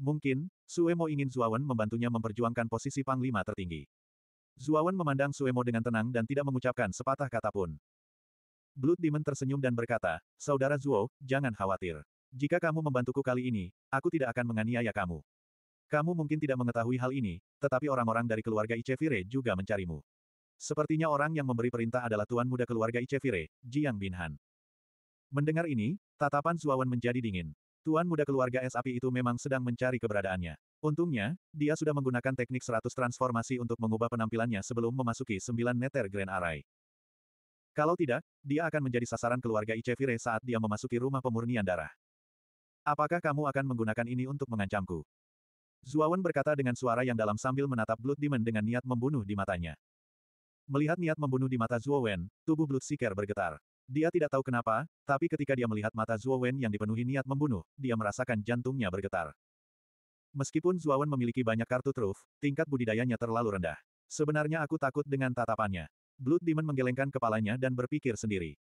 Mungkin, Suemo ingin Zuawan membantunya memperjuangkan posisi panglima tertinggi. Zuawan memandang Suemo dengan tenang dan tidak mengucapkan sepatah kata pun. Blood Demon tersenyum dan berkata, Saudara Zuo, jangan khawatir. Jika kamu membantuku kali ini, aku tidak akan menganiaya kamu. Kamu mungkin tidak mengetahui hal ini, tetapi orang-orang dari keluarga Ichevire juga mencarimu. Sepertinya orang yang memberi perintah adalah tuan muda keluarga Icevire, Jiang Binhan. Mendengar ini, tatapan Suawan menjadi dingin. Tuan muda keluarga es api itu memang sedang mencari keberadaannya. Untungnya, dia sudah menggunakan teknik seratus transformasi untuk mengubah penampilannya sebelum memasuki sembilan meter Grand Array. Kalau tidak, dia akan menjadi sasaran keluarga Icevire saat dia memasuki rumah pemurnian darah. Apakah kamu akan menggunakan ini untuk mengancamku? Zuawan berkata dengan suara yang dalam sambil menatap Blood Demon dengan niat membunuh di matanya. Melihat niat membunuh di mata Zhuo Wen, tubuh Blood Seeker bergetar. Dia tidak tahu kenapa, tapi ketika dia melihat mata Zhuo Wen yang dipenuhi niat membunuh, dia merasakan jantungnya bergetar. Meskipun Zhuo Wen memiliki banyak kartu truf, tingkat budidayanya terlalu rendah. Sebenarnya aku takut dengan tatapannya. Blood Demon menggelengkan kepalanya dan berpikir sendiri.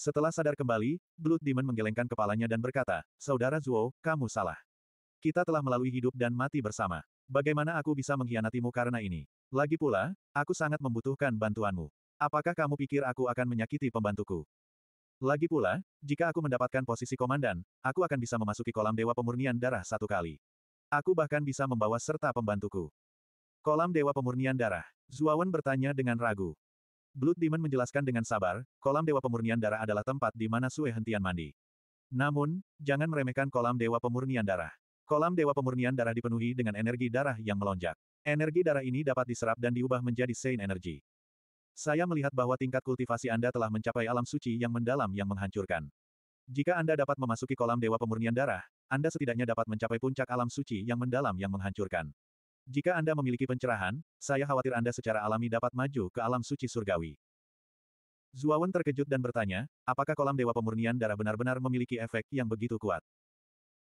Setelah sadar kembali, Blood Demon menggelengkan kepalanya dan berkata, Saudara Zuo, kamu salah. Kita telah melalui hidup dan mati bersama. Bagaimana aku bisa mengkhianatimu karena ini? Lagi pula, aku sangat membutuhkan bantuanmu. Apakah kamu pikir aku akan menyakiti pembantuku? Lagi pula, jika aku mendapatkan posisi komandan, aku akan bisa memasuki kolam dewa pemurnian darah satu kali. Aku bahkan bisa membawa serta pembantuku. Kolam dewa pemurnian darah. Zuawan bertanya dengan ragu. Blood Demon menjelaskan dengan sabar, kolam dewa pemurnian darah adalah tempat di mana Sue hentian mandi. Namun, jangan meremehkan kolam dewa pemurnian darah. Kolam dewa pemurnian darah dipenuhi dengan energi darah yang melonjak. Energi darah ini dapat diserap dan diubah menjadi Saint energi. Saya melihat bahwa tingkat kultivasi Anda telah mencapai alam suci yang mendalam yang menghancurkan. Jika Anda dapat memasuki kolam dewa pemurnian darah, Anda setidaknya dapat mencapai puncak alam suci yang mendalam yang menghancurkan. Jika Anda memiliki pencerahan, saya khawatir Anda secara alami dapat maju ke alam suci surgawi. Zuawan terkejut dan bertanya, apakah kolam dewa pemurnian darah benar-benar memiliki efek yang begitu kuat?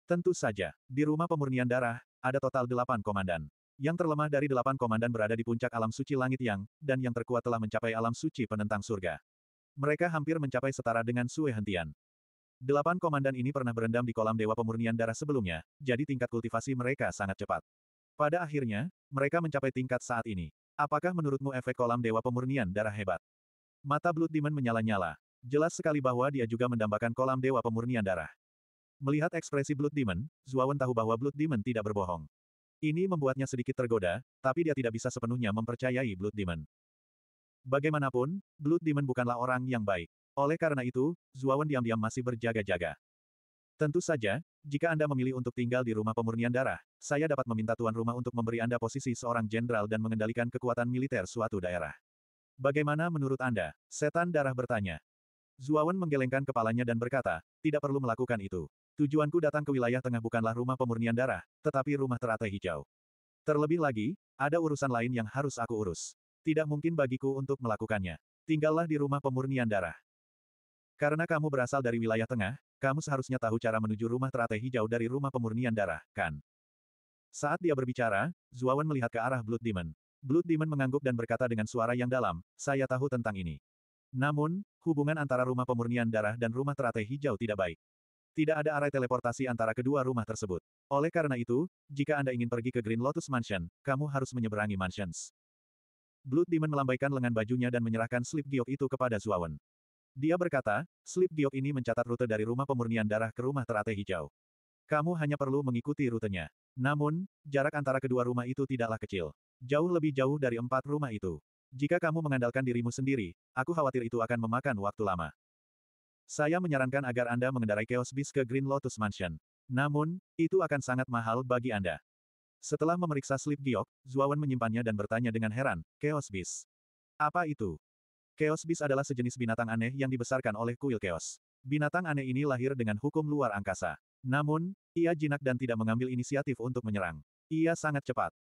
Tentu saja, di rumah pemurnian darah, ada total delapan komandan. Yang terlemah dari delapan komandan berada di puncak alam suci langit yang, dan yang terkuat telah mencapai alam suci penentang surga. Mereka hampir mencapai setara dengan Sue Hentian. Delapan komandan ini pernah berendam di kolam dewa pemurnian darah sebelumnya, jadi tingkat kultivasi mereka sangat cepat. Pada akhirnya, mereka mencapai tingkat saat ini. Apakah menurutmu efek kolam dewa pemurnian darah hebat? Mata Blood Demon menyala-nyala. Jelas sekali bahwa dia juga mendambakan kolam dewa pemurnian darah. Melihat ekspresi Blood Demon, Zuawan tahu bahwa Blood Demon tidak berbohong. Ini membuatnya sedikit tergoda, tapi dia tidak bisa sepenuhnya mempercayai Blood Demon. Bagaimanapun, Blood Demon bukanlah orang yang baik. Oleh karena itu, Zuawan diam-diam masih berjaga-jaga. Tentu saja, jika Anda memilih untuk tinggal di rumah pemurnian darah, saya dapat meminta tuan rumah untuk memberi Anda posisi seorang jenderal dan mengendalikan kekuatan militer suatu daerah. Bagaimana menurut Anda? Setan darah bertanya. Zuawan menggelengkan kepalanya dan berkata, tidak perlu melakukan itu. Tujuanku datang ke wilayah tengah bukanlah rumah pemurnian darah, tetapi rumah teratai hijau. Terlebih lagi, ada urusan lain yang harus aku urus. Tidak mungkin bagiku untuk melakukannya. Tinggallah di rumah pemurnian darah. Karena kamu berasal dari wilayah tengah, kamu seharusnya tahu cara menuju rumah teratai hijau dari rumah pemurnian darah, kan? Saat dia berbicara, Zuawan melihat ke arah Blood Demon. Blood Demon mengangguk dan berkata dengan suara yang dalam, saya tahu tentang ini. Namun, hubungan antara rumah pemurnian darah dan rumah teratai hijau tidak baik. Tidak ada arah teleportasi antara kedua rumah tersebut. Oleh karena itu, jika Anda ingin pergi ke Green Lotus Mansion, kamu harus menyeberangi mansions. Blood Demon melambaikan lengan bajunya dan menyerahkan slip giok itu kepada Zuawan. Dia berkata, slip giok ini mencatat rute dari rumah pemurnian darah ke rumah teratai hijau. Kamu hanya perlu mengikuti rutenya. Namun, jarak antara kedua rumah itu tidaklah kecil. Jauh lebih jauh dari empat rumah itu. Jika kamu mengandalkan dirimu sendiri, aku khawatir itu akan memakan waktu lama. Saya menyarankan agar Anda mengendarai Chaos Beast ke Green Lotus Mansion. Namun, itu akan sangat mahal bagi Anda. Setelah memeriksa slip giok, Zuawan menyimpannya dan bertanya dengan heran, Chaos Beast. Apa itu? Chaos Beast adalah sejenis binatang aneh yang dibesarkan oleh kuil Chaos. Binatang aneh ini lahir dengan hukum luar angkasa. Namun, ia jinak dan tidak mengambil inisiatif untuk menyerang. Ia sangat cepat.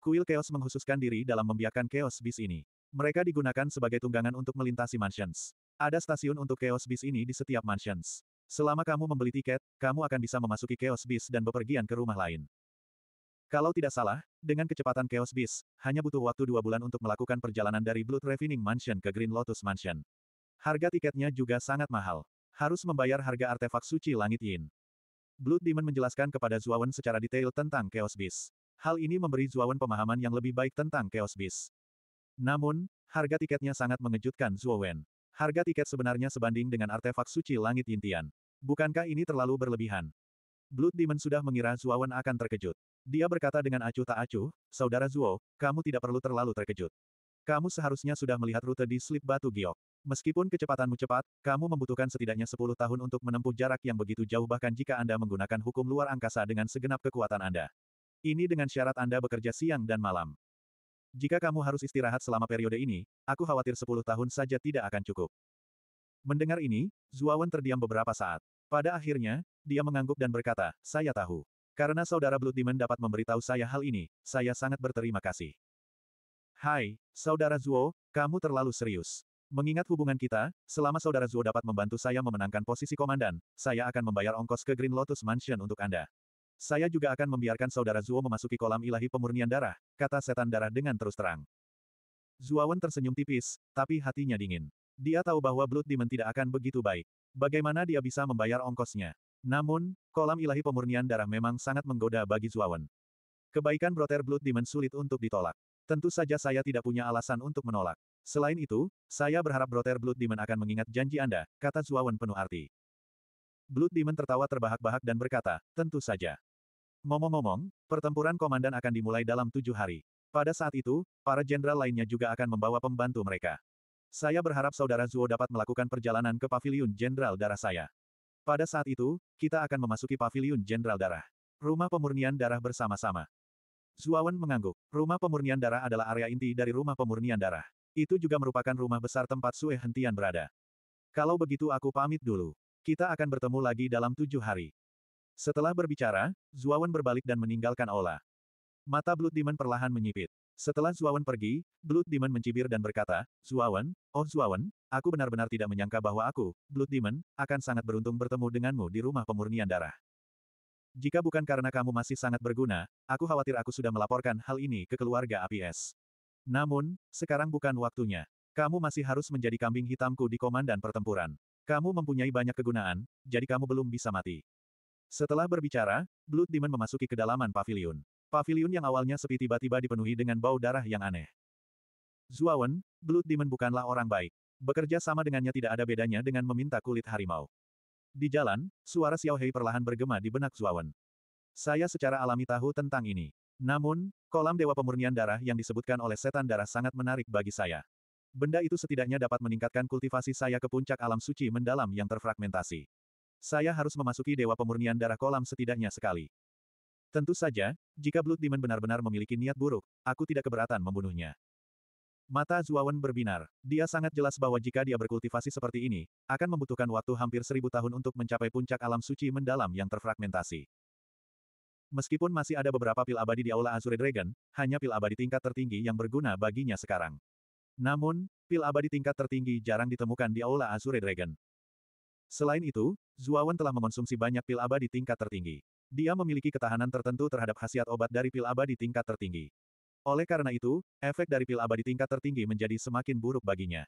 Kuil Chaos menghususkan diri dalam membiarkan Chaos Beast ini. Mereka digunakan sebagai tunggangan untuk melintasi mansions. Ada stasiun untuk Chaos Beast ini di setiap mansions. Selama kamu membeli tiket, kamu akan bisa memasuki Chaos Beast dan bepergian ke rumah lain. Kalau tidak salah, dengan kecepatan Chaos Beast, hanya butuh waktu dua bulan untuk melakukan perjalanan dari Blood Refining Mansion ke Green Lotus Mansion. Harga tiketnya juga sangat mahal. Harus membayar harga artefak suci Langit Yin. Blood Demon menjelaskan kepada Zuawan secara detail tentang Chaos Beast. Hal ini memberi Zuawan pemahaman yang lebih baik tentang Chaos Beast. Namun, harga tiketnya sangat mengejutkan Zuawan. Harga tiket sebenarnya sebanding dengan artefak suci langit Yintian. Bukankah ini terlalu berlebihan? Blood Demon sudah mengira Zuawan akan terkejut. Dia berkata dengan acuh tak acuh, Saudara Zuo, kamu tidak perlu terlalu terkejut. Kamu seharusnya sudah melihat rute di slip batu giok. Meskipun kecepatanmu cepat, kamu membutuhkan setidaknya 10 tahun untuk menempuh jarak yang begitu jauh bahkan jika Anda menggunakan hukum luar angkasa dengan segenap kekuatan Anda. Ini dengan syarat Anda bekerja siang dan malam. Jika kamu harus istirahat selama periode ini, aku khawatir sepuluh tahun saja tidak akan cukup. Mendengar ini, Zuawan terdiam beberapa saat. Pada akhirnya, dia mengangguk dan berkata, saya tahu. Karena saudara Blood Demon dapat memberitahu saya hal ini, saya sangat berterima kasih. Hai, saudara Zuo, kamu terlalu serius. Mengingat hubungan kita, selama saudara Zuo dapat membantu saya memenangkan posisi komandan, saya akan membayar ongkos ke Green Lotus Mansion untuk Anda. Saya juga akan membiarkan saudara Zuo memasuki kolam ilahi pemurnian darah, kata setan darah dengan terus terang. Zuawan tersenyum tipis, tapi hatinya dingin. Dia tahu bahwa Blood Demon tidak akan begitu baik. Bagaimana dia bisa membayar ongkosnya? Namun, kolam ilahi pemurnian darah memang sangat menggoda bagi Zuawan. Kebaikan Brother Blood Demon sulit untuk ditolak. Tentu saja saya tidak punya alasan untuk menolak. Selain itu, saya berharap Brother Blood Demon akan mengingat janji Anda, kata Zuawan penuh arti. Blood Demon tertawa terbahak-bahak dan berkata, tentu saja. Ngomong-ngomong, pertempuran komandan akan dimulai dalam tujuh hari. Pada saat itu, para jenderal lainnya juga akan membawa pembantu mereka. Saya berharap saudara Zuo dapat melakukan perjalanan ke paviliun jenderal darah saya. Pada saat itu, kita akan memasuki paviliun jenderal darah. Rumah pemurnian darah bersama-sama. Zuawan mengangguk. Rumah pemurnian darah adalah area inti dari rumah pemurnian darah. Itu juga merupakan rumah besar tempat Sue Hentian berada. Kalau begitu aku pamit dulu. Kita akan bertemu lagi dalam tujuh hari. Setelah berbicara, Zuawan berbalik dan meninggalkan aula. Mata Blood Demon perlahan menyipit. Setelah Zuawan pergi, Blood Demon mencibir dan berkata, Zuawan, oh Zuawan, aku benar-benar tidak menyangka bahwa aku, Blood Demon, akan sangat beruntung bertemu denganmu di rumah pemurnian darah. Jika bukan karena kamu masih sangat berguna, aku khawatir aku sudah melaporkan hal ini ke keluarga APS. Namun, sekarang bukan waktunya. Kamu masih harus menjadi kambing hitamku di komandan pertempuran. Kamu mempunyai banyak kegunaan, jadi kamu belum bisa mati. Setelah berbicara, Blood Demon memasuki kedalaman pavilion. Pavilion yang awalnya sepi tiba-tiba dipenuhi dengan bau darah yang aneh. Zuawan, Blood Demon bukanlah orang baik. Bekerja sama dengannya tidak ada bedanya dengan meminta kulit harimau. Di jalan, suara Xiao Hei perlahan bergema di benak Zuawan. Saya secara alami tahu tentang ini. Namun, kolam dewa pemurnian darah yang disebutkan oleh setan darah sangat menarik bagi saya. Benda itu setidaknya dapat meningkatkan kultivasi saya ke puncak alam suci mendalam yang terfragmentasi. Saya harus memasuki Dewa Pemurnian Darah Kolam setidaknya sekali. Tentu saja, jika Blood Demon benar-benar memiliki niat buruk, aku tidak keberatan membunuhnya. Mata Zuawan berbinar. Dia sangat jelas bahwa jika dia berkultivasi seperti ini, akan membutuhkan waktu hampir seribu tahun untuk mencapai puncak alam suci mendalam yang terfragmentasi. Meskipun masih ada beberapa pil abadi di Aula Azure Dragon, hanya pil abadi tingkat tertinggi yang berguna baginya sekarang. Namun, pil abadi tingkat tertinggi jarang ditemukan di Aula Azure Dragon. Selain itu, Zuawan telah mengonsumsi banyak pil abadi tingkat tertinggi. Dia memiliki ketahanan tertentu terhadap khasiat obat dari pil abadi tingkat tertinggi. Oleh karena itu, efek dari pil abadi tingkat tertinggi menjadi semakin buruk baginya.